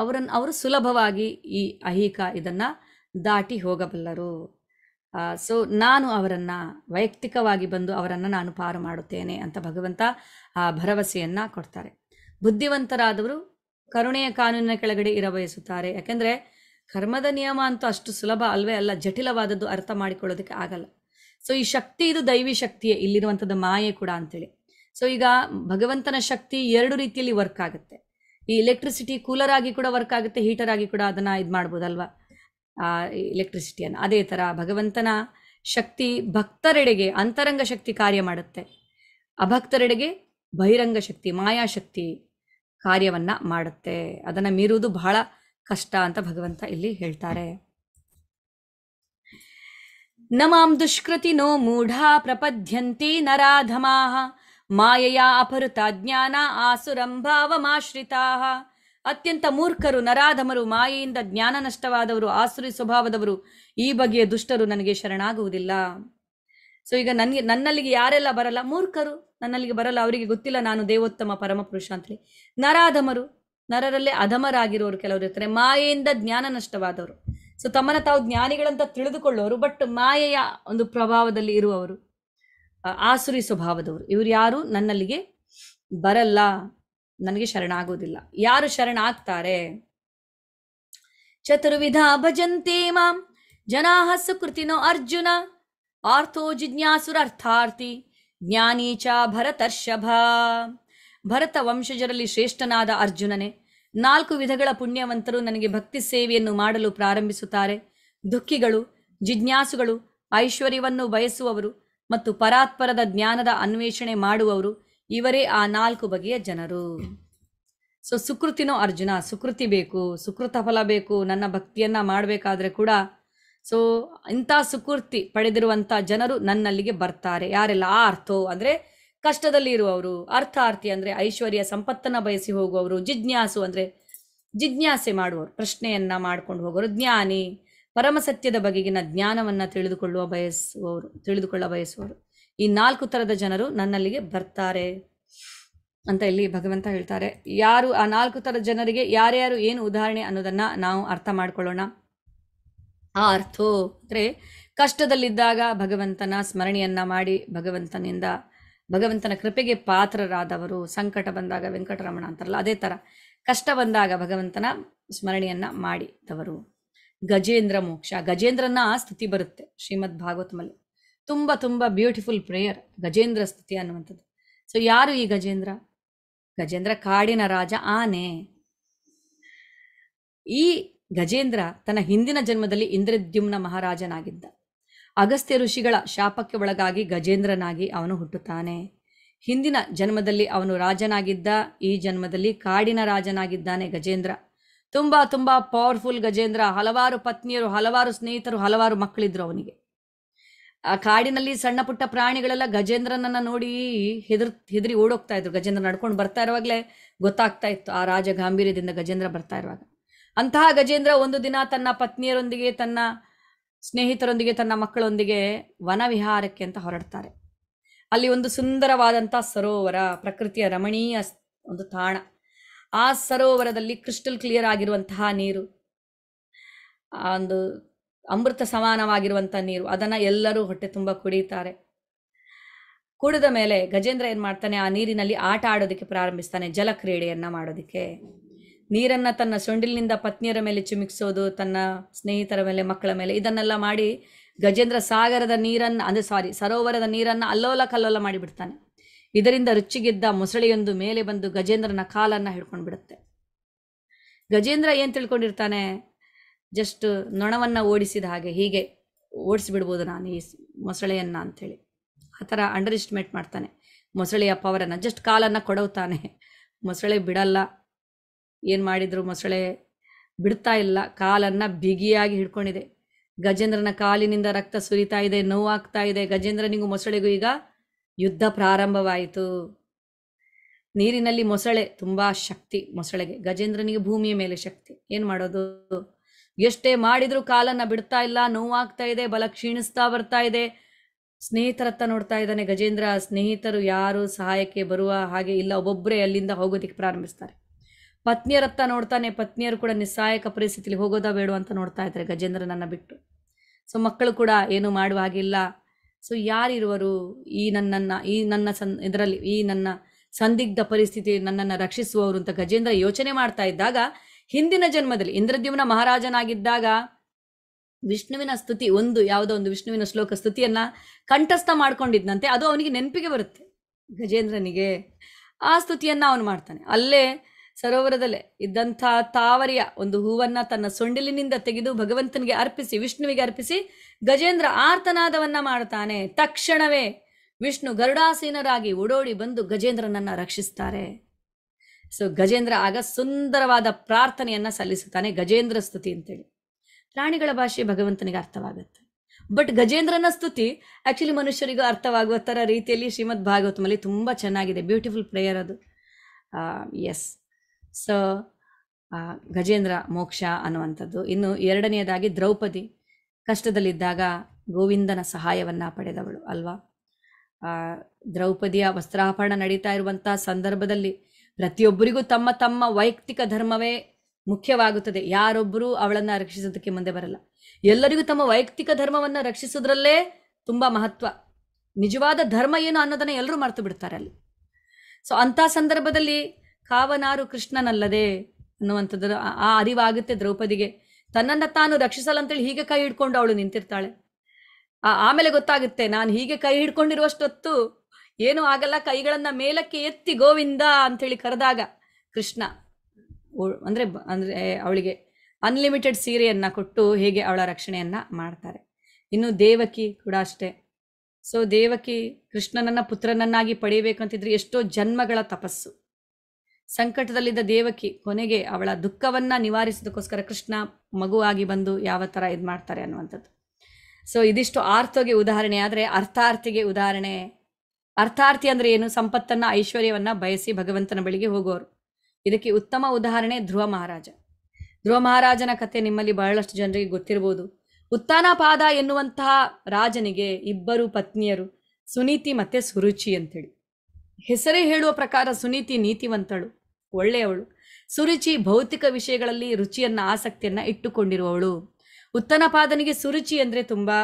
ಅವರನ್ನು ಅವರು ಸುಲಭವಾಗಿ ಈ ಅಹಿಕ ಇದನ್ನು ದಾಟಿ ಹೋಗಬಲ್ಲರು ಸೊ ನಾನು ಅವರನ್ನು ವೈಯಕ್ತಿಕವಾಗಿ ಬಂದು ಅವರನ್ನು ನಾನು ಪಾರು ಮಾಡುತ್ತೇನೆ ಅಂತ ಭಗವಂತ ಆ ಭರವಸೆಯನ್ನು ಕೊಡ್ತಾರೆ ಬುದ್ಧಿವಂತರಾದವರು ಕರುಣೆಯ ಕಾನೂನಿನ ಕೆಳಗಡೆ ಇರಬಯಸುತ್ತಾರೆ ಯಾಕೆಂದರೆ ಕರ್ಮದ ನಿಯಮ ಅಂತೂ ಅಷ್ಟು ಸುಲಭ ಅಲ್ವೇ ಅಲ್ಲ ಜಟಿಲವಾದದ್ದು ಅರ್ಥ ಮಾಡಿಕೊಳ್ಳೋದಕ್ಕೆ ಆಗಲ್ಲ ಸೊ ಈ ಶಕ್ತಿ ಇದು ದೈವಿ ಶಕ್ತಿಯೇ ಇಲ್ಲಿರುವಂಥದ್ದು ಮಾಯೆ ಕೂಡ ಅಂತೇಳಿ ಸೊ ಈಗ ಭಗವಂತನ ಶಕ್ತಿ ಎರಡು ರೀತಿಯಲ್ಲಿ ವರ್ಕ್ ಆಗುತ್ತೆ ಈ ಎಲೆಕ್ಟ್ರಿಸಿಟಿ ಕೂಲರ್ ಆಗಿ ಕೂಡ ವರ್ಕ್ ಆಗುತ್ತೆ ಹೀಟರ್ ಆಗಿ ಕೂಡ ಅದನ್ನು ಇದು ಮಾಡ್ಬೋದಲ್ವಾ ಎಲೆಕ್ಟ್ರಿಸಿಟಿಯನ್ನು ಅದೇ ಥರ ಭಗವಂತನ ಶಕ್ತಿ ಭಕ್ತರೆಡೆಗೆ ಅಂತರಂಗ ಶಕ್ತಿ ಕಾರ್ಯ ಮಾಡುತ್ತೆ ಅಭಕ್ತರೆಡೆಗೆ ಬಹಿರಂಗ ಶಕ್ತಿ ಮಾಯಾಶಕ್ತಿ ಕಾರ್ಯವನ್ನು ಮಾಡುತ್ತೆ ಅದನ್ನು ಮೀರುವುದು ಬಹಳ ಕಷ್ಟ ಅಂತ ಭಗವಂತ ಇಲ್ಲಿ ಹೇಳ್ತಾರೆ ನಮಾಂ ದುಷ್ಕೃತಿ ನೋ ಮೂಢಾ ಪ್ರಪದ್ಯಂತಿ ನರಾಧಮಾ ಮಾಯೆಯ ಅಪರುತ ಜ್ಞಾನ ಆಸುರಂ ಅತ್ಯಂತ ಮೂರ್ಖರು ನರಾಧಮರು ಮಾಯೆಯಿಂದ ಜ್ಞಾನ ನಷ್ಟವಾದವರು ಆಸುರಿ ಸ್ವಭಾವದವರು ಈ ಬಗೆಯ ದುಷ್ಟರು ನನಗೆ ಶರಣಾಗುವುದಿಲ್ಲ ಸೊ ಈಗ ನನಗೆ ನನ್ನಲ್ಲಿಗೆ ಯಾರೆಲ್ಲ ಬರಲ್ಲ ಮೂರ್ಖರು ನನ್ನಲ್ಲಿಗೆ ಬರಲ್ಲ ಅವರಿಗೆ ಗೊತ್ತಿಲ್ಲ ನಾನು ದೇವೋತ್ತಮ ಪರಮಪುರುಷ ಅಂತೇಳಿ ನರಾಧಮರು ನರರಲ್ಲಿ ಅಧಮರಾಗಿರೋರು ಕೆಲವರು ಇರ್ತಾರೆ ಮಾಯೆಯಿಂದ ಜ್ಞಾನ ನಷ್ಟವಾದವರು ಸೊ ತಮ್ಮನ್ನ ತಾವು ಜ್ಞಾನಿಗಳಂತ ತಿಳಿದುಕೊಳ್ಳೋರು ಬಟ್ ಮಾಯೆಯ ಒಂದು ಪ್ರಭಾವದಲ್ಲಿ ಇರುವವರು ಆಸುರಿ ಸ್ವಭಾವದವರು ಇವರು ಯಾರು ನನ್ನಲ್ಲಿಗೆ ಬರಲ್ಲ ನನಗೆ ಶರಣಾಗೋದಿಲ್ಲ ಯಾರು ಶರಣಾಗ್ತಾರೆ ಚತುರ್ವಿಧ ಭಜಂತೆ ಮಾಂ ಜನಾ ಸುಕೃತಿನೋ ಅರ್ಜುನ ಆರ್ಥೋ ಜಿಜ್ಞಾಸುರ ಅರ್ಥಾರ್ಥಿ ಜ್ಞಾನೀಚ ಭರತರ್ಷಭ ಭರತ ವಂಶಜರಲ್ಲಿ ಶ್ರೇಷ್ಠನಾದ ಅರ್ಜುನನೇ ನಾಲ್ಕು ವಿಧಗಳ ಪುಣ್ಯವಂತರು ನನಗೆ ಭಕ್ತಿ ಸೇವೆಯನ್ನು ಮಾಡಲು ಪ್ರಾರಂಭಿಸುತ್ತಾರೆ ದುಃಖಿಗಳು ಜಿಜ್ಞಾಸುಗಳು ಐಶ್ವರ್ಯವನ್ನು ಬಯಸುವವರು ಮತ್ತು ಪರಾತ್ಪರದ ಜ್ಞಾನದ ಅನ್ವೇಷಣೆ ಮಾಡುವವರು ಇವರೇ ಆ ನಾಲ್ಕು ಬಗೆಯ ಜನರು ಸೊ ಸುಕೃತಿನೋ ಅರ್ಜುನ ಸುಕೃತಿ ಬೇಕು ಸುಕೃತ ಫಲ ಬೇಕು ನನ್ನ ಭಕ್ತಿಯನ್ನ ಮಾಡಬೇಕಾದ್ರೆ ಕೂಡ ಸೊ ಇಂಥ ಸುಕೃತಿ ಪಡೆದಿರುವಂಥ ಜನರು ನನ್ನಲ್ಲಿಗೆ ಬರ್ತಾರೆ ಯಾರೆಲ್ಲ ಆ ಅರ್ಥೋ ಅಂದರೆ ಕಷ್ಟದಲ್ಲಿ ಇರುವವರು ಅರ್ಥಾರ್ಥಿ ಅಂದರೆ ಐಶ್ವರ್ಯ ಸಂಪತ್ತನ್ನು ಬಯಸಿ ಹೋಗುವವರು ಜಿಜ್ಞಾಸು ಅಂದರೆ ಜಿಜ್ಞಾಸೆ ಮಾಡುವವರು ಪ್ರಶ್ನೆಯನ್ನ ಮಾಡ್ಕೊಂಡು ಹೋಗೋರು ಜ್ಞಾನಿ ಪರಮಸತ್ಯದ ಬಗೆಗಿನ ಜ್ಞಾನವನ್ನ ತಿಳಿದುಕೊಳ್ಳುವ ಬಯಸುವವರು ತಿಳಿದುಕೊಳ್ಳ ಬಯಸುವವರು ಈ ನಾಲ್ಕು ತರದ ಜನರು ನನ್ನಲ್ಲಿಗೆ ಬರ್ತಾರೆ ಅಂತ ಇಲ್ಲಿ ಭಗವಂತ ಹೇಳ್ತಾರೆ ಯಾರು ಆ ನಾಲ್ಕು ತರ ಜನರಿಗೆ ಯಾರ್ಯಾರು ಏನು ಉದಾಹರಣೆ ಅನ್ನೋದನ್ನ ನಾವು ಅರ್ಥ ಮಾಡ್ಕೊಳ್ಳೋಣ ಆ ಅರ್ಥೋ ಅಂದ್ರೆ ಕಷ್ಟದಲ್ಲಿದ್ದಾಗ ಭಗವಂತನ ಸ್ಮರಣೆಯನ್ನ ಮಾಡಿ ಭಗವಂತನಿಂದ ಭಗವಂತನ ಕೃಪೆಗೆ ಪಾತ್ರರಾದವರು ಸಂಕಟ ಬಂದಾಗ ವೆಂಕಟರಮಣ ಅಂತಾರಲ್ಲ ಅದೇ ತರ ಕಷ್ಟ ಬಂದಾಗ ಭಗವಂತನ ಸ್ಮರಣೆಯನ್ನು ಮಾಡಿದವರು ಗಜೇಂದ್ರ ಮೋಕ್ಷ ಗಜೇಂದ್ರನ ಸ್ತುತಿ ಬರುತ್ತೆ ಶ್ರೀಮದ್ ಭಾಗವತಮಲ್ಲಿ ತುಂಬಾ ತುಂಬಾ ಬ್ಯೂಟಿಫುಲ್ ಪ್ರೇಯರ್ ಗಜೇಂದ್ರ ಸ್ತುತಿ ಅನ್ನುವಂಥದ್ದು ಸೊ ಯಾರು ಈ ಗಜೇಂದ್ರ ಗಜೇಂದ್ರ ಕಾಡಿನ ರಾಜ ಆನೆ ಈ ಗಜೇಂದ್ರ ತನ್ನ ಹಿಂದಿನ ಜನ್ಮದಲ್ಲಿ ಇಂದ್ರದ್ಯುಮ್ನ ಮಹಾರಾಜನಾಗಿದ್ದ ಅಗಸ್ತ್ಯ ಋಷಿಗಳ ಶಾಪಕ್ಕೆ ಒಳಗಾಗಿ ಗಜೇಂದ್ರನಾಗಿ ಅವನು ಹುಟ್ಟುತ್ತಾನೆ ಹಿಂದಿನ ಜನ್ಮದಲ್ಲಿ ಅವನು ರಾಜನಾಗಿದ್ದ ಈ ಜನ್ಮದಲ್ಲಿ ಕಾಡಿನ ರಾಜನಾಗಿದ್ದಾನೆ ಗಜೇಂದ್ರ ತುಂಬ ತುಂಬ ಪವರ್ಫುಲ್ ಗಜೇಂದ್ರ ಹಲವಾರು ಪತ್ನಿಯರು ಹಲವಾರು ಸ್ನೇಹಿತರು ಹಲವಾರು ಮಕ್ಕಳಿದ್ರು ಅವನಿಗೆ ಆ ಕಾಡಿನಲ್ಲಿ ಸಣ್ಣ ಪುಟ್ಟ ಪ್ರಾಣಿಗಳೆಲ್ಲ ಗಜೇಂದ್ರನನ್ನ ನೋಡಿ ಹೆದರ್ ಹೆದರಿ ಓಡೋಗ್ತಾ ಇದ್ರು ಗಜೇಂದ್ರ ನಡ್ಕೊಂಡು ಬರ್ತಾ ಇರುವಾಗಲೇ ಗೊತ್ತಾಗ್ತಾ ಇತ್ತು ಆ ರಾಜ ಗಾಂಭೀರ್ಯದಿಂದ ಗಜೇಂದ್ರ ಬರ್ತಾ ಇರುವಾಗ ಅಂತಹ ಗಜೇಂದ್ರ ಒಂದು ದಿನ ತನ್ನ ಪತ್ನಿಯರೊಂದಿಗೆ ತನ್ನ ಸ್ನೇಹಿತರೊಂದಿಗೆ ತನ್ನ ಮಕ್ಕಳೊಂದಿಗೆ ವನವಿಹಾರಕ್ಕೆ ಅಂತ ಹೊರಡ್ತಾರೆ ಅಲ್ಲಿ ಒಂದು ಸುಂದರವಾದಂಥ ಸರೋವರ ಪ್ರಕೃತಿಯ ರಮಣೀಯ ಒಂದು ತಾಣ ಆ ಸರೋವರದಲ್ಲಿ ಕ್ರಿಸ್ಟಲ್ ಕ್ಲಿಯರ್ ಆಗಿರುವಂತಹ ನೀರು ಒಂದು ಅಮೃತ ಸಮಾನವಾಗಿರುವಂಥ ನೀರು ಅದನ್ನು ಎಲ್ಲರೂ ಹೊಟ್ಟೆ ತುಂಬ ಕುಡಿಯುತ್ತಾರೆ ಕುಡಿದ ಮೇಲೆ ಗಜೇಂದ್ರ ಏನು ಮಾಡ್ತಾನೆ ಆ ನೀರಿನಲ್ಲಿ ಆಟ ಆಡೋದಕ್ಕೆ ಪ್ರಾರಂಭಿಸ್ತಾನೆ ಜಲ ಕ್ರೀಡೆಯನ್ನು ಮಾಡೋದಕ್ಕೆ ನೀರನ್ನು ತನ್ನ ಸೊಂಡಿಲಿನಿಂದ ಪತ್ನಿಯರ ಮೇಲೆ ಚಿಮಿಕ್ಸೋದು ತನ್ನ ಸ್ನೇಹಿತರ ಮೇಲೆ ಮಕ್ಕಳ ಮೇಲೆ ಇದನ್ನೆಲ್ಲ ಮಾಡಿ ಗಜೇಂದ್ರ ಸಾಗರದ ನೀರನ್ನು ಅಂದರೆ ಸಾರಿ ಸರೋವರದ ನೀರನ್ನು ಅಲ್ಲೋಲ ಕಲ್ಲೋಲ ಮಾಡಿಬಿಡ್ತಾನೆ ಇದರಿಂದ ರುಚಿಗಿದ್ದ ಮೊಸಳೆಯೊಂದು ಮೇಲೆ ಬಂದು ಗಜೇಂದ್ರನ ಕಾಲನ್ನು ಹಿಡ್ಕೊಂಡು ಬಿಡುತ್ತೆ ಗಜೇಂದ್ರ ಏನು ತಿಳ್ಕೊಂಡಿರ್ತಾನೆ ಜಸ್ಟ್ ನೊಣವನ್ನು ಓಡಿಸಿದ ಹಾಗೆ ಹೀಗೆ ಓಡಿಸಿಬಿಡ್ಬೋದು ನಾನು ಈ ಮೊಸಳೆಯನ್ನು ಅಂಥೇಳಿ ಆ ಥರ ಅಂಡರ್ ಎಸ್ಟಿಮೇಟ್ ಮಾಡ್ತಾನೆ ಮೊಸಳೆಯ ಪವರನ್ನು ಜಸ್ಟ್ ಕಾಲನ್ನು ಕೊಡವ್ತಾನೆ ಮೊಸಳೆ ಬಿಡಲ್ಲ ಏನು ಮಾಡಿದ್ರು ಮೊಸಳೆ ಬಿಡ್ತಾ ಇಲ್ಲ ಕಾಲನ್ನು ಬಿಗಿಯಾಗಿ ಹಿಡ್ಕೊಂಡಿದೆ ಗಜೇಂದ್ರನ ಕಾಲಿನಿಂದ ರಕ್ತ ಸುರಿತಾ ಇದೆ ನೋವಾಗ್ತಾ ಇದೆ ಗಜೇಂದ್ರನಿಗೂ ಮೊಸಳೆಗೂ ಈಗ ಯುದ್ಧ ಪ್ರಾರಂಭವಾಯಿತು ನೀರಿನಲ್ಲಿ ಮೊಸಳೆ ತುಂಬ ಶಕ್ತಿ ಮೊಸಳೆಗೆ ಗಜೇಂದ್ರನಿಗೆ ಭೂಮಿಯ ಮೇಲೆ ಶಕ್ತಿ ಏನು ಮಾಡೋದು ಎಷ್ಟೇ ಮಾಡಿದರೂ ಕಾಲನ್ನು ಬಿಡ್ತಾ ಇಲ್ಲ ನೋವಾಗ್ತಾ ಇದೆ ಬಲ ಕ್ಷೀಣಿಸ್ತಾ ಬರ್ತಾ ಇದೆ ಸ್ನೇಹಿತರತ್ತ ನೋಡ್ತಾ ಇದ್ದಾನೆ ಗಜೇಂದ್ರ ಸ್ನೇಹಿತರು ಯಾರು ಸಹಾಯಕ್ಕೆ ಬರುವ ಹಾಗೆ ಇಲ್ಲ ಒಬ್ಬೊಬ್ಬರೇ ಅಲ್ಲಿಂದ ಹೋಗೋದಿಕ್ಕೆ ಪ್ರಾರಂಭಿಸ್ತಾರೆ ಪತ್ನಿಯರತ್ತ ನೋಡ್ತಾನೆ ಪತ್ನಿಯರು ಕೂಡ ನಿಸ್ಸಾಯಕ ಪರಿಸ್ಥಿತಿಲಿ ಹೋಗೋದಾ ಬೇಡ ಅಂತ ನೋಡ್ತಾ ಇದ್ದಾರೆ ಗಜೇಂದ್ರನನ್ನ ಬಿಟ್ಟು ಸೊ ಮಕ್ಕಳು ಕೂಡ ಏನು ಮಾಡುವ ಹಾಗಿಲ್ಲ ಸೊ ಯಾರಿರುವರು ಈ ನನ್ನನ್ನ ಈ ನನ್ನ ಸನ್ ಇದರಲ್ಲಿ ಈ ನನ್ನ ಸಂದಿಗ್ಧ ಪರಿಸ್ಥಿತಿ ನನ್ನನ್ನು ರಕ್ಷಿಸುವವರು ಅಂತ ಗಜೇಂದ್ರ ಯೋಚನೆ ಮಾಡ್ತಾ ಇದ್ದಾಗ ಹಿಂದಿನ ಜನ್ಮದಲ್ಲಿ ಇಂದ್ರದ್ಯುಮ್ನ ಮಹಾರಾಜನಾಗಿದ್ದಾಗ ವಿಷ್ಣುವಿನ ಸ್ತುತಿ ಒಂದು ಯಾವುದೋ ಒಂದು ವಿಷ್ಣುವಿನ ಶ್ಲೋಕ ಸ್ತುತಿಯನ್ನ ಕಂಠಸ್ಥ ಮಾಡ್ಕೊಂಡಿದ್ದಂತೆ ಅದು ಅವನಿಗೆ ನೆನಪಿಗೆ ಬರುತ್ತೆ ಗಜೇಂದ್ರನಿಗೆ ಆ ಸ್ತುತಿಯನ್ನ ಅವನು ಮಾಡ್ತಾನೆ ಅಲ್ಲೇ ಸರೋವರದಲ್ಲೇ ಇದ್ದಂಥ ತಾವರಿಯ ಒಂದು ಹೂವನ್ನ ತನ್ನ ಸೊಂಡಿಲಿನಿಂದ ತೆಗೆದು ಭಗವಂತನಿಗೆ ಅರ್ಪಿಸಿ ವಿಷ್ಣುವಿಗೆ ಅರ್ಪಿಸಿ ಗಜೇಂದ್ರ ಆರ್ತನಾದವನ್ನ ಮಾಡ್ತಾನೆ ತಕ್ಷಣವೇ ವಿಷ್ಣು ಗರುಡಾಸೀನರಾಗಿ ಓಡೋಡಿ ಬಂದು ಗಜೇಂದ್ರನನ್ನ ರಕ್ಷಿಸ್ತಾರೆ ಸೊ ಗಜೇಂದ್ರ ಆಗ ಸುಂದರವಾದ ಪ್ರಾರ್ಥನೆಯನ್ನ ಸಲ್ಲಿಸುತ್ತಾನೆ ಗಜೇಂದ್ರ ಸ್ತುತಿ ಅಂತೇಳಿ ಪ್ರಾಣಿಗಳ ಭಾಷೆ ಭಗವಂತನಿಗೆ ಅರ್ಥವಾಗುತ್ತೆ ಬಟ್ ಗಜೇಂದ್ರನ ಸ್ತುತಿ ಆಕ್ಚುಲಿ ಮನುಷ್ಯರಿಗೂ ಅರ್ಥವಾಗುವ ತರ ರೀತಿಯಲ್ಲಿ ಶ್ರೀಮದ್ ಭಾಗವತಮಲ್ಲಿ ತುಂಬ ಚೆನ್ನಾಗಿದೆ ಬ್ಯೂಟಿಫುಲ್ ಪ್ರೇಯರ್ ಅದು ಎಸ್ ಸೊ ಗಜೇಂದ್ರ ಮೋಕ್ಷ ಅನ್ನುವಂಥದ್ದು ಇನ್ನು ಎರಡನೆಯದಾಗಿ ದ್ರೌಪದಿ ಕಷ್ಟದಲ್ಲಿದ್ದಾಗ ಗೋವಿಂದನ ಸಹಾಯವನ್ನು ಪಡೆದವಳು ಅಲ್ವಾ ದ್ರೌಪದಿಯ ವಸ್ತ್ರಾಪರಣ ನಡೀತಾ ಇರುವಂಥ ಸಂದರ್ಭದಲ್ಲಿ ಪ್ರತಿಯೊಬ್ಬರಿಗೂ ತಮ್ಮ ತಮ್ಮ ವೈಯಕ್ತಿಕ ಧರ್ಮವೇ ಮುಖ್ಯವಾಗುತ್ತದೆ ಯಾರೊಬ್ಬರೂ ಅವಳನ್ನು ರಕ್ಷಿಸೋದಕ್ಕೆ ಮುಂದೆ ಬರಲ್ಲ ಎಲ್ಲರಿಗೂ ತಮ್ಮ ವೈಯಕ್ತಿಕ ಧರ್ಮವನ್ನು ರಕ್ಷಿಸೋದ್ರಲ್ಲೇ ತುಂಬ ಮಹತ್ವ ನಿಜವಾದ ಧರ್ಮ ಏನು ಅನ್ನೋದನ್ನ ಎಲ್ಲರೂ ಮರೆತು ಬಿಡ್ತಾರೆ ಅಲ್ಲಿ ಸೊ ಅಂಥ ಸಂದರ್ಭದಲ್ಲಿ ಕಾವನಾರು ಕೃಷ್ಣನಲ್ಲದೆ ಅನ್ನುವಂಥದ್ದು ಆ ಅರಿವಾಗುತ್ತೆ ದ್ರೌಪದಿಗೆ ತನ್ನನ್ನು ತಾನು ಅಂತೇಳಿ ಹೀಗೆ ಕೈ ಹಿಡ್ಕೊಂಡು ಅವಳು ನಿಂತಿರ್ತಾಳೆ ಆಮೇಲೆ ಗೊತ್ತಾಗುತ್ತೆ ನಾನು ಹೀಗೆ ಕೈ ಹಿಡ್ಕೊಂಡಿರುವಷ್ಟೊತ್ತು ಏನೂ ಆಗಲ್ಲ ಕೈಗಳನ್ನ ಮೇಲಕ್ಕೆ ಎತ್ತಿ ಗೋವಿಂದ ಅಂತೇಳಿ ಕರೆದಾಗ ಕೃಷ್ಣ ಅಂದ್ರೆ ಅಂದ್ರೆ ಅವಳಿಗೆ ಅನ್ಲಿಮಿಟೆಡ್ ಸೀರೆಯನ್ನ ಕೊಟ್ಟು ಹೇಗೆ ಅವಳ ರಕ್ಷಣೆಯನ್ನ ಮಾಡ್ತಾರೆ ಇನ್ನು ದೇವಕಿ ಕೂಡ ಅಷ್ಟೇ ಸೊ ದೇವಕಿ ಕೃಷ್ಣನನ್ನ ಪುತ್ರನನ್ನಾಗಿ ಪಡೆಯಬೇಕಂತಿದ್ರೆ ಎಷ್ಟೋ ಜನ್ಮಗಳ ತಪಸ್ಸು ಸಂಕಟದಲ್ಲಿದ್ದ ದೇವಕಿ ಕೊನೆಗೆ ಅವಳ ದುಃಖವನ್ನು ನಿವಾರಿಸೋದಕ್ಕೋಸ್ಕರ ಕೃಷ್ಣ ಮಗುವಾಗಿ ಬಂದು ಯಾವ ಥರ ಇದು ಮಾಡ್ತಾರೆ ಅನ್ನುವಂಥದ್ದು ಸೊ ಇದಿಷ್ಟು ಆರ್ಥೋಗೆ ಉದಾಹರಣೆ ಆದರೆ ಅರ್ಥಾರ್ಥಿಗೆ ಉದಾಹರಣೆ ಅರ್ಥಾರ್ಥಿ ಅಂದರೆ ಏನು ಸಂಪತ್ತನ್ನು ಐಶ್ವರ್ಯವನ್ನು ಬಯಸಿ ಭಗವಂತನ ಬಳಿಗೆ ಹೋಗೋರು ಇದಕ್ಕೆ ಉತ್ತಮ ಉದಾಹರಣೆ ಧ್ರುವ ಮಹಾರಾಜ ಧ್ರುವ ಮಹಾರಾಜನ ಕತೆ ನಿಮ್ಮಲ್ಲಿ ಬಹಳಷ್ಟು ಜನರಿಗೆ ಗೊತ್ತಿರ್ಬೋದು ಉತ್ತಾನಪಾದ ಎನ್ನುವಂತಹ ರಾಜನಿಗೆ ಇಬ್ಬರು ಪತ್ನಿಯರು ಸುನೀತಿ ಮತ್ತೆ ಸುರುಚಿ ಅಂತೇಳಿ ಹೆಸರೇ ಹೇಳುವ ಪ್ರಕಾರ ಸುನೀತಿ ನೀತಿವಂತಳು ಒಳ್ಳೆಯವಳು ಸುರುಚಿ ಭೌತಿಕ ವಿಷಯಗಳಲ್ಲಿ ರುಚಿಯನ್ನ ಆಸಕ್ತಿಯನ್ನ ಇಟ್ಟುಕೊಂಡಿರುವವಳು ಉತ್ತನಪಾದನಿಗೆ ಸುರುಚಿ ಅಂದ್ರೆ ತುಂಬಾ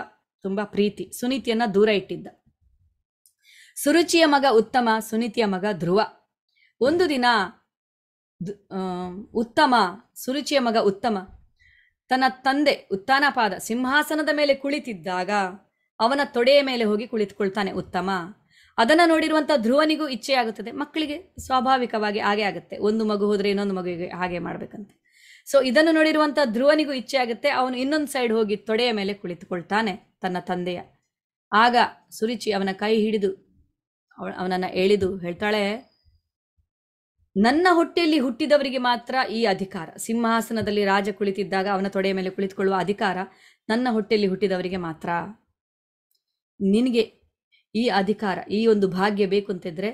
ತುಂಬಾ ಪ್ರೀತಿ ಸುನೀತಿಯನ್ನು ದೂರ ಇಟ್ಟಿದ್ದ ಸುರುಚಿಯ ಮಗ ಉತ್ತಮ ಸುನೀತಿಯ ಮಗ ಧ್ರುವ ಒಂದು ದಿನ ಉತ್ತಮ ಸುರುಚಿಯ ಮಗ ಉತ್ತಮ ತನ್ನ ತಂದೆ ಉತ್ತಾನಪಾದ ಸಿಂಹಾಸನದ ಮೇಲೆ ಕುಳಿತಿದ್ದಾಗ ಅವನ ತೊಡೆಯ ಮೇಲೆ ಹೋಗಿ ಕುಳಿತುಕೊಳ್ತಾನೆ ಉತ್ತಮ ಅದನ್ನು ನೋಡಿರುವಂಥ ಧ್ರುವನಿಗೂ ಇಚ್ಛೆ ಆಗುತ್ತದೆ ಮಕ್ಕಳಿಗೆ ಸ್ವಾಭಾವಿಕವಾಗಿ ಹಾಗೆ ಆಗುತ್ತೆ ಒಂದು ಮಗು ಹೋದ್ರೆ ಇನ್ನೊಂದು ಮಗುವಿಗೆ ಹಾಗೆ ಮಾಡಬೇಕಂತೆ ಸೊ ಇದನ್ನು ನೋಡಿರುವಂಥ ಧ್ರುವನಿಗೂ ಇಚ್ಛೆ ಆಗುತ್ತೆ ಅವನು ಇನ್ನೊಂದು ಸೈಡ್ ಹೋಗಿ ತೊಡೆಯ ಮೇಲೆ ಕುಳಿತುಕೊಳ್ತಾನೆ ತನ್ನ ತಂದೆಯ ಆಗ ಸುರುಚಿ ಅವನ ಕೈ ಹಿಡಿದು ಅವನನ್ನು ಎಳೆದು ಹೇಳ್ತಾಳೆ ನನ್ನ ಹೊಟ್ಟೆಯಲ್ಲಿ ಹುಟ್ಟಿದವರಿಗೆ ಮಾತ್ರ ಈ ಅಧಿಕಾರ ಸಿಂಹಾಸನದಲ್ಲಿ ರಾಜ ಕುಳಿತಿದ್ದಾಗ ಅವನ ತೊಡೆಯ ಮೇಲೆ ಕುಳಿತುಕೊಳ್ಳುವ ಅಧಿಕಾರ ನನ್ನ ಹೊಟ್ಟೆಯಲ್ಲಿ ಹುಟ್ಟಿದವರಿಗೆ ಮಾತ್ರ ನಿನಗೆ ಈ ಅಧಿಕಾರ ಈ ಒಂದು ಭಾಗ್ಯ ಬೇಕು ಅಂತಿದ್ರೆ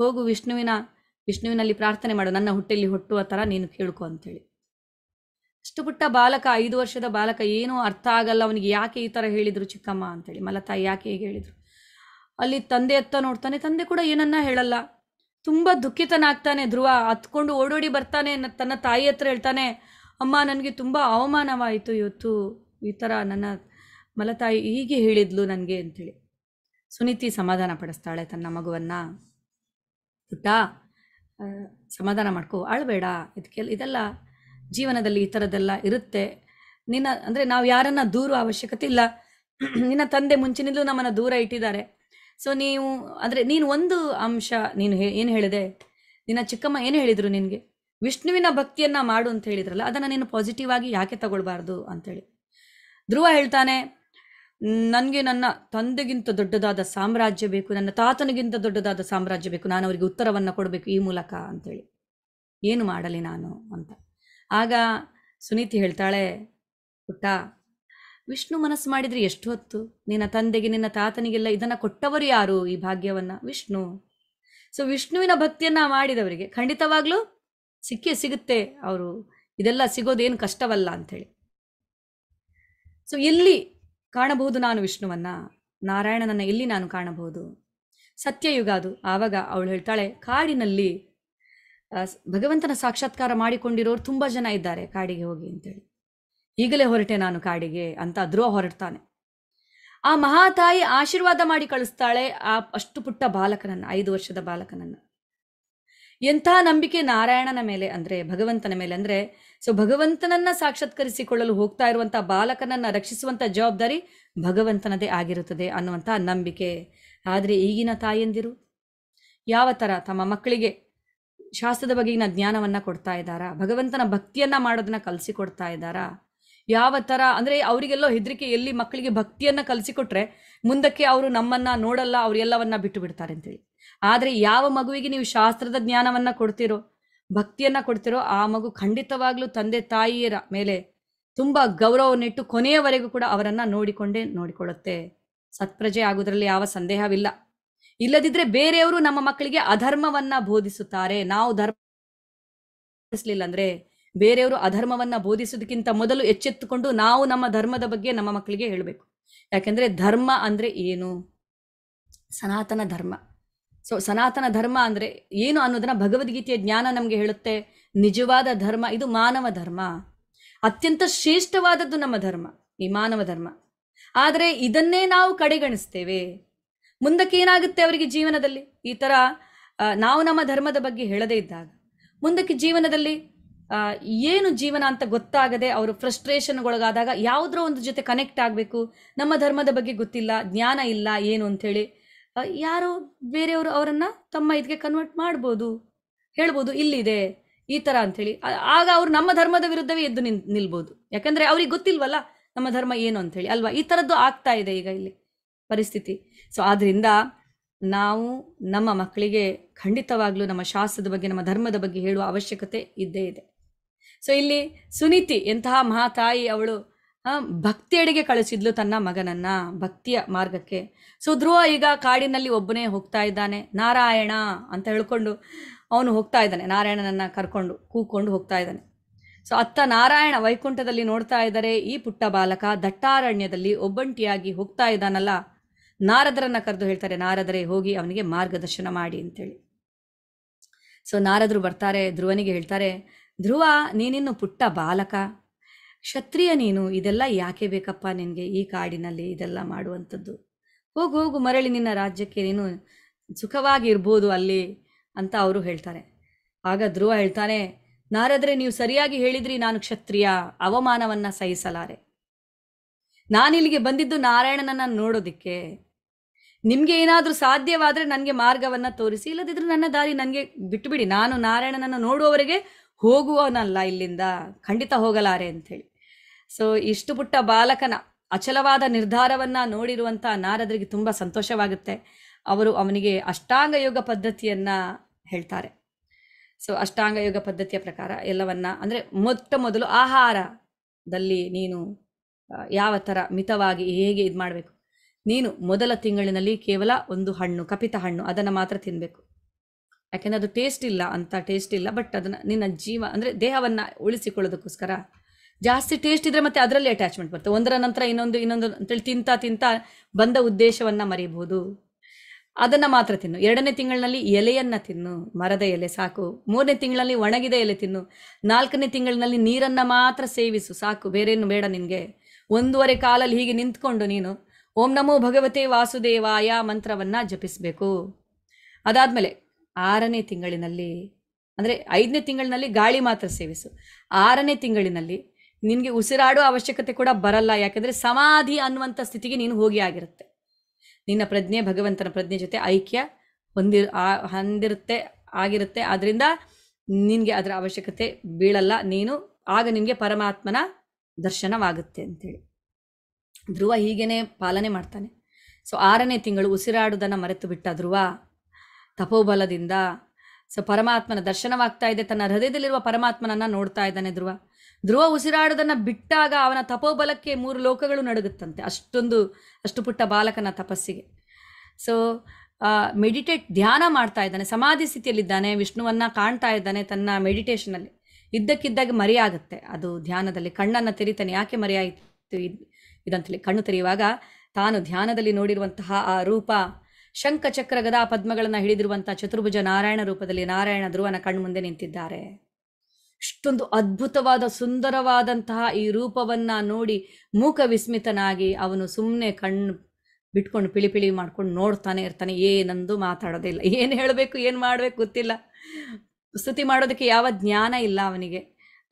ಹೋಗು ವಿಷ್ಣುವಿನ ವಿಷ್ಣುವಿನಲ್ಲಿ ಪ್ರಾರ್ಥನೆ ಮಾಡು ನನ್ನ ಹೊಟ್ಟೆಯಲ್ಲಿ ಹುಟ್ಟುವ ಥರ ನೀನು ಕೇಳ್ಕೊ ಅಂತೇಳಿ ಅಷ್ಟು ಪುಟ್ಟ ಬಾಲಕ ಐದು ವರ್ಷದ ಬಾಲಕ ಏನೂ ಅರ್ಥ ಆಗಲ್ಲ ಅವನಿಗೆ ಯಾಕೆ ಈ ಥರ ಹೇಳಿದರು ಚಿಕ್ಕಮ್ಮ ಅಂತೇಳಿ ಮಲತಾಯಿ ಯಾಕೆ ಹೀಗೆ ಹೇಳಿದರು ಅಲ್ಲಿ ತಂದೆ ಅತ್ತ ನೋಡ್ತಾನೆ ತಂದೆ ಕೂಡ ಏನನ್ನ ಹೇಳಲ್ಲ ತುಂಬ ದುಃಖಿತನಾಗ್ತಾನೆ ಧ್ರುವ ಹತ್ಕೊಂಡು ಓಡೋಡಿ ಬರ್ತಾನೆ ತನ್ನ ತಾಯಿ ಹತ್ರ ಹೇಳ್ತಾನೆ ಅಮ್ಮ ನನಗೆ ತುಂಬ ಅವಮಾನವಾಯಿತು ಇವತ್ತು ಈ ಥರ ನನ್ನ ಮಲತಾಯಿ ಹೀಗೆ ಹೇಳಿದ್ಲು ನನಗೆ ಅಂಥೇಳಿ ಸುನೀತಿ ಸಮಾಧಾನ ಪಡಿಸ್ತಾಳೆ ತನ್ನ ಮಗುವನ್ನು ಪುಟ್ಟ ಸಮಾಧಾನ ಮಾಡ್ಕೋ ಅಳಬೇಡ ಇದಕ್ಕೆ ಇದೆಲ್ಲ ಜೀವನದಲ್ಲಿ ಈ ಥರದ್ದೆಲ್ಲ ಇರುತ್ತೆ ನಿನ್ನ ಅಂದರೆ ನಾವು ಯಾರನ್ನ ದೂರ ಅವಶ್ಯಕತೆ ಇಲ್ಲ ನಿನ್ನ ತಂದೆ ಮುಂಚಿನಿಂದಲೂ ನಮ್ಮನ್ನು ದೂರ ಇಟ್ಟಿದ್ದಾರೆ ಸೊ ನೀವು ಅಂದರೆ ನೀನು ಒಂದು ಅಂಶ ನೀನು ಹೇ ಏನು ಹೇಳಿದೆ ನಿನ್ನ ಚಿಕ್ಕಮ್ಮ ಏನು ಹೇಳಿದರು ನಿನಗೆ ವಿಷ್ಣುವಿನ ಭಕ್ತಿಯನ್ನು ಮಾಡು ಅಂತ ಹೇಳಿದ್ರಲ್ಲ ಅದನ್ನು ನೀನು ಪಾಸಿಟಿವ್ ಆಗಿ ಯಾಕೆ ತಗೊಳ್ಬಾರ್ದು ಅಂತೇಳಿ ಧ್ರುವ ಹೇಳ್ತಾನೆ ನನಗೆ ನನ್ನ ತಂದೆಗಿಂತ ದೊಡ್ಡದಾದ ಸಾಮ್ರಾಜ್ಯ ಬೇಕು ನನ್ನ ತಾತನಿಗಿಂತ ದೊಡ್ಡದಾದ ಸಾಮ್ರಾಜ್ಯ ಬೇಕು ನಾನು ಅವರಿಗೆ ಉತ್ತರವನ್ನು ಕೊಡಬೇಕು ಈ ಮೂಲಕ ಅಂತೇಳಿ ಏನು ಮಾಡಲಿ ನಾನು ಅಂತ ಆಗ ಸುನೀತಿ ಹೇಳ್ತಾಳೆ ಪುಟ್ಟ ವಿಷ್ಣು ಮನಸ್ಸು ಮಾಡಿದರೆ ಎಷ್ಟು ಹೊತ್ತು ನಿನ್ನ ತಂದೆಗೆ ನಿನ್ನ ತಾತನಿಗೆಲ್ಲ ಇದನ್ನು ಕೊಟ್ಟವರು ಯಾರು ಈ ಭಾಗ್ಯವನ್ನು ವಿಷ್ಣು ಸೊ ವಿಷ್ಣುವಿನ ಭಕ್ತಿಯನ್ನು ಮಾಡಿದವರಿಗೆ ಖಂಡಿತವಾಗ್ಲೂ ಸಿಕ್ಕೇ ಸಿಗುತ್ತೆ ಅವರು ಇದೆಲ್ಲ ಸಿಗೋದೇನು ಕಷ್ಟವಲ್ಲ ಅಂಥೇಳಿ ಸೊ ಇಲ್ಲಿ ಕಾಣಬಹುದು ನಾನು ವಿಷ್ಣುವನ್ನ ನಾರಾಯಣನನ್ನ ಎಲ್ಲಿ ನಾನು ಕಾಣಬಹುದು ಸತ್ಯಯುಗ ಅದು ಆವಾಗ ಅವಳು ಹೇಳ್ತಾಳೆ ಕಾಡಿನಲ್ಲಿ ಭಗವಂತನ ಸಾಕ್ಷಾತ್ಕಾರ ಮಾಡಿಕೊಂಡಿರೋರು ತುಂಬಾ ಜನ ಇದ್ದಾರೆ ಕಾಡಿಗೆ ಹೋಗಿ ಅಂತೇಳಿ ಈಗಲೇ ಹೊರಟೆ ನಾನು ಕಾಡಿಗೆ ಅಂತ ಧ್ರುವ ಹೊರಡ್ತಾನೆ ಆ ಮಹಾತಾಯಿ ಆಶೀರ್ವಾದ ಮಾಡಿ ಕಳಿಸ್ತಾಳೆ ಆ ಅಷ್ಟು ಪುಟ್ಟ ಬಾಲಕನನ್ನು ಐದು ವರ್ಷದ ಬಾಲಕನನ್ನು ಎಂಥ ನಂಬಿಕೆ ನಾರಾಯಣನ ಮೇಲೆ ಅಂದರೆ ಭಗವಂತನ ಮೇಲೆ ಅಂದ್ರೆ ಸೊ ಭಗವಂತನನ್ನ ಸಾಕ್ಷಾತ್ಕರಿಸಿಕೊಳ್ಳಲು ಹೋಗ್ತಾ ಇರುವಂತಹ ಬಾಲಕನನ್ನ ರಕ್ಷಿಸುವಂತ ಜವಾಬ್ದಾರಿ ಭಗವಂತನದೇ ಆಗಿರುತ್ತದೆ ಅನ್ನುವಂತಹ ನಂಬಿಕೆ ಆದರೆ ಈಗಿನ ತಾಯಂದಿರು ಯಾವ ಥರ ತಮ್ಮ ಮಕ್ಕಳಿಗೆ ಶಾಸ್ತ್ರದ ಬಗೆಗಿನ ಜ್ಞಾನವನ್ನು ಕೊಡ್ತಾ ಇದ್ದಾರಾ ಭಗವಂತನ ಭಕ್ತಿಯನ್ನು ಮಾಡೋದನ್ನ ಕಲಿಸಿಕೊಡ್ತಾ ಇದ್ದಾರಾ ಯಾವ ಥರ ಅಂದರೆ ಅವರಿಗೆಲ್ಲೋ ಹೆದರಿಕೆ ಎಲ್ಲಿ ಮಕ್ಕಳಿಗೆ ಭಕ್ತಿಯನ್ನು ಕಲಿಸಿಕೊಟ್ರೆ ಮುಂದಕ್ಕೆ ಅವರು ನಮ್ಮನ್ನು ನೋಡಲ್ಲ ಅವರೆಲ್ಲವನ್ನ ಬಿಟ್ಟು ಬಿಡ್ತಾರೆ ಅಂತೇಳಿ ಆದರೆ ಯಾವ ಮಗುವಿಗೆ ನೀವು ಶಾಸ್ತ್ರದ ಜ್ಞಾನವನ್ನು ಕೊಡ್ತೀರೋ ಭಕ್ತಿಯನ್ನ ಕೊಡ್ತಿರೋ ಆ ಮಗು ಖಂಡಿತವಾಗ್ಲೂ ತಂದೆ ತಾಯಿಯರ ಮೇಲೆ ತುಂಬಾ ಗೌರವನಿಟ್ಟು ಕೊನೆಯವರೆಗೂ ಕೂಡ ಅವರನ್ನ ನೋಡಿಕೊಂಡೇ ನೋಡಿಕೊಳ್ಳುತ್ತೆ ಸತ್ಪ್ರಜೆ ಆಗೋದ್ರಲ್ಲಿ ಯಾವ ಸಂದೇಹವಿಲ್ಲ ಇಲ್ಲದಿದ್ರೆ ಬೇರೆಯವರು ನಮ್ಮ ಮಕ್ಕಳಿಗೆ ಅಧರ್ಮವನ್ನ ಬೋಧಿಸುತ್ತಾರೆ ನಾವು ಧರ್ಮ ಅಂದ್ರೆ ಬೇರೆಯವರು ಅಧರ್ಮವನ್ನ ಬೋಧಿಸೋದಕ್ಕಿಂತ ಮೊದಲು ಎಚ್ಚೆತ್ತುಕೊಂಡು ನಾವು ನಮ್ಮ ಧರ್ಮದ ಬಗ್ಗೆ ನಮ್ಮ ಮಕ್ಕಳಿಗೆ ಹೇಳಬೇಕು ಯಾಕೆಂದ್ರೆ ಧರ್ಮ ಅಂದ್ರೆ ಏನು ಸನಾತನ ಧರ್ಮ ಸೊ ಸನಾತನ ಧರ್ಮ ಅಂದರೆ ಏನು ಅನ್ನೋದನ್ನ ಭಗವದ್ಗೀತೆಯ ಜ್ಞಾನ ನಮಗೆ ಹೇಳುತ್ತೆ ನಿಜವಾದ ಧರ್ಮ ಇದು ಮಾನವ ಧರ್ಮ ಅತ್ಯಂತ ಶ್ರೇಷ್ಠವಾದದ್ದು ನಮ್ಮ ಧರ್ಮ ಈ ಮಾನವ ಧರ್ಮ ಆದರೆ ಇದನ್ನೇ ನಾವು ಕಡೆಗಣಿಸ್ತೇವೆ ಮುಂದಕ್ಕೆ ಏನಾಗುತ್ತೆ ಅವರಿಗೆ ಜೀವನದಲ್ಲಿ ಈ ಥರ ನಾವು ನಮ್ಮ ಧರ್ಮದ ಬಗ್ಗೆ ಹೇಳದೇ ಇದ್ದಾಗ ಮುಂದಕ್ಕೆ ಜೀವನದಲ್ಲಿ ಏನು ಜೀವನ ಅಂತ ಗೊತ್ತಾಗದೆ ಅವರು ಫ್ರಸ್ಟ್ರೇಷನ್ಗೊಳಗಾದಾಗ ಯಾವುದೋ ಒಂದು ಜೊತೆ ಕನೆಕ್ಟ್ ಆಗಬೇಕು ನಮ್ಮ ಧರ್ಮದ ಬಗ್ಗೆ ಗೊತ್ತಿಲ್ಲ ಜ್ಞಾನ ಇಲ್ಲ ಏನು ಅಂಥೇಳಿ ಯಾರೋ ಬೇರೆಯವರು ಅವರನ್ನು ತಮ್ಮ ಇದಕ್ಕೆ ಕನ್ವರ್ಟ್ ಮಾಡ್ಬೋದು ಹೇಳ್ಬೋದು ಇಲ್ಲಿದೆ ಈ ಥರ ಅಂಥೇಳಿ ಆಗ ಅವರು ನಮ್ಮ ಧರ್ಮದ ವಿರುದ್ಧವೇ ಎದ್ದು ನಿನ್ ನಿಲ್ಬೋದು ಯಾಕಂದರೆ ಅವ್ರಿಗೆ ಗೊತ್ತಿಲ್ವಲ್ಲ ನಮ್ಮ ಧರ್ಮ ಏನು ಅಂಥೇಳಿ ಅಲ್ವಾ ಈ ಥರದ್ದು ಆಗ್ತಾ ಇದೆ ಈಗ ಇಲ್ಲಿ ಪರಿಸ್ಥಿತಿ ಸೊ ಆದ್ರಿಂದ ನಾವು ನಮ್ಮ ಮಕ್ಕಳಿಗೆ ಖಂಡಿತವಾಗ್ಲೂ ನಮ್ಮ ಶಾಸ್ತ್ರದ ಬಗ್ಗೆ ನಮ್ಮ ಧರ್ಮದ ಬಗ್ಗೆ ಹೇಳುವ ಅವಶ್ಯಕತೆ ಇದ್ದೇ ಇದೆ ಸೊ ಇಲ್ಲಿ ಸುನೀತಿ ಎಂತಹ ಮಹಾತಾಯಿ ಅವಳು ಭಕ್ತಿಯಡೆಗೆ ಕಳಿಸಿದ್ಲು ತನ್ನ ಮಗನನ್ನ ಭಕ್ತಿಯ ಮಾರ್ಗಕ್ಕೆ ಸೊ ಧ್ರುವ ಈಗ ಕಾಡಿನಲ್ಲಿ ಒಬ್ಬನೇ ಹೋಗ್ತಾ ಇದ್ದಾನೆ ನಾರಾಯಣ ಅಂತ ಹೇಳ್ಕೊಂಡು ಅವನು ಹೋಗ್ತಾ ಇದ್ದಾನೆ ನಾರಾಯಣನನ್ನ ಕರ್ಕೊಂಡು ಕೂಕೊಂಡು ಹೋಗ್ತಾ ಇದ್ದಾನೆ ಸೊ ಅತ್ತ ನಾರಾಯಣ ವೈಕುಂಠದಲ್ಲಿ ನೋಡ್ತಾ ಇದ್ದಾರೆ ಈ ಪುಟ್ಟ ಬಾಲಕ ದಟ್ಟಾರಣ್ಯದಲ್ಲಿ ಒಬ್ಬಂಟಿಯಾಗಿ ಹೋಗ್ತಾ ಇದ್ದಾನಲ್ಲ ನಾರದರನ್ನು ಕರೆದು ಹೇಳ್ತಾರೆ ನಾರದರೇ ಹೋಗಿ ಅವನಿಗೆ ಮಾರ್ಗದರ್ಶನ ಮಾಡಿ ಅಂತೇಳಿ ಸೊ ನಾರದರು ಬರ್ತಾರೆ ಧ್ರುವನಿಗೆ ಹೇಳ್ತಾರೆ ಧ್ರುವ ನೀನಿನ್ನು ಪುಟ್ಟ ಬಾಲಕ ಕ್ಷತ್ರಿಯ ನೀನು ಇದೆಲ್ಲ ಯಾಕೆ ಬೇಕಪ್ಪ ನಿನಗೆ ಈ ಕಾಡಿನಲ್ಲಿ ಇದೆಲ್ಲ ಮಾಡುವಂಥದ್ದು ಹೋಗು ಹೋಗು ಮರಳಿ ನಿನ್ನ ರಾಜ್ಯಕ್ಕೆ ನೀನು ಸುಖವಾಗಿ ಅಲ್ಲಿ ಅಂತ ಅವರು ಹೇಳ್ತಾರೆ ಆಗ ಧ್ರುವ ಹೇಳ್ತಾನೆ ನಾರದ್ರೆ ನೀವು ಸರಿಯಾಗಿ ಹೇಳಿದ್ರಿ ನಾನು ಕ್ಷತ್ರಿಯ ಅವಮಾನವನ್ನು ಸಹಿಸಲಾರೆ ನಾನಿಲ್ಲಿಗೆ ಬಂದಿದ್ದು ನಾರಾಯಣನನ್ನು ನೋಡೋದಿಕ್ಕೆ ನಿಮಗೆ ಏನಾದರೂ ಸಾಧ್ಯವಾದರೆ ನನಗೆ ಮಾರ್ಗವನ್ನು ತೋರಿಸಿ ಇಲ್ಲದಿದ್ದರೆ ನನ್ನ ದಾರಿ ನನಗೆ ಬಿಟ್ಟುಬಿಡಿ ನಾನು ನಾರಾಯಣನನ್ನು ನೋಡುವವರೆಗೆ ಹೋಗುವವನಲ್ಲ ಇಲ್ಲಿಂದ ಖಂಡಿತ ಹೋಗಲಾರೆ ಹೇಳಿ ಸೊ ಇಷ್ಟು ಪುಟ್ಟ ಬಾಲಕನ ಅಚಲವಾದ ನಿರ್ಧಾರವನ್ನು ನೋಡಿರುವಂಥ ನಾರದರಿಗೆ ತುಂಬ ಸಂತೋಷವಾಗುತ್ತೆ ಅವರು ಅವನಿಗೆ ಅಷ್ಟಾಂಗ ಯೋಗ ಪದ್ಧತಿಯನ್ನು ಹೇಳ್ತಾರೆ ಸೊ ಅಷ್ಟಾಂಗ ಯೋಗ ಪದ್ಧತಿಯ ಪ್ರಕಾರ ಎಲ್ಲವನ್ನ ಅಂದರೆ ಮೊಟ್ಟ ಮೊದಲು ಆಹಾರದಲ್ಲಿ ನೀನು ಯಾವ ಥರ ಮಿತವಾಗಿ ಹೇಗೆ ಇದು ಮಾಡಬೇಕು ನೀನು ಮೊದಲ ತಿಂಗಳಿನಲ್ಲಿ ಕೇವಲ ಒಂದು ಹಣ್ಣು ಕಪಿತ ಹಣ್ಣು ಅದನ್ನು ಮಾತ್ರ ತಿನ್ನಬೇಕು ಯಾಕೆಂದರೆ ಅದು ಟೇಸ್ಟ್ ಇಲ್ಲ ಅಂತ ಟೇಸ್ಟ್ ಇಲ್ಲ ಬಟ್ ಅದನ್ನು ನಿನ್ನ ಜೀವ ಅಂದರೆ ದೇಹವನ್ನು ಉಳಿಸಿಕೊಳ್ಳೋದಕ್ಕೋಸ್ಕರ ಜಾಸ್ತಿ ಟೇಸ್ಟ್ ಇದ್ರೆ ಮತ್ತೆ ಅದರಲ್ಲಿ ಅಟ್ಯಾಚ್ಮೆಂಟ್ ಬರುತ್ತೆ ಒಂದರ ನಂತರ ಇನ್ನೊಂದು ಇನ್ನೊಂದು ಅಂತೇಳಿ ತಿಂತ ತಿಂತ ಬಂದ ಉದ್ದೇಶವನ್ನ ಮರಿಬಹುದು ಅದನ್ನ ಮಾತ್ರ ತಿನ್ನು ಎರಡನೇ ತಿಂಗಳಿನಲ್ಲಿ ಎಲೆಯನ್ನ ತಿನ್ನು ಮರದ ಎಲೆ ಸಾಕು ಮೂರನೇ ತಿಂಗಳಲ್ಲಿ ಒಣಗಿದ ಎಲೆ ತಿನ್ನು ನಾಲ್ಕನೇ ತಿಂಗಳಿನಲ್ಲಿ ನೀರನ್ನ ಮಾತ್ರ ಸೇವಿಸು ಸಾಕು ಬೇರೇನು ಬೇಡ ನಿನಗೆ ಒಂದೂವರೆ ಕಾಲಲ್ಲಿ ಹೀಗೆ ನಿಂತ್ಕೊಂಡು ನೀನು ಓಂ ನಮೋ ಭಗವತೆ ವಾಸುದೇವಾಯ ಮಂತ್ರವನ್ನ ಜಪಿಸಬೇಕು ಅದಾದಮೇಲೆ ಆರನೇ ತಿಂಗಳಿನಲ್ಲಿ ಅಂದರೆ ಐದನೇ ತಿಂಗಳಿನಲ್ಲಿ ಗಾಳಿ ಮಾತ್ರ ಸೇವಿಸು ಆರನೇ ತಿಂಗಳಿನಲ್ಲಿ ನಿನಗೆ ಉಸಿರಾಡುವ ಅವಶ್ಯಕತೆ ಕೂಡ ಬರಲ್ಲ ಯಾಕಂದರೆ ಸಮಾಧಿ ಅನ್ನುವಂಥ ಸ್ಥಿತಿಗೆ ನೀನು ಹೋಗಿ ಆಗಿರುತ್ತೆ ನಿನ್ನ ಪ್ರಜ್ಞೆ ಭಗವಂತನ ಪ್ರಜ್ಞೆ ಜೊತೆ ಐಕ್ಯ ಹೊಂದಿ ಹೊಂದಿರುತ್ತೆ ಆಗಿರುತ್ತೆ ಆದ್ದರಿಂದ ನಿನಗೆ ಅದರ ಅವಶ್ಯಕತೆ ಬೀಳಲ್ಲ ನೀನು ಆಗ ನಿನಗೆ ಪರಮಾತ್ಮನ ದರ್ಶನವಾಗುತ್ತೆ ಅಂತೇಳಿ ಧ್ರುವ ಹೀಗೇನೆ ಪಾಲನೆ ಮಾಡ್ತಾನೆ ಸೊ ಆರನೇ ತಿಂಗಳು ಉಸಿರಾಡುವುದನ್ನು ಮರೆತು ಬಿಟ್ಟ ಧ್ರುವ ತಪೋಬಲದಿಂದ ಸೊ ಪರಮಾತ್ಮನ ದರ್ಶನವಾಗ್ತಾ ಇದೆ ತನ್ನ ಹೃದಯದಲ್ಲಿರುವ ಪರಮಾತ್ಮನನ್ನು ನೋಡ್ತಾ ಇದ್ದಾನೆ ಧ್ರುವ ಧ್ರುವ ಉಸಿರಾಡೋದನ್ನು ಬಿಟ್ಟಾಗ ಅವನ ತಪೋಬಲಕ್ಕೆ ಮೂರು ಲೋಕಗಳು ನಡುಗುತ್ತಂತೆ ಅಷ್ಟೊಂದು ಅಷ್ಟು ಪುಟ್ಟ ಬಾಲಕನ ತಪಸ್ಸಿಗೆ ಸೊ ಮೆಡಿಟೇಟ್ ಧ್ಯಾನ ಮಾಡ್ತಾ ಇದ್ದಾನೆ ಸಮಾಧಿ ಸ್ಥಿತಿಯಲ್ಲಿದ್ದಾನೆ ವಿಷ್ಣುವನ್ನ ಕಾಣ್ತಾ ಇದ್ದಾನೆ ತನ್ನ ಮೆಡಿಟೇಷನಲ್ಲಿ ಇದ್ದಕ್ಕಿದ್ದಾಗ ಮರೆಯಾಗುತ್ತೆ ಅದು ಧ್ಯಾನದಲ್ಲಿ ಕಣ್ಣನ್ನು ತೆರಿತಾನೆ ಯಾಕೆ ಮರೆಯಾಯಿತು ಇದಂತಲ್ಲಿ ಕಣ್ಣು ತೆರೆಯುವಾಗ ತಾನು ಧ್ಯಾನದಲ್ಲಿ ನೋಡಿರುವಂತಹ ಆ ರೂಪ ಶಂಖಚಕ್ರ ಗದಾ ಪದ್ಮಗಳನ್ನು ಹಿಡಿದಿರುವಂತಹ ಚತುರ್ಭುಜ ನಾರಾಯಣ ರೂಪದಲ್ಲಿ ನಾರಾಯಣ ಧ್ರುವನ ಮುಂದೆ ನಿಂತಿದ್ದಾರೆ ಇಷ್ಟೊಂದು ಅದ್ಭುತವಾದ ಸುಂದರವಾದಂತಹ ಈ ರೂಪವನ್ನ ನೋಡಿ ಮೂಕ ವಿಸ್ಮಿತನಾಗಿ ಅವನು ಸುಮ್ಮನೆ ಕಣ್ಣು ಬಿಟ್ಕೊಂಡು ಪಿಳಿ ಪಿಳಿ ಮಾಡ್ಕೊಂಡು ನೋಡ್ತಾನೆ ಇರ್ತಾನೆ ಏನಂದು ಮಾತಾಡೋದಿಲ್ಲ ಏನು ಹೇಳಬೇಕು ಏನು ಮಾಡಬೇಕು ಗೊತ್ತಿಲ್ಲ ಸ್ತುತಿ ಮಾಡೋದಕ್ಕೆ ಯಾವ ಜ್ಞಾನ ಇಲ್ಲ ಅವನಿಗೆ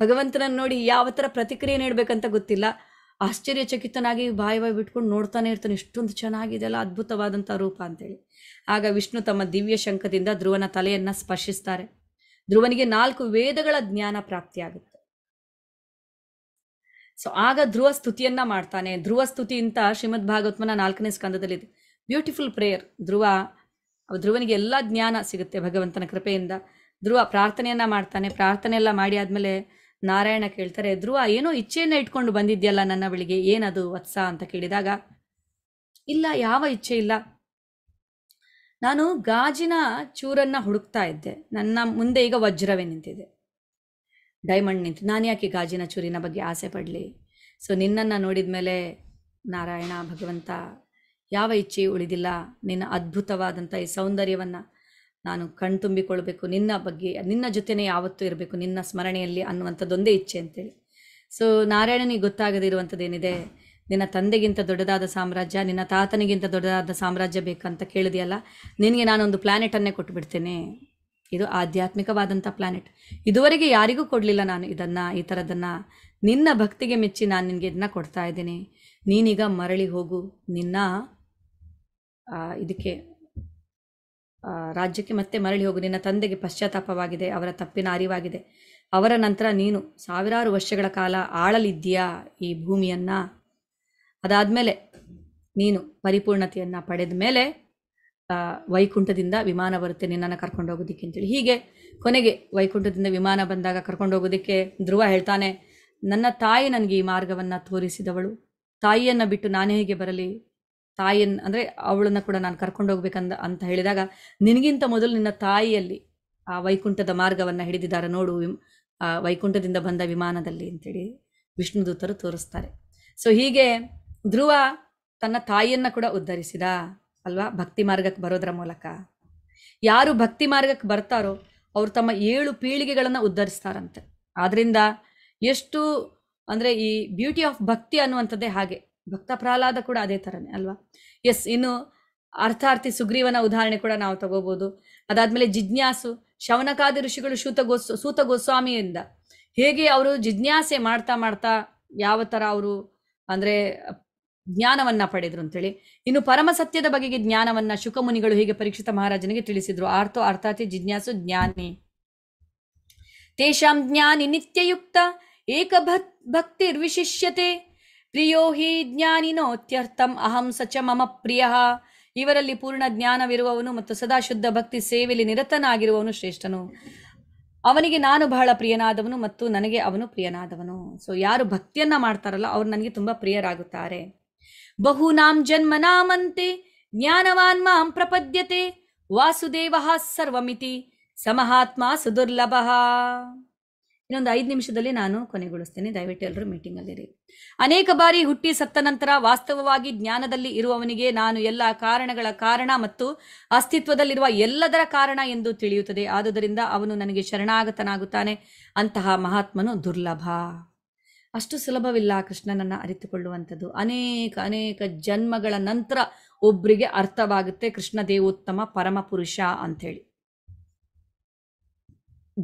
ಭಗವಂತನನ್ನು ನೋಡಿ ಯಾವ ಥರ ಪ್ರತಿಕ್ರಿಯೆ ನೀಡಬೇಕಂತ ಗೊತ್ತಿಲ್ಲ ಆಶ್ಚರ್ಯಚಕಿತನಾಗಿ ಬಾಯಿ ಬಾಯಿ ಬಿಟ್ಕೊಂಡು ನೋಡ್ತಾನೆ ಇರ್ತಾನೆ ಇಷ್ಟೊಂದು ಚೆನ್ನಾಗಿದೆ ಅಲ್ಲ ಅದ್ಭುತವಾದಂಥ ರೂಪ ಅಂತೇಳಿ ಆಗ ವಿಷ್ಣು ತಮ್ಮ ದಿವ್ಯ ಶಂಖದಿಂದ ಧ್ರುವನ ತಲೆಯನ್ನು ಸ್ಪರ್ಶಿಸ್ತಾರೆ ಧ್ರುವನಿಗೆ ನಾಲ್ಕು ವೇದಗಳ ಜ್ಞಾನ ಪ್ರಾಪ್ತಿಯಾಗುತ್ತೆ ಸೊ ಆಗ ಧ್ರುವ ಸ್ತುತಿಯನ್ನ ಮಾಡ್ತಾನೆ ಧ್ರುವ ಸ್ತುತಿ ಅಂತ ಶ್ರೀಮದ್ ಭಾಗವತ್ಮನ ನಾಲ್ಕನೇ ಸ್ಕಂದದಲ್ಲಿ ಇದೆ ಬ್ಯೂಟಿಫುಲ್ ಪ್ರೇಯರ್ ಧ್ರುವ ಧ್ರುವನಿಗೆ ಎಲ್ಲ ಜ್ಞಾನ ಸಿಗುತ್ತೆ ಭಗವಂತನ ಕೃಪೆಯಿಂದ ಧ್ರುವ ಪ್ರಾರ್ಥನೆಯನ್ನ ಮಾಡ್ತಾನೆ ಪ್ರಾರ್ಥನೆ ಎಲ್ಲ ಮಾಡಿ ಆದ್ಮೇಲೆ ನಾರಾಯಣ ಕೇಳ್ತಾರೆ ಧ್ರುವ ಏನೋ ಇಚ್ಛೆಯನ್ನ ಇಟ್ಕೊಂಡು ಬಂದಿದ್ಯಲ್ಲ ನನ್ನ ಬಳಿಗೆ ಏನದು ವತ್ಸ ಅಂತ ಕೇಳಿದಾಗ ಇಲ್ಲ ಯಾವ ಇಚ್ಛೆ ಇಲ್ಲ ನಾನು ಗಾಜಿನ ಚೂರನ್ನು ಹುಡುಕ್ತಾ ಇದ್ದೆ ನನ್ನ ಮುಂದೆ ಈಗ ವಜ್ರವೇ ನಿಂತಿದೆ ಡೈಮಂಡ್ ನಿಂತು ನಾನು ಯಾಕೆ ಗಾಜಿನ ಚೂರಿನ ಬಗ್ಗೆ ಆಸೆ ಪಡಲಿ ಸೊ ನಿನ್ನನ್ನು ನೋಡಿದ ಮೇಲೆ ನಾರಾಯಣ ಭಗವಂತ ಯಾವ ಇಚ್ಛೆ ಉಳಿದಿಲ್ಲ ನಿನ್ನ ಅದ್ಭುತವಾದಂಥ ಈ ಸೌಂದರ್ಯವನ್ನು ನಾನು ಕಣ್ತುಂಬಿಕೊಳ್ಬೇಕು ನಿನ್ನ ಬಗ್ಗೆ ನಿನ್ನ ಜೊತೆನೇ ಯಾವತ್ತೂ ಇರಬೇಕು ನಿನ್ನ ಸ್ಮರಣೆಯಲ್ಲಿ ಅನ್ನುವಂಥದ್ದೊಂದೇ ಇಚ್ಛೆ ಅಂತೇಳಿ ಸೊ ನಾರಾಯಣನಿಗೆ ಗೊತ್ತಾಗದಿರುವಂಥದ್ದೇನಿದೆ ನಿನ್ನ ತಂದೆಗಿಂತ ದೊಡ್ಡದಾದ ಸಾಮ್ರಾಜ್ಯ ನಿನ್ನ ತಾತನಿಗಿಂತ ದೊಡ್ಡದಾದ ಸಾಮ್ರಾಜ್ಯ ಬೇಕಂತ ಕೇಳಿದೆಯಲ್ಲ ನಿನಗೆ ನಾನೊಂದು ಕೊಟ್ಟು ಕೊಟ್ಟುಬಿಡ್ತೇನೆ ಇದು ಆಧ್ಯಾತ್ಮಿಕವಾದಂಥ ಪ್ಲಾನೆಟ್ ಇದುವರೆಗೆ ಯಾರಿಗೂ ಕೊಡಲಿಲ್ಲ ನಾನು ಇದನ್ನು ಈ ಥರದನ್ನು ನಿನ್ನ ಭಕ್ತಿಗೆ ಮೆಚ್ಚಿ ನಾನು ನಿನಗೆ ಇದನ್ನ ಕೊಡ್ತಾ ಇದ್ದೀನಿ ನೀನೀಗ ಮರಳಿ ಹೋಗು ನಿನ್ನ ಇದಕ್ಕೆ ರಾಜ್ಯಕ್ಕೆ ಮತ್ತೆ ಮರಳಿ ಹೋಗು ನಿನ್ನ ತಂದೆಗೆ ಪಶ್ಚಾತ್ತಾಪವಾಗಿದೆ ಅವರ ತಪ್ಪಿನ ಅರಿವಾಗಿದೆ ಅವರ ನಂತರ ನೀನು ಸಾವಿರಾರು ವರ್ಷಗಳ ಕಾಲ ಆಳಲಿದ್ದೀಯಾ ಈ ಭೂಮಿಯನ್ನು ಅದಾದಮೇಲೆ ನೀನು ಪರಿಪೂರ್ಣತೆಯನ್ನು ಪಡೆದ ಮೇಲೆ ವೈಕುಂಠದಿಂದ ವಿಮಾನ ಬರುತ್ತೆ ನಿನ್ನನ್ನು ಹೋಗೋದಿಕ್ಕೆ ಅಂತೇಳಿ ಹೀಗೆ ಕೊನೆಗೆ ವೈಕುಂಠದಿಂದ ವಿಮಾನ ಬಂದಾಗ ಕರ್ಕೊಂಡೋಗೋದಕ್ಕೆ ಧ್ರುವ ಹೇಳ್ತಾನೆ ನನ್ನ ತಾಯಿ ನನಗೆ ಈ ಮಾರ್ಗವನ್ನು ತೋರಿಸಿದವಳು ತಾಯಿಯನ್ನು ಬಿಟ್ಟು ನಾನು ಹೇಗೆ ಬರಲಿ ತಾಯಿಯನ್ನು ಅಂದರೆ ಅವಳನ್ನು ಕೂಡ ನಾನು ಕರ್ಕೊಂಡೋಗ್ಬೇಕಂದ ಅಂತ ಹೇಳಿದಾಗ ನಿನಗಿಂತ ಮೊದಲು ನಿನ್ನ ತಾಯಿಯಲ್ಲಿ ಆ ವೈಕುಂಠದ ಮಾರ್ಗವನ್ನು ಹಿಡಿದಿದ್ದಾರೆ ನೋಡು ವೈಕುಂಠದಿಂದ ಬಂದ ವಿಮಾನದಲ್ಲಿ ಅಂತೇಳಿ ವಿಷ್ಣುದೂತರು ತೋರಿಸ್ತಾರೆ ಸೊ ಹೀಗೆ ಧ್ರುವ ತನ್ನ ತಾಯಿಯನ್ನು ಕೂಡ ಉದ್ಧರಿಸಿದ ಅಲ್ವಾ ಭಕ್ತಿ ಮಾರ್ಗಕ್ಕೆ ಬರೋದ್ರ ಮೂಲಕ ಯಾರು ಭಕ್ತಿ ಮಾರ್ಗಕ್ಕೆ ಬರ್ತಾರೋ ಅವರು ತಮ್ಮ ಏಳು ಪೀಳಿಗೆಗಳನ್ನು ಉದ್ಧರಿಸ್ತಾರಂತೆ ಆದ್ರಿಂದ ಎಷ್ಟು ಅಂದರೆ ಈ ಬ್ಯೂಟಿ ಆಫ್ ಭಕ್ತಿ ಅನ್ನುವಂಥದ್ದೇ ಹಾಗೆ ಭಕ್ತ ಪ್ರಹ್ಲಾದ ಕೂಡ ಅದೇ ಥರನೇ ಅಲ್ವಾ ಎಸ್ ಇನ್ನು ಅರ್ಥಾರ್ಥಿ ಸುಗ್ರೀವನ ಉದಾಹರಣೆ ಕೂಡ ನಾವು ತಗೋಬೋದು ಅದಾದ್ಮೇಲೆ ಜಿಜ್ಞಾಸು ಶವನಕಾದಿ ಋಷಿಗಳು ಶೂತ ಗೋಸ್ ಸೂತ ಗೋಸ್ವಾಮಿಯಿಂದ ಹೇಗೆ ಅವರು ಜಿಜ್ಞಾಸೆ ಮಾಡ್ತಾ ಮಾಡ್ತಾ ಯಾವ ಥರ ಅವರು ಅಂದರೆ ಜ್ಞಾನವನ್ನ ಪಡೆದ್ರು ಅಂತೇಳಿ ಇನ್ನು ಪರಮ ಸತ್ಯದ ಬಗೆಗೆ ಜ್ಞಾನವನ್ನ ಶುಕಮುನಿಗಳು ಹೀಗೆ ಪರೀಕ್ಷಿತ ಮಹಾರಾಜನಿಗೆ ತಿಳಿಸಿದ್ರು ಆರ್ಥೋ ಅರ್ಥಾತಿ ಜಿಜ್ಞಾಸು ಜ್ಞಾನಿ ತೇಷಾಂ ಜ್ಞಾನಿ ನಿತ್ಯಯುಕ್ತ ಏಕ ವಿಶಿಷ್ಯತೆ ಪ್ರಿಯೋ ಹಿ ಜ್ಞಾನಿನೋತ್ಯರ್ಥಂ ಅಹಂ ಸಚ ಮಮ ಪ್ರಿಯ ಇವರಲ್ಲಿ ಪೂರ್ಣ ಜ್ಞಾನವಿರುವವನು ಮತ್ತು ಸದಾ ಶುದ್ಧ ಭಕ್ತಿ ಸೇವೆಯಲ್ಲಿ ನಿರತನಾಗಿರುವವನು ಶ್ರೇಷ್ಠನು ಅವನಿಗೆ ನಾನು ಬಹಳ ಪ್ರಿಯನಾದವನು ಮತ್ತು ನನಗೆ ಅವನು ಪ್ರಿಯನಾದವನು ಸೊ ಯಾರು ಭಕ್ತಿಯನ್ನ ಮಾಡ್ತಾರಲ್ಲ ಅವ್ರು ನನಗೆ ತುಂಬಾ ಪ್ರಿಯರಾಗುತ್ತಾರೆ ಬಹೂನಾಂ ಜನ್ಮನಾಮಂತೆ ಜ್ಞಾನವಾನ್ ಮಾಂ ಪ್ರಪದ್ಯತೆ ವಾಸುದೇವ ಸರ್ವಮಿತಿ ಸಮಹಾತ್ಮ ಸುದುರ್ಲಭ ಇನ್ನೊಂದು ಐದು ನಿಮಿಷದಲ್ಲಿ ನಾನು ಕೊನೆಗೊಳಿಸ್ತೇನೆ ದಯವಿಟ್ಟು ಎಲ್ಲರೂ ಮೀಟಿಂಗ್ ಮೀಟಿಂಗಲ್ಲಿರಿ ಅನೇಕ ಬಾರಿ ಹುಟ್ಟಿ ಸತ್ತ ನಂತರ ವಾಸ್ತವವಾಗಿ ಜ್ಞಾನದಲ್ಲಿ ಇರುವವನಿಗೆ ನಾನು ಎಲ್ಲ ಕಾರಣಗಳ ಕಾರಣ ಮತ್ತು ಅಸ್ತಿತ್ವದಲ್ಲಿರುವ ಎಲ್ಲದರ ಕಾರಣ ಎಂದು ತಿಳಿಯುತ್ತದೆ ಆದುದರಿಂದ ಅವನು ನನಗೆ ಶರಣಾಗತನಾಗುತ್ತಾನೆ ಅಂತಹ ಮಹಾತ್ಮನು ದುರ್ಲಭ ಅಷ್ಟು ಸುಲಭವಿಲ್ಲ ಕೃಷ್ಣನನ್ನು ಅರಿತುಕೊಳ್ಳುವಂಥದ್ದು ಅನೇಕ ಅನೇಕ ಜನ್ಮಗಳ ನಂತರ ಒಬ್ಬರಿಗೆ ಅರ್ಥವಾಗುತ್ತೆ ಕೃಷ್ಣ ದೇವೋತ್ತಮ ಪರಮ ಪುರುಷ ಅಂಥೇಳಿ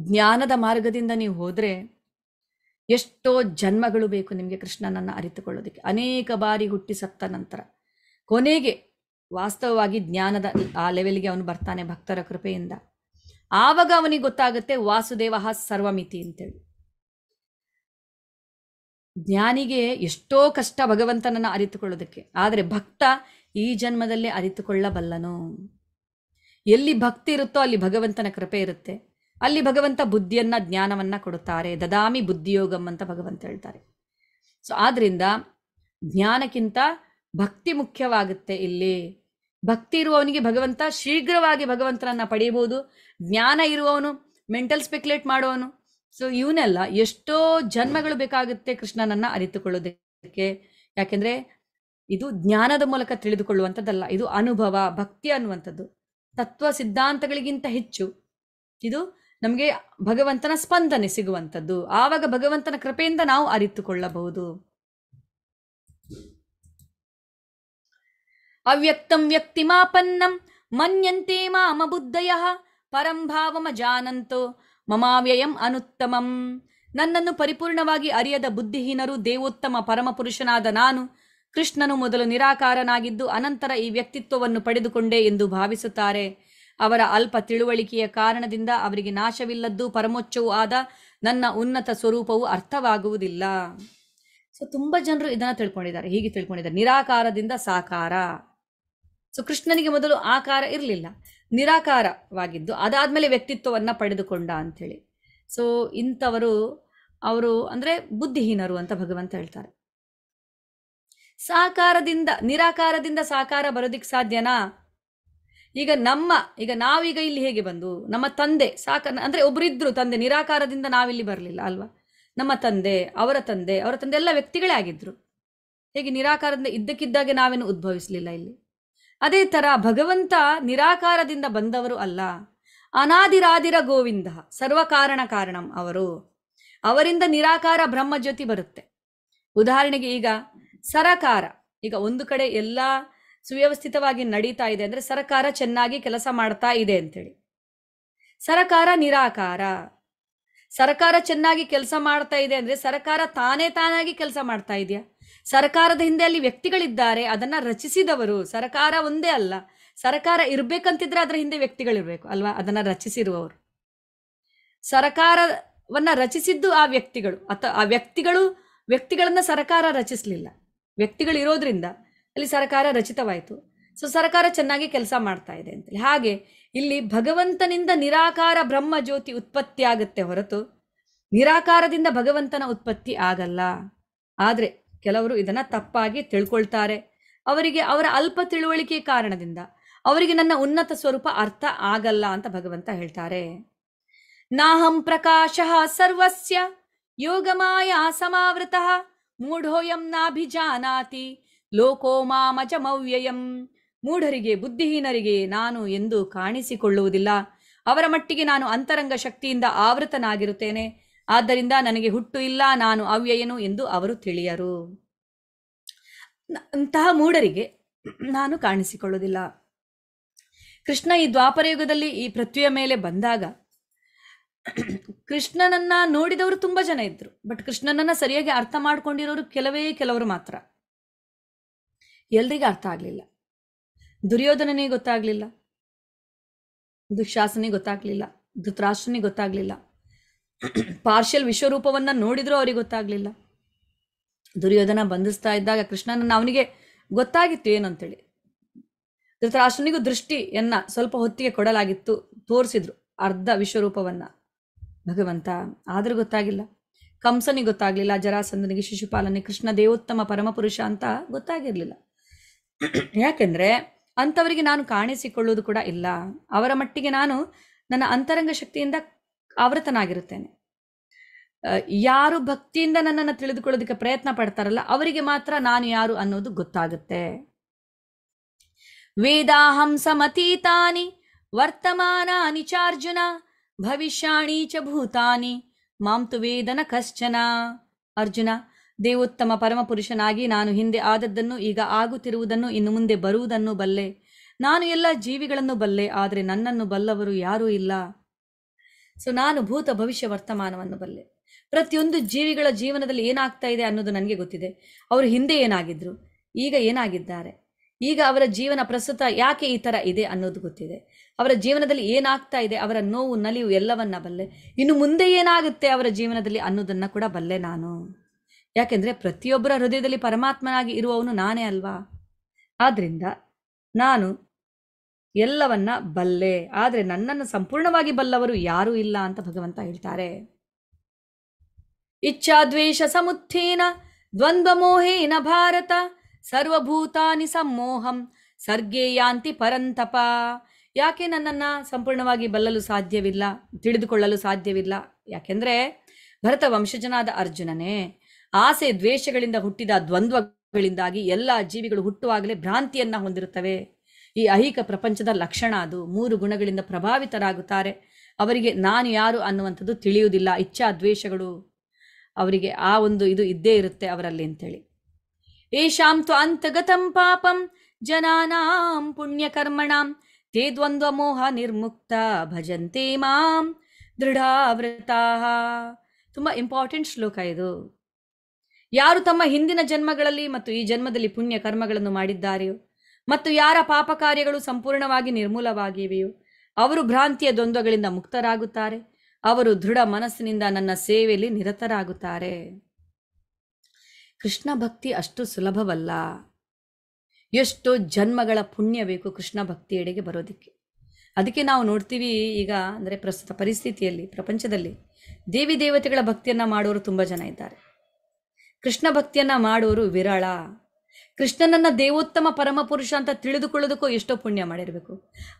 ಜ್ಞಾನದ ಮಾರ್ಗದಿಂದ ನೀವು ಹೋದರೆ ಎಷ್ಟೋ ಜನ್ಮಗಳು ಬೇಕು ನಿಮಗೆ ಕೃಷ್ಣನನ್ನು ಅರಿತುಕೊಳ್ಳೋದಕ್ಕೆ ಅನೇಕ ಬಾರಿ ಹುಟ್ಟಿ ಸತ್ತ ನಂತರ ಕೊನೆಗೆ ವಾಸ್ತವವಾಗಿ ಜ್ಞಾನದ ಆ ಲೆವೆಲ್ಗೆ ಅವನು ಬರ್ತಾನೆ ಭಕ್ತರ ಕೃಪೆಯಿಂದ ಆವಾಗ ಅವನಿಗೆ ಗೊತ್ತಾಗುತ್ತೆ ವಾಸುದೇವ ಸರ್ವಮಿತಿ ಅಂತೇಳಿ ಜ್ಞಾನಿಗೆ ಎಷ್ಟೋ ಕಷ್ಟ ಭಗವಂತನನ್ನು ಅರಿತುಕೊಳ್ಳೋದಕ್ಕೆ ಆದರೆ ಭಕ್ತ ಈ ಜನ್ಮದಲ್ಲೇ ಅರಿತುಕೊಳ್ಳಬಲ್ಲನು ಎಲ್ಲಿ ಭಕ್ತಿ ಇರುತ್ತೋ ಅಲ್ಲಿ ಭಗವಂತನ ಕೃಪೆ ಇರುತ್ತೆ ಅಲ್ಲಿ ಭಗವಂತ ಬುದ್ಧಿಯನ್ನು ಜ್ಞಾನವನ್ನ ಕೊಡುತ್ತಾರೆ ದದಾಮಿ ಬುದ್ಧಿಯೋಗಂ ಅಂತ ಭಗವಂತ ಹೇಳ್ತಾರೆ ಸೊ ಆದ್ದರಿಂದ ಜ್ಞಾನಕ್ಕಿಂತ ಭಕ್ತಿ ಮುಖ್ಯವಾಗುತ್ತೆ ಇಲ್ಲಿ ಭಕ್ತಿ ಇರುವವನಿಗೆ ಭಗವಂತ ಶೀಘ್ರವಾಗಿ ಭಗವಂತನನ್ನ ಪಡೆಯಬಹುದು ಜ್ಞಾನ ಇರುವವನು ಮೆಂಟಲ್ ಸ್ಪೆಕ್ಯುಲೇಟ್ ಮಾಡುವವನು ಸೊ ಇವನ್ನೆಲ್ಲ ಎಷ್ಟೋ ಜನ್ಮಗಳು ಬೇಕಾಗುತ್ತೆ ಕೃಷ್ಣನನ್ನ ಅರಿತುಕೊಳ್ಳೋದಕ್ಕೆ ಯಾಕೆಂದ್ರೆ ಇದು ಜ್ಞಾನದ ಮೂಲಕ ತಿಳಿದುಕೊಳ್ಳುವಂಥದ್ದಲ್ಲ ಇದು ಅನುಭವ ಭಕ್ತಿ ಅನ್ನುವಂಥದ್ದು ತತ್ವ ಸಿದ್ಧಾಂತಗಳಿಗಿಂತ ಹೆಚ್ಚು ಇದು ನಮಗೆ ಭಗವಂತನ ಸ್ಪಂದನೆ ಸಿಗುವಂಥದ್ದು ಆವಾಗ ಭಗವಂತನ ಕೃಪೆಯಿಂದ ನಾವು ಅರಿತುಕೊಳ್ಳಬಹುದು ಅವ್ಯಕ್ತಂ ವ್ಯಕ್ತಿಮಾಪನ್ನಂ ಮನ್ಯಂತೆ ಮಾಮ ಬುದ್ಧಯ ಪರಂಭಾವಮ ಜಾನಂತೋ ಮಮಾವ್ಯಯಂ ಅನುತ್ತಮಂ ನನ್ನನ್ನು ಪರಿಪೂರ್ಣವಾಗಿ ಅರಿಯದ ಬುದ್ಧಿಹೀನರು ದೇವೋತ್ತಮ ಪರಮಪುರುಷನಾದ ನಾನು ಕೃಷ್ಣನು ಮೊದಲು ನಿರಾಕಾರನಾಗಿದ್ದು ಅನಂತರ ಈ ವ್ಯಕ್ತಿತ್ವವನ್ನು ಪಡೆದುಕೊಂಡೆ ಎಂದು ಭಾವಿಸುತ್ತಾರೆ ಅವರ ಅಲ್ಪ ತಿಳುವಳಿಕೆಯ ಕಾರಣದಿಂದ ಅವರಿಗೆ ನಾಶವಿಲ್ಲದ್ದು ಪರಮೋಚ್ಚವೂ ಆದ ನನ್ನ ಉನ್ನತ ಸ್ವರೂಪವು ಅರ್ಥವಾಗುವುದಿಲ್ಲ ಸೊ ತುಂಬ ಜನರು ಇದನ್ನು ತಿಳ್ಕೊಂಡಿದ್ದಾರೆ ಹೀಗೆ ತಿಳ್ಕೊಂಡಿದ್ದಾರೆ ನಿರಾಕಾರದಿಂದ ಸಾಕಾರ ಸೊ ಕೃಷ್ಣನಿಗೆ ಮೊದಲು ಆಕಾರ ಇರಲಿಲ್ಲ ನಿರಾಕಾರವಾಗಿದ್ದು ಅದಾದಮೇಲೆ ವ್ಯಕ್ತಿತ್ವವನ್ನು ಪಡೆದುಕೊಂಡ ಅಂಥೇಳಿ ಸೊ ಇಂಥವರು ಅವರು ಅಂದರೆ ಬುದ್ಧಿಹೀನರು ಅಂತ ಭಗವಂತ ಹೇಳ್ತಾರೆ ಸಾಕಾರದಿಂದ ನಿರಾಕಾರದಿಂದ ಸಾಕಾರ ಬರೋದಿಕ್ಕೆ ಸಾಧ್ಯನಾ ಈಗ ನಮ್ಮ ಈಗ ನಾವೀಗ ಇಲ್ಲಿ ಹೇಗೆ ಬಂದು ನಮ್ಮ ತಂದೆ ಸಾಕ ಅಂದರೆ ಒಬ್ಬರಿದ್ರು ತಂದೆ ನಿರಾಕಾರದಿಂದ ನಾವಿಲ್ಲಿ ಬರಲಿಲ್ಲ ಅಲ್ವಾ ನಮ್ಮ ತಂದೆ ಅವರ ತಂದೆ ಅವರ ತಂದೆ ಎಲ್ಲ ವ್ಯಕ್ತಿಗಳೇ ಆಗಿದ್ರು ಹೇಗೆ ನಿರಾಕಾರದಿಂದ ಇದ್ದಕ್ಕಿದ್ದಾಗೆ ನಾವೇನು ಉದ್ಭವಿಸಲಿಲ್ಲ ಇಲ್ಲಿ ಅದೇ ಥರ ಭಗವಂತ ನಿರಾಕಾರದಿಂದ ಬಂದವರು ಅಲ್ಲ ಅನಾದಿರಾದಿರ ಗೋವಿಂದ ಸರ್ವಕಾರಣ ಕಾರಣಂ ಅವರು ಅವರಿಂದ ನಿರಾಕಾರ ಬ್ರಹ್ಮ ಜ್ಯೋತಿ ಬರುತ್ತೆ ಉದಾಹರಣೆಗೆ ಈಗ ಸರಕಾರ ಈಗ ಒಂದು ಕಡೆ ಎಲ್ಲ ಸುವ್ಯವಸ್ಥಿತವಾಗಿ ನಡೀತಾ ಇದೆ ಅಂದರೆ ಸರಕಾರ ಚೆನ್ನಾಗಿ ಕೆಲಸ ಮಾಡ್ತಾ ಇದೆ ಅಂತೇಳಿ ಸರಕಾರ ನಿರಾಕಾರ ಸರಕಾರ ಚೆನ್ನಾಗಿ ಕೆಲಸ ಮಾಡ್ತಾ ಇದೆ ಅಂದರೆ ಸರಕಾರ ತಾನೇ ತಾನಾಗಿ ಕೆಲಸ ಮಾಡ್ತಾ ಇದೆಯಾ ಸರ್ಕಾರದ ಹಿಂದೆ ಅಲ್ಲಿ ವ್ಯಕ್ತಿಗಳಿದ್ದಾರೆ ಅದನ್ನ ರಚಿಸಿದವರು ಸರ್ಕಾರ ಒಂದೇ ಅಲ್ಲ ಸರ್ಕಾರ ಇರ್ಬೇಕಂತಿದ್ರೆ ಅದರ ಹಿಂದೆ ವ್ಯಕ್ತಿಗಳಿರ್ಬೇಕು ಅಲ್ವಾ ಅದನ್ನ ರಚಿಸಿರುವವರು ಸರ್ಕಾರವನ್ನ ರಚಿಸಿದ್ದು ಆ ವ್ಯಕ್ತಿಗಳು ಅಥವಾ ಆ ವ್ಯಕ್ತಿಗಳು ವ್ಯಕ್ತಿಗಳನ್ನ ಸರ್ಕಾರ ರಚಿಸಲಿಲ್ಲ ವ್ಯಕ್ತಿಗಳು ಇರೋದ್ರಿಂದ ಅಲ್ಲಿ ಸರ್ಕಾರ ರಚಿತವಾಯಿತು ಸೊ ಸರ್ಕಾರ ಚೆನ್ನಾಗಿ ಕೆಲಸ ಮಾಡ್ತಾ ಇದೆ ಅಂತ ಹಾಗೆ ಇಲ್ಲಿ ಭಗವಂತನಿಂದ ನಿರಾಕಾರ ಬ್ರಹ್ಮ ಜ್ಯೋತಿ ಉತ್ಪತ್ತಿ ಆಗುತ್ತೆ ಹೊರತು ನಿರಾಕಾರದಿಂದ ಭಗವಂತನ ಉತ್ಪತ್ತಿ ಆಗಲ್ಲ ಆದ್ರೆ ಕೆಲವರು ಇದನ್ನ ತಪ್ಪಾಗಿ ತಿಳ್ಕೊಳ್ತಾರೆ ಅವರಿಗೆ ಅವರ ಅಲ್ಪ ತಿಳುವಳಿಕೆ ಕಾರಣದಿಂದ ಅವರಿಗೆ ನನ್ನ ಉನ್ನತ ಸ್ವರೂಪ ಅರ್ಥ ಆಗಲ್ಲ ಅಂತ ಭಗವಂತ ಹೇಳ್ತಾರೆ ನಾಹಂ ಪ್ರಕಾಶ ಸರ್ವಸ್ಯ ಯೋಗಮಾಯ ಸಮಾವೃತ ಮೂಢೋಯಂ ನಾಭಿಜಾನಾತಿ ಲೋಕೋ ಮವ್ಯಯಂ ಮೂಢರಿಗೆ ಬುದ್ಧಿಹೀನರಿಗೆ ನಾನು ಎಂದು ಕಾಣಿಸಿಕೊಳ್ಳುವುದಿಲ್ಲ ಅವರ ಮಟ್ಟಿಗೆ ನಾನು ಅಂತರಂಗ ಶಕ್ತಿಯಿಂದ ಆವೃತನಾಗಿರುತ್ತೇನೆ ಆದ್ದರಿಂದ ನನಗೆ ಹುಟ್ಟು ಇಲ್ಲ ನಾನು ಅವ್ಯಯನು ಎಂದು ಅವರು ತಿಳಿಯರು ಅಂತಹ ಮೂಢರಿಗೆ ನಾನು ಕಾಣಿಸಿಕೊಳ್ಳುವುದಿಲ್ಲ ಕೃಷ್ಣ ಈ ದ್ವಾಪರಯುಗದಲ್ಲಿ ಈ ಪೃಥ್ವಿಯ ಮೇಲೆ ಬಂದಾಗ ಕೃಷ್ಣನನ್ನ ನೋಡಿದವರು ತುಂಬಾ ಜನ ಇದ್ರು ಬಟ್ ಕೃಷ್ಣನನ್ನ ಸರಿಯಾಗಿ ಅರ್ಥ ಮಾಡ್ಕೊಂಡಿರೋರು ಕೆಲವೇ ಕೆಲವರು ಮಾತ್ರ ಎಲ್ರಿಗೂ ಅರ್ಥ ಆಗ್ಲಿಲ್ಲ ದುರ್ಯೋಧನನೇ ಗೊತ್ತಾಗ್ಲಿಲ್ಲ ದುಃಶಾಸನಿಗೆ ಗೊತ್ತಾಗ್ಲಿಲ್ಲ ಧೃತರಾಷ್ಟ್ರನಿಗೆ ಗೊತ್ತಾಗ್ಲಿಲ್ಲ ಪಾರ್ಶಿಯಲ್ ವಿಶ್ವರೂಪವನ್ನ ನೋಡಿದ್ರು ಅವ್ರಿಗೆ ಗೊತ್ತಾಗ್ಲಿಲ್ಲ ದುರ್ಯೋಧನ ಬಂಧಿಸ್ತಾ ಇದ್ದಾಗ ಕೃಷ್ಣನನ್ನ ಅವನಿಗೆ ಗೊತ್ತಾಗಿತ್ತು ಏನಂತೇಳಿ ಧೃತರಾಷ್ಟ್ರನಿಗೂ ದೃಷ್ಟಿಯನ್ನ ಸ್ವಲ್ಪ ಹೊತ್ತಿಗೆ ಕೊಡಲಾಗಿತ್ತು ತೋರಿಸಿದ್ರು ಅರ್ಧ ವಿಶ್ವರೂಪವನ್ನ ಭಗವಂತ ಆದರೂ ಗೊತ್ತಾಗಿಲ್ಲ ಕಂಸನಿಗೆ ಗೊತ್ತಾಗ್ಲಿಲ್ಲ ಜರಾಸಂದನಿಗೆ ಶಿಶುಪಾಲನೆ ಕೃಷ್ಣ ದೇವೋತ್ತಮ ಪರಮಪುರುಷ ಅಂತ ಗೊತ್ತಾಗಿರ್ಲಿಲ್ಲ ಯಾಕೆಂದ್ರೆ ಅಂಥವರಿಗೆ ನಾನು ಕಾಣಿಸಿಕೊಳ್ಳೋದು ಕೂಡ ಇಲ್ಲ ಅವರ ಮಟ್ಟಿಗೆ ನಾನು ನನ್ನ ಅಂತರಂಗ ಶಕ್ತಿಯಿಂದ ಆವೃತನಾಗಿರುತ್ತೇನೆ ಯಾರು ಭಕ್ತಿಯಿಂದ ನನ್ನನ್ನು ತಿಳಿದುಕೊಳ್ಳೋದಕ್ಕೆ ಪ್ರಯತ್ನ ಪಡ್ತಾರಲ್ಲ ಅವರಿಗೆ ಮಾತ್ರ ನಾನು ಯಾರು ಅನ್ನೋದು ಗೊತ್ತಾಗುತ್ತೆ ಮತೀತಾನಿ ವರ್ತಮಾನ ಅನಿಚಾರ್ಜುನ ಭವಿಷ್ಯಾಣಿ ಚ ಭೂತಾನಿ ಮಾಂತು ವೇದನ ಕಶ್ಚನ ಅರ್ಜುನ ದೇವೋತ್ತಮ ಪರಮಪುರುಷನಾಗಿ ನಾನು ಹಿಂದೆ ಆದದ್ದನ್ನು ಈಗ ಆಗುತ್ತಿರುವುದನ್ನು ಇನ್ನು ಮುಂದೆ ಬರುವುದನ್ನು ಬಲ್ಲೆ ನಾನು ಎಲ್ಲ ಜೀವಿಗಳನ್ನು ಬಲ್ಲೆ ಆದರೆ ನನ್ನನ್ನು ಬಲ್ಲವರು ಯಾರೂ ಇಲ್ಲ ಸೊ ನಾನು ಭೂತ ಭವಿಷ್ಯ ವರ್ತಮಾನವನ್ನು ಬಲ್ಲೆ ಪ್ರತಿಯೊಂದು ಜೀವಿಗಳ ಜೀವನದಲ್ಲಿ ಏನಾಗ್ತಾ ಇದೆ ಅನ್ನೋದು ನನಗೆ ಗೊತ್ತಿದೆ ಅವರು ಹಿಂದೆ ಏನಾಗಿದ್ರು ಈಗ ಏನಾಗಿದ್ದಾರೆ ಈಗ ಅವರ ಜೀವನ ಪ್ರಸ್ತುತ ಯಾಕೆ ಈ ಥರ ಇದೆ ಅನ್ನೋದು ಗೊತ್ತಿದೆ ಅವರ ಜೀವನದಲ್ಲಿ ಏನಾಗ್ತಾ ಇದೆ ಅವರ ನೋವು ನಲಿವು ಎಲ್ಲವನ್ನ ಬಲ್ಲೆ ಇನ್ನು ಮುಂದೆ ಏನಾಗುತ್ತೆ ಅವರ ಜೀವನದಲ್ಲಿ ಅನ್ನೋದನ್ನು ಕೂಡ ಬಲ್ಲೆ ನಾನು ಯಾಕೆಂದರೆ ಪ್ರತಿಯೊಬ್ಬರ ಹೃದಯದಲ್ಲಿ ಪರಮಾತ್ಮನಾಗಿ ಇರುವವನು ನಾನೇ ಅಲ್ವಾ ಆದ್ದರಿಂದ ನಾನು ಎಲ್ಲವನ್ನ ಬಲ್ಲೆ ಆದರೆ ನನ್ನನ್ನು ಸಂಪೂರ್ಣವಾಗಿ ಬಲ್ಲವರು ಯಾರೂ ಇಲ್ಲ ಅಂತ ಭಗವಂತ ಹೇಳ್ತಾರೆ ಇಚ್ಛಾದ್ವೇಷ ಸಮುತ್ಥೇನ ದ್ವಂದ್ವ ಮೋಹೇನ ಭಾರತ ಸರ್ವಭೂತಾನಿ ಸಮ್ಮೋಹಂ ಸರ್ಗೇ ಯಾಂತಿ ಪರಂತಪ ಯಾಕೆ ನನ್ನನ್ನು ಸಂಪೂರ್ಣವಾಗಿ ಬಲ್ಲಲು ಸಾಧ್ಯವಿಲ್ಲ ತಿಳಿದುಕೊಳ್ಳಲು ಸಾಧ್ಯವಿಲ್ಲ ಯಾಕೆಂದ್ರೆ ಭರತ ವಂಶಜನಾದ ಅರ್ಜುನನೇ ಆಸೆ ದ್ವೇಷಗಳಿಂದ ಹುಟ್ಟಿದ ದ್ವಂದ್ವಗಳಿಂದಾಗಿ ಎಲ್ಲ ಜೀವಿಗಳು ಹುಟ್ಟುವಾಗಲೇ ಭ್ರಾಂತಿಯನ್ನ ಹೊಂದಿರುತ್ತವೆ ಈ ಅಹಿಕ ಪ್ರಪಂಚದ ಲಕ್ಷಣ ಅದು ಮೂರು ಗುಣಗಳಿಂದ ಪ್ರಭಾವಿತರಾಗುತ್ತಾರೆ ಅವರಿಗೆ ನಾನು ಯಾರು ಅನ್ನುವಂಥದ್ದು ತಿಳಿಯುವುದಿಲ್ಲ ಇಚ್ಛಾ ದ್ವೇಷಗಳು ಅವರಿಗೆ ಆ ಒಂದು ಇದು ಇದ್ದೇ ಇರುತ್ತೆ ಅವರಲ್ಲಿ ಅಂತೇಳಿ ಏಷಾಂ ತ್ವ ಅಂತಗತಂ ಪಾಪಂ ಜನಾನಾಂ ಪುಣ್ಯಕರ್ಮಣಾಂ ತೇ ದ್ವಂದ್ವ ಮೋಹ ನಿರ್ಮುಕ್ತ ಭಜಂತೆ ಮಾಂ ದೃಢಾವೃತಾ ತುಂಬ ಇಂಪಾರ್ಟೆಂಟ್ ಶ್ಲೋಕ ಇದು ಯಾರು ತಮ್ಮ ಹಿಂದಿನ ಜನ್ಮಗಳಲ್ಲಿ ಮತ್ತು ಈ ಜನ್ಮದಲ್ಲಿ ಪುಣ್ಯ ಕರ್ಮಗಳನ್ನು ಮಾಡಿದ್ದಾರೆಯೋ ಮತ್ತು ಯಾರ ಪಾಪ ಕಾರ್ಯಗಳು ಸಂಪೂರ್ಣವಾಗಿ ನಿರ್ಮೂಲವಾಗಿವೆಯೋ ಅವರು ಭ್ರಾಂತಿಯ ದ್ವಂದ್ವಗಳಿಂದ ಮುಕ್ತರಾಗುತ್ತಾರೆ ಅವರು ದೃಢ ಮನಸ್ಸಿನಿಂದ ನನ್ನ ಸೇವೆಯಲ್ಲಿ ನಿರತರಾಗುತ್ತಾರೆ ಕೃಷ್ಣ ಭಕ್ತಿ ಅಷ್ಟು ಸುಲಭವಲ್ಲ ಎಷ್ಟು ಜನ್ಮಗಳ ಪುಣ್ಯ ಬೇಕು ಕೃಷ್ಣ ಭಕ್ತಿಯೆಡೆಗೆ ಬರೋದಕ್ಕೆ ಅದಕ್ಕೆ ನಾವು ನೋಡ್ತೀವಿ ಈಗ ಅಂದರೆ ಪ್ರಸ್ತುತ ಪರಿಸ್ಥಿತಿಯಲ್ಲಿ ಪ್ರಪಂಚದಲ್ಲಿ ದೇವಿ ದೇವತೆಗಳ ಭಕ್ತಿಯನ್ನು ಮಾಡುವರು ತುಂಬ ಜನ ಇದ್ದಾರೆ ಕೃಷ್ಣ ಭಕ್ತಿಯನ್ನು ಮಾಡುವರು ವಿರಳ ಕೃಷ್ಣನನ್ನ ದೇವೋತ್ತಮ ಪರಮಪುರುಷ ಅಂತ ತಿಳಿದುಕೊಳ್ಳೋದಕ್ಕೂ ಎಷ್ಟೋ ಪುಣ್ಯ ಮಾಡಿರಬೇಕು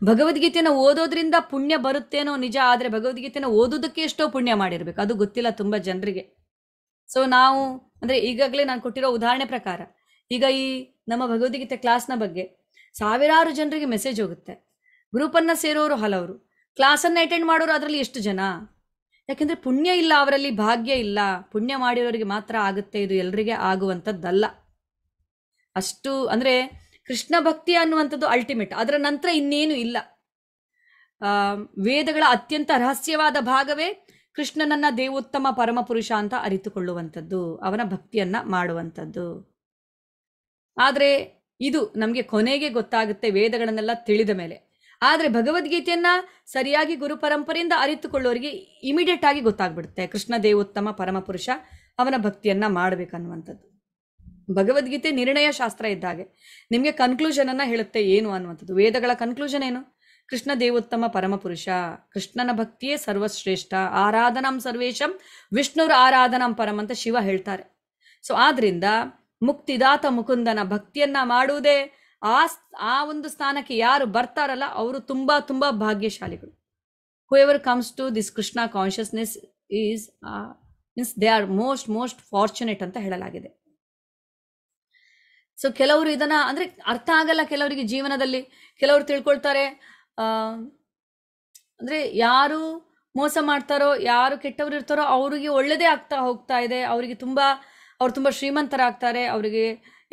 ಭಗವದ್ಗೀತೆನ ಓದೋದ್ರಿಂದ ಪುಣ್ಯ ಬರುತ್ತೇನೋ ನಿಜ ಆದರೆ ಭಗವದ್ಗೀತೆನ ಓದೋದಕ್ಕೆ ಎಷ್ಟೋ ಪುಣ್ಯ ಮಾಡಿರಬೇಕು ಅದು ಗೊತ್ತಿಲ್ಲ ತುಂಬ ಜನರಿಗೆ ಸೊ ನಾವು ಅಂದರೆ ಈಗಾಗಲೇ ನಾನು ಕೊಟ್ಟಿರೋ ಉದಾಹರಣೆ ಪ್ರಕಾರ ಈಗ ಈ ನಮ್ಮ ಭಗವದ್ಗೀತೆ ಕ್ಲಾಸ್ನ ಬಗ್ಗೆ ಸಾವಿರಾರು ಜನರಿಗೆ ಮೆಸೇಜ್ ಹೋಗುತ್ತೆ ಗ್ರೂಪನ್ನು ಸೇರೋರು ಹಲವರು ಕ್ಲಾಸನ್ನು ಅಟೆಂಡ್ ಮಾಡೋರು ಅದರಲ್ಲಿ ಎಷ್ಟು ಜನ ಯಾಕೆಂದರೆ ಪುಣ್ಯ ಇಲ್ಲ ಅವರಲ್ಲಿ ಭಾಗ್ಯ ಇಲ್ಲ ಪುಣ್ಯ ಮಾಡಿರೋರಿಗೆ ಮಾತ್ರ ಆಗುತ್ತೆ ಇದು ಎಲ್ಲರಿಗೆ ಆಗುವಂಥದ್ದಲ್ಲ ಅಷ್ಟು ಅಂದರೆ ಕೃಷ್ಣ ಭಕ್ತಿ ಅನ್ನುವಂಥದ್ದು ಅಲ್ಟಿಮೇಟ್ ಅದರ ನಂತರ ಇನ್ನೇನು ಇಲ್ಲ ವೇದಗಳ ಅತ್ಯಂತ ರಹಸ್ಯವಾದ ಭಾಗವೇ ಕೃಷ್ಣನನ್ನ ದೇವೋತ್ತಮ ಪರಮಪುರುಷ ಅಂತ ಅರಿತುಕೊಳ್ಳುವಂಥದ್ದು ಅವನ ಭಕ್ತಿಯನ್ನ ಮಾಡುವಂಥದ್ದು ಆದರೆ ಇದು ನಮಗೆ ಕೊನೆಗೆ ಗೊತ್ತಾಗುತ್ತೆ ವೇದಗಳನ್ನೆಲ್ಲ ತಿಳಿದ ಮೇಲೆ ಆದರೆ ಭಗವದ್ಗೀತೆಯನ್ನ ಸರಿಯಾಗಿ ಗುರು ಪರಂಪರೆಯಿಂದ ಅರಿತುಕೊಳ್ಳೋರಿಗೆ ಇಮಿಡಿಯೇಟ್ ಆಗಿ ಗೊತ್ತಾಗ್ಬಿಡುತ್ತೆ ಕೃಷ್ಣ ದೇವೋತ್ತಮ ಪರಮಪುರುಷ ಅವನ ಭಕ್ತಿಯನ್ನ ಮಾಡ್ಬೇಕನ್ನುವಂಥದ್ದು ಭಗವದ್ಗೀತೆ ನಿರ್ಣಯ ಶಾಸ್ತ್ರ ಇದ್ದಾಗೆ ನಿಮಗೆ ಕನ್ಕ್ಲೂಷನ್ ಅನ್ನ ಹೇಳುತ್ತೆ ಏನು ಅನ್ನುವಂಥದ್ದು ವೇದಗಳ ಕನ್ಕ್ಲೂಷನ್ ಏನು ಕೃಷ್ಣ ದೇವೋತ್ತಮ ಪರಮಪುರುಷ ಕೃಷ್ಣನ ಭಕ್ತಿಯೇ ಸರ್ವಶ್ರೇಷ್ಠ ಆರಾಧನಾಂ ಸರ್ವೇಶಂ ವಿಷ್ಣುರ ಆರಾಧನಾಂ ಪರಂ ಅಂತ ಶಿವ ಹೇಳ್ತಾರೆ ಸೊ ಆದ್ರಿಂದ ಮುಕ್ತಿದಾತ ಮುಕುಂದನ ಭಕ್ತಿಯನ್ನ ಮಾಡುವುದೇ ಆ ಆ ಒಂದು ಸ್ಥಾನಕ್ಕೆ ಯಾರು ಬರ್ತಾರಲ್ಲ ಅವರು ತುಂಬಾ ತುಂಬಾ ಭಾಗ್ಯಶಾಲಿಗಳು whoever comes to this Krishna consciousness is means they are most most fortunate ಅಂತ ಹೇಳಲಾಗಿದೆ ಸೊ ಕೆಲವರು ಇದನ್ನು ಅಂದ್ರೆ ಅರ್ಥ ಆಗಲ್ಲ ಕೆಲವರಿಗೆ ಜೀವನದಲ್ಲಿ ಕೆಲವರು ತಿಳ್ಕೊಳ್ತಾರೆ ಅಂದ್ರೆ ಯಾರು ಮೋಸ ಮಾಡ್ತಾರೋ ಯಾರು ಕೆಟ್ಟವರು ಇರ್ತಾರೋ ಅವರಿಗೆ ಒಳ್ಳೆಯದೇ ಆಗ್ತಾ ಹೋಗ್ತಾ ಇದೆ ಅವರಿಗೆ ತುಂಬ ಅವ್ರು ತುಂಬ ಶ್ರೀಮಂತರಾಗ್ತಾರೆ ಅವರಿಗೆ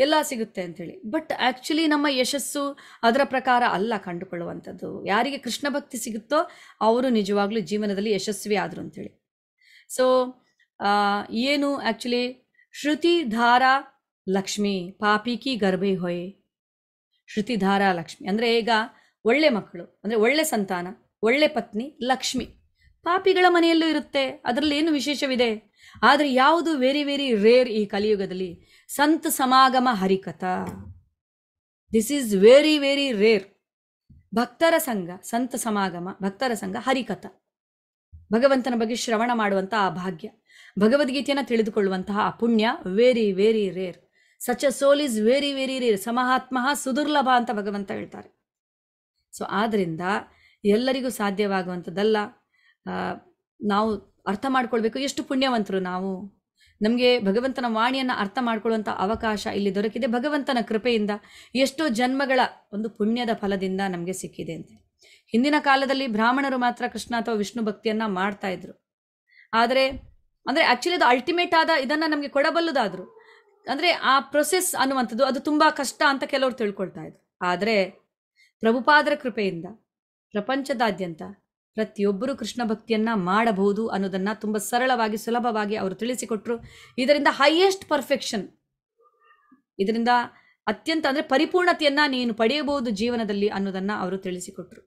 ಎಲ್ಲ ಸಿಗುತ್ತೆ ಅಂತೇಳಿ ಬಟ್ ಆ್ಯಕ್ಚುಲಿ ನಮ್ಮ ಯಶಸ್ಸು ಅದರ ಪ್ರಕಾರ ಅಲ್ಲ ಕಂಡುಕೊಳ್ಳುವಂಥದ್ದು ಯಾರಿಗೆ ಕೃಷ್ಣ ಭಕ್ತಿ ಸಿಗುತ್ತೋ ಅವರು ನಿಜವಾಗ್ಲೂ ಜೀವನದಲ್ಲಿ ಯಶಸ್ವಿ ಆದರು ಅಂತೇಳಿ ಸೊ ಏನು ಆ್ಯಕ್ಚುಲಿ ಶ್ರುತಿ ಧಾರಾ ಲಕ್ಷ್ಮಿ ಪಾಪಿಕಿ ಗರ್ಭೆ ಹೊಯ್ ಶ್ರುತಿಧಾರಾ ಲಕ್ಷ್ಮಿ ಅಂದರೆ ಈಗ ಒಳ್ಳೆ ಮಕ್ಕಳು ಅಂದರೆ ಒಳ್ಳೆ ಸಂತಾನ ಒಳ್ಳೆ ಪತ್ನಿ ಲಕ್ಷ್ಮಿ ಪಾಪಿಗಳ ಮನೆಯಲ್ಲೂ ಇರುತ್ತೆ ಅದರಲ್ಲಿ ಏನು ವಿಶೇಷವಿದೆ ಆದರೆ ಯಾವುದು ವೆರಿ ವೆರಿ ರೇರ್ ಈ ಕಲಿಯುಗದಲ್ಲಿ ಸಂತ ಸಮಾಗಮ ಹರಿಕಥ this is very very rare ಭಕ್ತರ ಸಂಘ ಸಂತ ಸಮಾಗಮ ಭಕ್ತರ ಸಂಘ ಹರಿಕಥ ಭಗವಂತನ ಬಗ್ಗೆ ಶ್ರವಣ ಮಾಡುವಂತಹ ಆ ಭಾಗ್ಯ ಭಗವದ್ಗೀತೆಯನ್ನು ತಿಳಿದುಕೊಳ್ಳುವಂತಹ ಆ ಪುಣ್ಯ very very rare such a soul is very very rare ಸಮಹಾತ್ಮ ಸುದುರ್ಲಭ ಅಂತ ಭಗವಂತ ಹೇಳ್ತಾರೆ ಸೊ ಆದ್ದರಿಂದ ಎಲ್ಲರಿಗೂ ಸಾಧ್ಯವಾಗುವಂಥದ್ದಲ್ಲ ನಾವು ಅರ್ಥ ಮಾಡ್ಕೊಳ್ಬೇಕು ಎಷ್ಟು ಪುಣ್ಯವಂತರು ನಾವು ನಮಗೆ ಭಗವಂತನ ವಾಣಿಯನ್ನು ಅರ್ಥ ಮಾಡ್ಕೊಳ್ಳುವಂಥ ಅವಕಾಶ ಇಲ್ಲಿ ದೊರಕಿದೆ ಭಗವಂತನ ಕೃಪೆಯಿಂದ ಎಷ್ಟೋ ಜನ್ಮಗಳ ಒಂದು ಪುಣ್ಯದ ಫಲದಿಂದ ನಮಗೆ ಸಿಕ್ಕಿದೆ ಅಂತ ಹಿಂದಿನ ಕಾಲದಲ್ಲಿ ಬ್ರಾಹ್ಮಣರು ಮಾತ್ರ ಕೃಷ್ಣ ಅಥವಾ ವಿಷ್ಣು ಭಕ್ತಿಯನ್ನು ಮಾಡ್ತಾ ಇದ್ರು ಆದರೆ ಅಂದರೆ ಆ್ಯಕ್ಚುಲಿ ಅದು ಅಲ್ಟಿಮೇಟ್ ಆದ ಇದನ್ನು ನಮಗೆ ಕೊಡಬಲ್ಲದಾದರು ಅಂದರೆ ಆ ಪ್ರೊಸೆಸ್ ಅನ್ನುವಂಥದ್ದು ಅದು ತುಂಬ ಕಷ್ಟ ಅಂತ ಕೆಲವರು ತಿಳ್ಕೊಳ್ತಾ ಇದ್ರು ಆದರೆ ಪ್ರಭುಪಾದರ ಕೃಪೆಯಿಂದ ಪ್ರಪಂಚದಾದ್ಯಂತ ಪ್ರತಿಯೊಬ್ಬರು ಕೃಷ್ಣ ಭಕ್ತಿಯನ್ನು ಮಾಡಬಹುದು ಅನ್ನೋದನ್ನು ತುಂಬ ಸರಳವಾಗಿ ಸುಲಭವಾಗಿ ಅವರು ತಿಳಿಸಿಕೊಟ್ರು ಇದರಿಂದ ಹೈಯೆಸ್ಟ್ ಪರ್ಫೆಕ್ಷನ್ ಇದರಿಂದ ಅತ್ಯಂತ ಅಂದರೆ ಪರಿಪೂರ್ಣತೆಯನ್ನು ನೀನು ಪಡೆಯಬಹುದು ಜೀವನದಲ್ಲಿ ಅನ್ನೋದನ್ನು ಅವರು ತಿಳಿಸಿಕೊಟ್ರು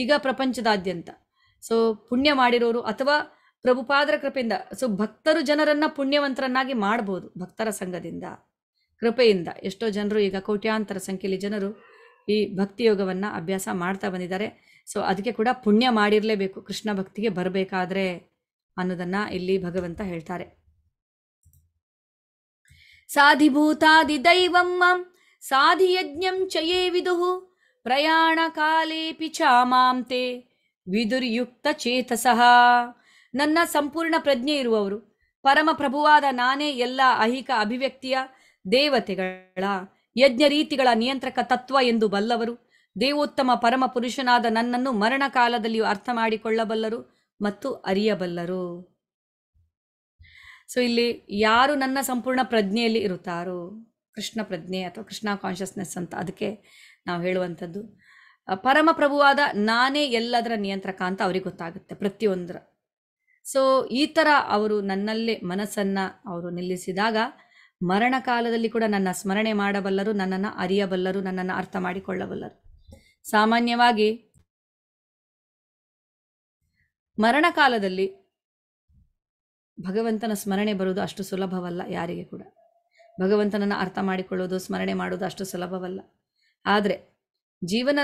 ಈಗ ಪ್ರಪಂಚದಾದ್ಯಂತ ಸೊ ಪುಣ್ಯ ಮಾಡಿರೋರು ಅಥವಾ ಪ್ರಭುಪಾದರ ಕೃಪೆಯಿಂದ ಸೊ ಭಕ್ತರು ಜನರನ್ನ ಪುಣ್ಯವಂತರನ್ನಾಗಿ ಮಾಡ್ಬೋದು ಭಕ್ತರ ಸಂಘದಿಂದ ಕೃಪೆಯಿಂದ ಎಷ್ಟೋ ಜನರು ಈಗ ಕೋಟ್ಯಾಂತರ ಸಂಖ್ಯೆಯಲ್ಲಿ ಜನರು ಈ ಭಕ್ತಿಯೋಗವನ್ನು ಅಭ್ಯಾಸ ಮಾಡ್ತಾ ಬಂದಿದ್ದಾರೆ ಸೊ ಅದಕ್ಕೆ ಕೂಡ ಪುಣ್ಯ ಮಾಡಿರಲೇಬೇಕು ಕೃಷ್ಣ ಭಕ್ತಿಗೆ ಬರಬೇಕಾದ್ರೆ ಅನ್ನೋದನ್ನು ಇಲ್ಲಿ ಭಗವಂತ ಹೇಳ್ತಾರೆ ಸಾಧಿಭೂತಾದಿ ದೈವಂ ಸಾಧಿ ಯಜ್ಞಂ ಚಯೇ ವಿದುಹು ಪ್ರಯಾಣ ಕಾಲೇ ಚಾ ಚಾಮಾಂತೆ ವಿದುರ್ಯುಕ್ತ ಚೇತಸಃ ನನ್ನ ಸಂಪೂರ್ಣ ಪ್ರಜ್ಞೆ ಇರುವವರು ಪರಮ ಪ್ರಭುವಾದ ನಾನೇ ಎಲ್ಲ ಅಹಿಕ ಅಭಿವ್ಯಕ್ತಿಯ ದೇವತೆಗಳ ಯಜ್ಞ ರೀತಿಗಳ ನಿಯಂತ್ರಕ ತತ್ವ ಎಂದು ಬಲ್ಲವರು ದೇವೋತ್ತಮ ಪರಮ ಪುರುಷನಾದ ನನ್ನನ್ನು ಮರಣ ಕಾಲದಲ್ಲಿಯೂ ಅರ್ಥ ಮಾಡಿಕೊಳ್ಳಬಲ್ಲರು ಮತ್ತು ಅರಿಯಬಲ್ಲರು ಸೊ ಇಲ್ಲಿ ಯಾರು ನನ್ನ ಸಂಪೂರ್ಣ ಪ್ರಜ್ಞೆಯಲ್ಲಿ ಇರುತ್ತಾರೋ ಕೃಷ್ಣ ಪ್ರಜ್ಞೆ ಅಥವಾ ಕೃಷ್ಣ ಕಾನ್ಷಿಯಸ್ನೆಸ್ ಅಂತ ಅದಕ್ಕೆ ನಾವು ಹೇಳುವಂಥದ್ದು ಪರಮ ಪ್ರಭುವಾದ ನಾನೇ ಎಲ್ಲದರ ನಿಯಂತ್ರಕ ಅಂತ ಅವ್ರಿಗೆ ಗೊತ್ತಾಗುತ್ತೆ ಪ್ರತಿಯೊಂದರ ಸೊ ಈ ಥರ ಅವರು ನನ್ನಲ್ಲೇ ಮನಸ್ಸನ್ನು ಅವರು ನಿಲ್ಲಿಸಿದಾಗ ಕಾಲದಲ್ಲಿ ಕೂಡ ನನ್ನ ಸ್ಮರಣೆ ಮಾಡಬಲ್ಲರು ನನ್ನನ್ನು ಅರಿಯಬಲ್ಲರು ನನ್ನನ್ನು ಅರ್ಥ ಮಾಡಿಕೊಳ್ಳಬಲ್ಲರು ಸಾಮಾನ್ಯವಾಗಿ ಮರಣಕಾಲದಲ್ಲಿ ಭಗವಂತನ ಸ್ಮರಣೆ ಬರುವುದು ಅಷ್ಟು ಸುಲಭವಲ್ಲ ಯಾರಿಗೆ ಕೂಡ ಭಗವಂತನನ್ನು ಅರ್ಥ ಮಾಡಿಕೊಳ್ಳೋದು ಸ್ಮರಣೆ ಮಾಡೋದು ಅಷ್ಟು ಸುಲಭವಲ್ಲ ಆದರೆ ಜೀವನ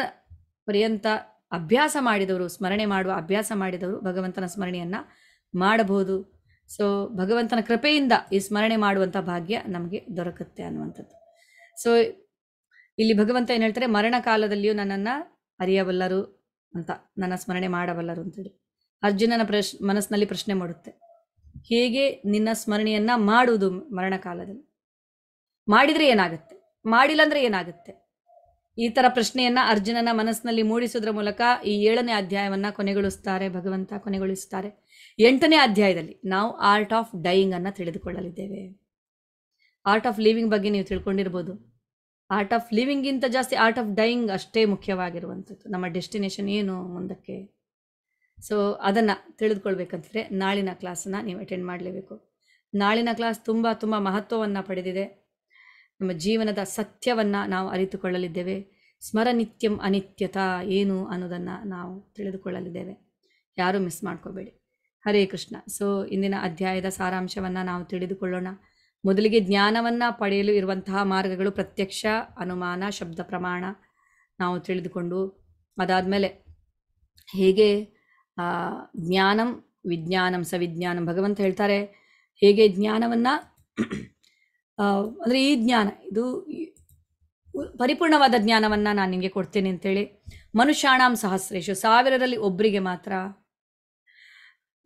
ಪರ್ಯಂತ ಅಭ್ಯಾಸ ಮಾಡಿದವರು ಸ್ಮರಣೆ ಮಾಡುವ ಅಭ್ಯಾಸ ಮಾಡಿದವರು ಭಗವಂತನ ಸ್ಮರಣೆಯನ್ನು ಮಾಡಬಹುದು ಸೊ ಭಗವಂತನ ಕೃಪೆಯಿಂದ ಈ ಸ್ಮರಣೆ ಮಾಡುವಂಥ ಭಾಗ್ಯ ನಮಗೆ ದೊರಕುತ್ತೆ ಅನ್ನುವಂಥದ್ದು ಸೊ ಇಲ್ಲಿ ಭಗವಂತ ಏನು ಹೇಳ್ತಾರೆ ಮರಣ ಕಾಲದಲ್ಲಿಯೂ ನನ್ನನ್ನು ಅರಿಯಬಲ್ಲರು ಅಂತ ನನ್ನ ಸ್ಮರಣೆ ಮಾಡಬಲ್ಲರು ಅಂತೇಳಿ ಅರ್ಜುನನ ಪ್ರಶ್ ಮನಸ್ಸಿನಲ್ಲಿ ಪ್ರಶ್ನೆ ಮಾಡುತ್ತೆ ಹೇಗೆ ನಿನ್ನ ಸ್ಮರಣೆಯನ್ನು ಮಾಡುವುದು ಮರಣ ಕಾಲದಲ್ಲಿ ಮಾಡಿದರೆ ಏನಾಗುತ್ತೆ ಮಾಡಿಲ್ಲ ಅಂದರೆ ಏನಾಗುತ್ತೆ ಈ ಥರ ಪ್ರಶ್ನೆಯನ್ನು ಅರ್ಜುನನ ಮನಸ್ಸಿನಲ್ಲಿ ಮೂಡಿಸೋದ್ರ ಮೂಲಕ ಈ ಏಳನೇ ಅಧ್ಯಾಯವನ್ನು ಕೊನೆಗೊಳಿಸ್ತಾರೆ ಭಗವಂತ ಕೊನೆಗೊಳಿಸ್ತಾರೆ ಎಂಟನೇ ಅಧ್ಯಾಯದಲ್ಲಿ ನಾವು ಆರ್ಟ್ ಆಫ್ ಡೈಯಿಂಗ್ ಅನ್ನು ತಿಳಿದುಕೊಳ್ಳಲಿದ್ದೇವೆ ಆರ್ಟ್ ಆಫ್ ಲಿವಿಂಗ್ ಬಗ್ಗೆ ನೀವು ತಿಳ್ಕೊಂಡಿರ್ಬೋದು ಆರ್ಟ್ ಆಫ್ ಲಿವಿಂಗ್ಗಿಂತ ಜಾಸ್ತಿ ಆರ್ಟ್ ಆಫ್ ಡೈಯಿಂಗ್ ಅಷ್ಟೇ ಮುಖ್ಯವಾಗಿರುವಂಥದ್ದು ನಮ್ಮ ಡೆಸ್ಟಿನೇಷನ್ ಏನು ಮುಂದಕ್ಕೆ ಸೊ ಅದನ್ನು ತಿಳಿದುಕೊಳ್ಬೇಕಂತಿದ್ರೆ ನಾಳಿನ ಕ್ಲಾಸನ್ನು ನೀವು ಅಟೆಂಡ್ ಮಾಡಲೇಬೇಕು ನಾಳಿನ ಕ್ಲಾಸ್ ತುಂಬ ತುಂಬ ಮಹತ್ವವನ್ನು ಪಡೆದಿದೆ ನಮ್ಮ ಜೀವನದ ಸತ್ಯವನ್ನು ನಾವು ಅರಿತುಕೊಳ್ಳಲಿದ್ದೇವೆ ಸ್ಮರನಿತ್ಯಂ ಅನಿತ್ಯತಾ ಏನು ಅನ್ನೋದನ್ನು ನಾವು ತಿಳಿದುಕೊಳ್ಳಲಿದ್ದೇವೆ ಯಾರೂ ಮಿಸ್ ಮಾಡ್ಕೋಬೇಡಿ ಹರೇ ಕೃಷ್ಣ ಸೊ ಇಂದಿನ ಅಧ್ಯಾಯದ ಸಾರಾಂಶವನ್ನು ನಾವು ತಿಳಿದುಕೊಳ್ಳೋಣ ಮೊದಲಿಗೆ ಜ್ಞಾನವನ್ನು ಪಡೆಯಲು ಇರುವಂತಹ ಮಾರ್ಗಗಳು ಪ್ರತ್ಯಕ್ಷ ಅನುಮಾನ ಶಬ್ದ ಪ್ರಮಾಣ ನಾವು ತಿಳಿದುಕೊಂಡು ಅದಾದಮೇಲೆ ಹೇಗೆ ಜ್ಞಾನಂ ವಿಜ್ಞಾನಂ ಸವಿಜ್ಞಾನಂ ಭಗವಂತ ಹೇಳ್ತಾರೆ ಹೇಗೆ ಜ್ಞಾನವನ್ನು ಅಂದರೆ ಈ ಜ್ಞಾನ ಇದು ಪರಿಪೂರ್ಣವಾದ ಜ್ಞಾನವನ್ನು ನಾನು ನಿಮಗೆ ಕೊಡ್ತೇನೆ ಅಂತೇಳಿ ಮನುಷ್ಯಾಣಾಂ ಸಹಸ್ರೇಶು ಸಾವಿರರಲ್ಲಿ ಒಬ್ಬರಿಗೆ ಮಾತ್ರ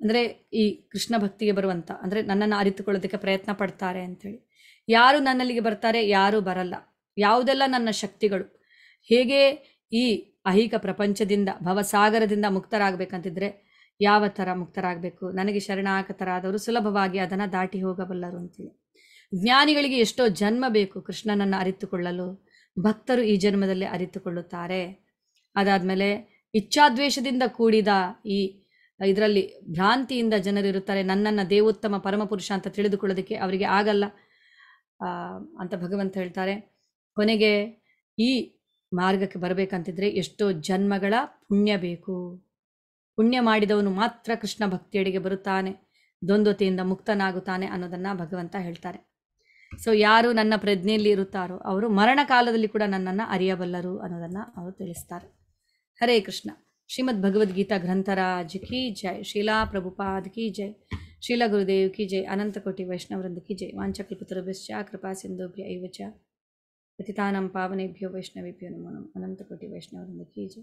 ಅಂದರೆ ಈ ಕೃಷ್ಣ ಭಕ್ತಿಗೆ ಬರುವಂಥ ಅಂದರೆ ನನ್ನನ್ನು ಅರಿತುಕೊಳ್ಳೋದಕ್ಕೆ ಪ್ರಯತ್ನ ಪಡ್ತಾರೆ ಅಂಥೇಳಿ ಯಾರು ನನ್ನಲ್ಲಿಗೆ ಬರ್ತಾರೆ ಯಾರು ಬರಲ್ಲ ಯಾವುದೆಲ್ಲ ನನ್ನ ಶಕ್ತಿಗಳು ಹೇಗೆ ಈ ಅಹಿಕ ಪ್ರಪಂಚದಿಂದ ಭವಸಾಗರದಿಂದ ಮುಕ್ತರಾಗಬೇಕಂತಿದ್ರೆ ಯಾವ ಥರ ಮುಕ್ತರಾಗಬೇಕು ನನಗೆ ಶರಣಾಗತರಾದವರು ಸುಲಭವಾಗಿ ಅದನ್ನು ದಾಟಿ ಹೋಗಬಲ್ಲರು ಅಂತೇಳಿ ಜ್ಞಾನಿಗಳಿಗೆ ಎಷ್ಟೋ ಜನ್ಮ ಬೇಕು ಕೃಷ್ಣನನ್ನು ಅರಿತುಕೊಳ್ಳಲು ಭಕ್ತರು ಈ ಜನ್ಮದಲ್ಲಿ ಅರಿತುಕೊಳ್ಳುತ್ತಾರೆ ಅದಾದಮೇಲೆ ಇಚ್ಛಾದ್ವೇಷದಿಂದ ಕೂಡಿದ ಈ ಇದರಲ್ಲಿ ಭ್ರಾಂತಿಯಿಂದ ಜನರಿರುತ್ತಾರೆ ನನ್ನನ್ನು ದೇವೋತ್ತಮ ಪರಮಪುರುಷ ಅಂತ ತಿಳಿದುಕೊಳ್ಳೋದಕ್ಕೆ ಅವರಿಗೆ ಆಗಲ್ಲ ಅಂತ ಭಗವಂತ ಹೇಳ್ತಾರೆ ಕೊನೆಗೆ ಈ ಮಾರ್ಗಕ್ಕೆ ಬರಬೇಕಂತಿದ್ರೆ ಎಷ್ಟೋ ಜನ್ಮಗಳ ಪುಣ್ಯ ಬೇಕು ಪುಣ್ಯ ಮಾಡಿದವನು ಮಾತ್ರ ಕೃಷ್ಣ ಭಕ್ತಿಯಡೆಗೆ ಬರುತ್ತಾನೆ ದ್ವಂದ್ವತೆಯಿಂದ ಮುಕ್ತನಾಗುತ್ತಾನೆ ಅನ್ನೋದನ್ನು ಭಗವಂತ ಹೇಳ್ತಾರೆ ಸೊ ಯಾರು ನನ್ನ ಪ್ರಜ್ಞೆಯಲ್ಲಿ ಇರುತ್ತಾರೋ ಅವರು ಮರಣ ಕಾಲದಲ್ಲಿ ಕೂಡ ನನ್ನನ್ನು ಅರಿಯಬಲ್ಲರು ಅನ್ನೋದನ್ನು ಅವರು ತಿಳಿಸ್ತಾರೆ ಹರೇ ಕೃಷ್ಣ श्रीमद् भगवद गीता ग्रंथराज की जय शिला प्रभुपाद की जय शिला गुरुदेव की जय अनंत कोटि वैष्णववृंद की जय वांछकल्पतरुभ्यश्च कृपा सिंधुभ्य पतितानां पावनेभ्यो वैष्णवेभ्यो नमो नम अनंत कोटि की जय